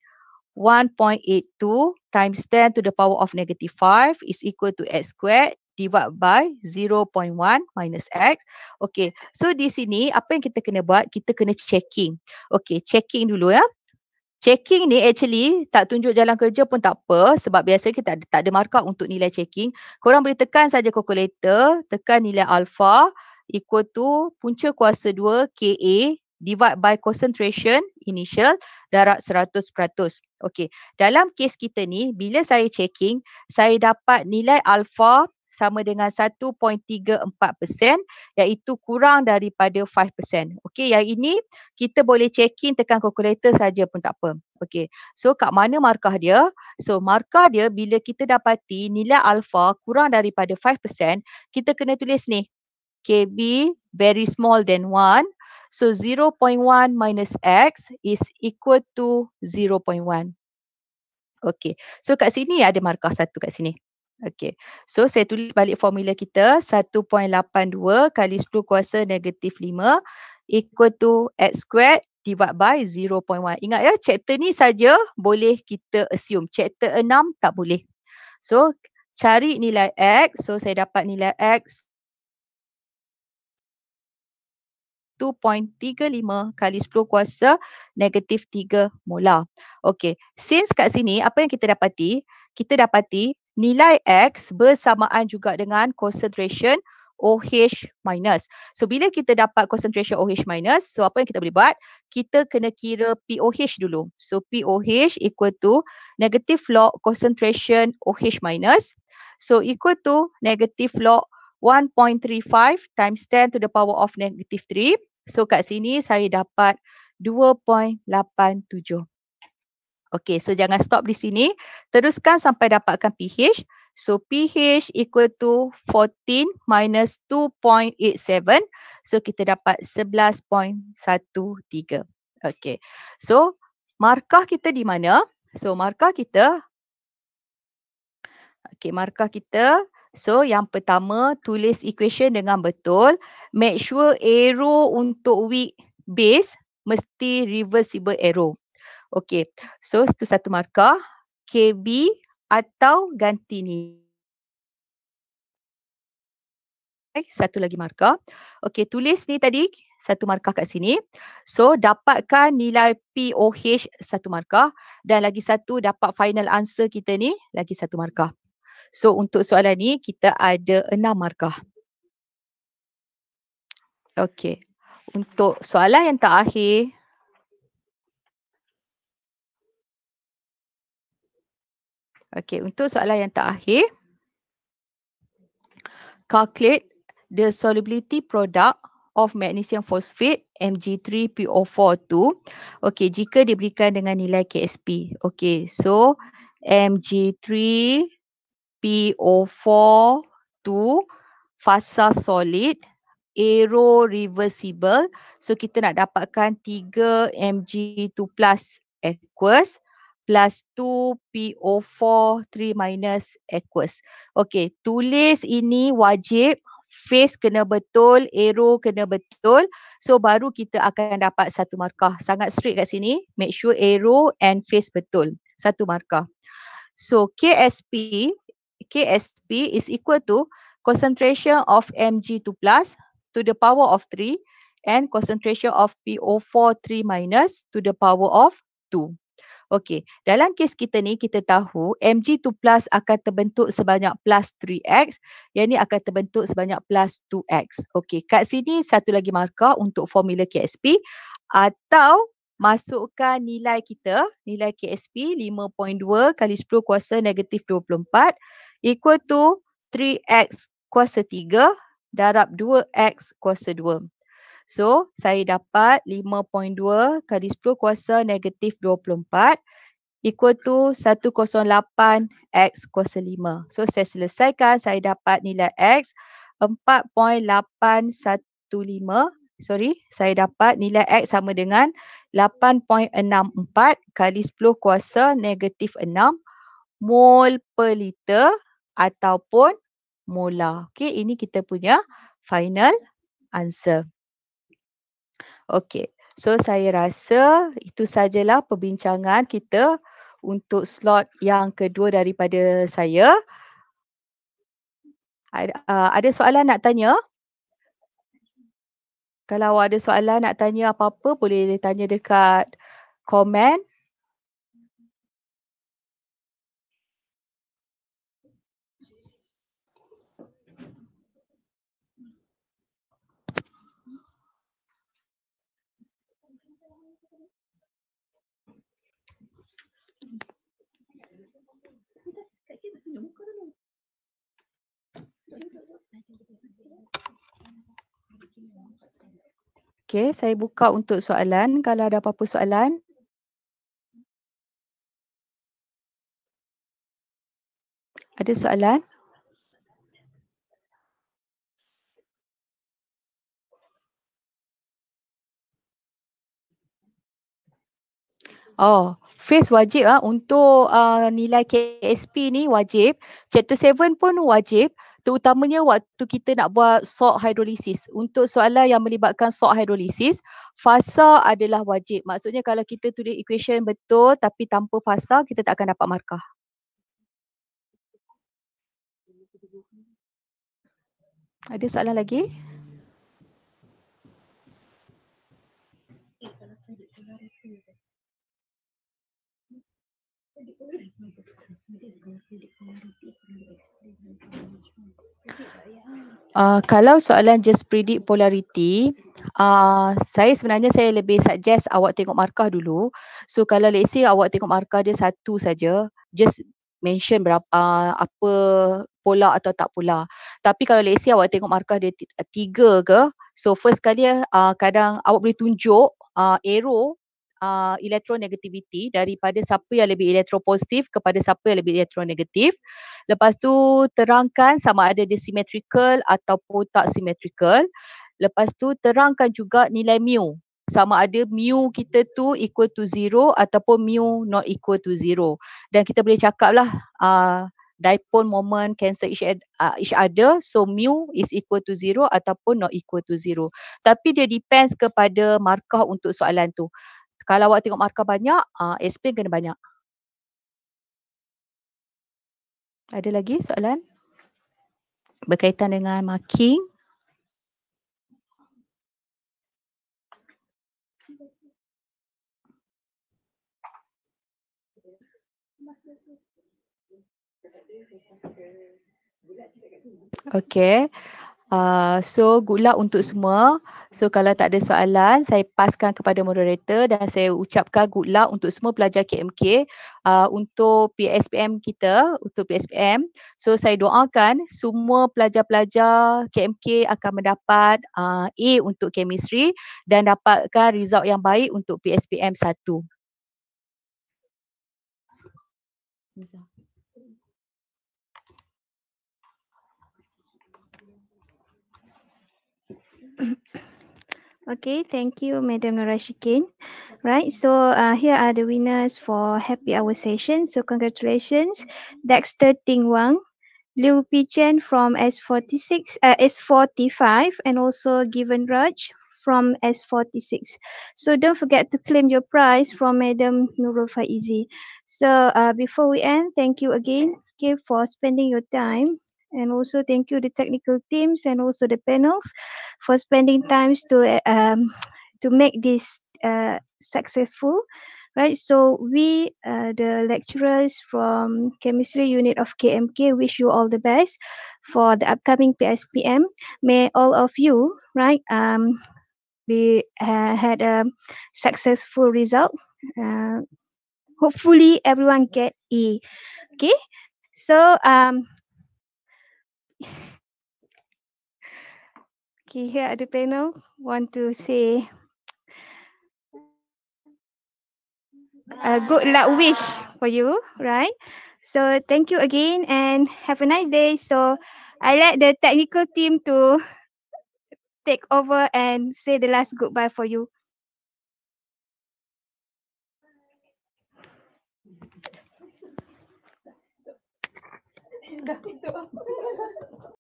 1.82 times 10 to the power of negative 5 is equal to x squared divided by 0.1 minus x. Okay, so di sini apa yang kita kena buat? Kita kena checking. Okay, checking dulu ya. Checking ni actually tak tunjuk jalan kerja pun tak apa sebab biasa kita tak ada, tak ada markah untuk nilai checking. Korang boleh tekan saja calculator, tekan nilai alpha equal to punca kuasa 2 KA divide by concentration initial darab 100%. Okey, dalam kes kita ni bila saya checking saya dapat nilai alpha sama dengan 1.34% iaitu kurang daripada 5%. Okey, yang ini kita boleh checking tekan kalkulator saja pun tak apa. Okey. So kat mana markah dia? So markah dia bila kita dapati nilai alpha kurang daripada 5%, kita kena tulis ni. KB very small than 1 So 0.1 minus x is equal to 0.1. Okay. So kat sini ada markah satu kat sini. Okay. So saya tulis balik formula kita 1.82 kali 10 kuasa negatif 5 equal to x squared divide by 0.1. Ingat ya, chapter ni saja boleh kita assume. Chapter 6 tak boleh. So cari nilai x. So saya dapat nilai x 1.35 kali 10 kuasa negatif 3 molar. Okey, since kat sini apa yang kita dapati? Kita dapati nilai X bersamaan juga dengan concentration OH minus. So bila kita dapat concentration OH minus, so apa yang kita boleh buat? Kita kena kira POH dulu. So POH equal to negative log concentration OH minus. So equal to negative log 1.35 times 10 to the power of negative So kat sini saya dapat 2.87. Okay so jangan stop di sini. Teruskan sampai dapatkan pH. So pH equal to 14 minus 2.87. So kita dapat 11.13. Okay. So markah kita di mana? So markah kita Okay, markah kita So yang pertama tulis equation dengan betul. Make sure arrow untuk weak base mesti reversible arrow. Okay. So itu satu markah. KB atau ganti ni. Okay, satu lagi markah. Okay, tulis ni tadi satu markah kat sini. So dapatkan nilai POH satu markah dan lagi satu dapat final answer kita ni lagi satu markah. So untuk soalan ni kita ada enam markah. Okey. Untuk soalan yang terakhir. Okey, untuk soalan yang terakhir. Calculate the solubility product of magnesium phosphate Mg3PO42. Okey, jika diberikan dengan nilai KSP. Okey, so mg 3 PO4 to fasa solid aero reversible. So kita nak dapatkan 3 Mg2 plus aqueous plus 2 PO4 3 minus aqueous. Okay tulis ini wajib face kena betul, aero kena betul. So baru kita akan dapat satu markah. Sangat straight kat sini. Make sure aero and face betul. Satu markah. So KSP KSP is equal to concentration of Mg2 plus to the power of 3 and concentration of PO4 3 minus to the power of 2. Okey, dalam kes kita ni kita tahu Mg2 plus akan terbentuk sebanyak plus 3x yang ni akan terbentuk sebanyak plus 2x. Okey, kat sini satu lagi markah untuk formula KSP atau masukkan nilai kita, nilai KSP 5.2 kali 10 kuasa negatif 24 equal to 3x kuasa 3 darab 2x kuasa 2. So saya dapat 5.2 kali 10 kuasa negatif 24 equal to 108 x kuasa 5. So saya selesaikan saya dapat nilai x 4.815. Sorry saya dapat nilai x sama dengan 8.64 kali 10 kuasa negatif 6 mol per liter ataupun mula. Okey, ini kita punya final answer. Okey. So saya rasa itu sajalah perbincangan kita untuk slot yang kedua daripada saya. Ada, uh, ada soalan nak tanya? Kalau ada soalan nak tanya apa-apa boleh tanya dekat komen. Okay, saya buka untuk soalan. Kalau ada apa-apa soalan. Ada soalan? Oh, face wajib ah untuk uh, nilai KSP ni wajib. Chapter 7 pun wajib terutamanya waktu kita nak buat salt hydrolysis. Untuk soalan yang melibatkan salt hydrolysis, fasa adalah wajib. Maksudnya kalau kita tulis equation betul tapi tanpa fasa kita tak akan dapat markah. Ada soalan lagi? Thank you. Uh, kalau soalan just predict polarity, uh, saya sebenarnya saya lebih suggest awak tengok markah dulu. So kalau let's say awak tengok markah dia satu saja, just mention berapa uh, apa pola atau tak pola. Tapi kalau let's say awak tengok markah dia tiga ke, so first kali uh, kadang awak boleh tunjuk uh, arrow Uh, elektronegativiti daripada siapa yang lebih elektropositif kepada siapa yang lebih elektronegatif. Lepas tu terangkan sama ada dia symmetrical ataupun tak simetrikal. Lepas tu terangkan juga nilai mu sama ada mu kita tu equal to zero ataupun mu not equal to zero. Dan kita boleh cakap lah uh, dipole moment cancel each, ad, uh, each other so mu is equal to zero ataupun not equal to zero. Tapi dia depends kepada markah untuk soalan tu. Kalau awak tengok markah banyak, uh, explain kena banyak. Ada lagi soalan? Berkaitan dengan marking. Okay. Ah, so good luck untuk semua. So kalau tak ada soalan, saya paskan kepada moderator dan saya ucapkan good luck untuk semua pelajar KMK uh, ah, untuk PSPM kita, untuk PSPM. So saya doakan semua pelajar-pelajar KMK akan mendapat uh, A untuk chemistry dan dapatkan result yang baik untuk PSPM 1. Terima kasih. Okay, thank you, Madam Norashikin. Right, so uh, here are the winners for Happy Hour session. So congratulations, Dexter Ting Wang, Liu Pichen from S46, uh, S45, and also Given Raj from S46. So don't forget to claim your prize from Madam Nurul Faizi. So uh, before we end, thank you again okay, for spending your time And also thank you the technical teams and also the panels for spending times to um, to make this uh, successful. Right, so we, uh, the lecturers from chemistry unit of KMK, wish you all the best for the upcoming PSPM. May all of you, right, um, we uh, had a successful result. Uh, hopefully, everyone get E. Okay, so um, Okay, here at the panel, want to say a uh, good luck wish for you, right? So thank you again and have a nice day. So I let the technical team to take over and say the last goodbye for you. Gracias.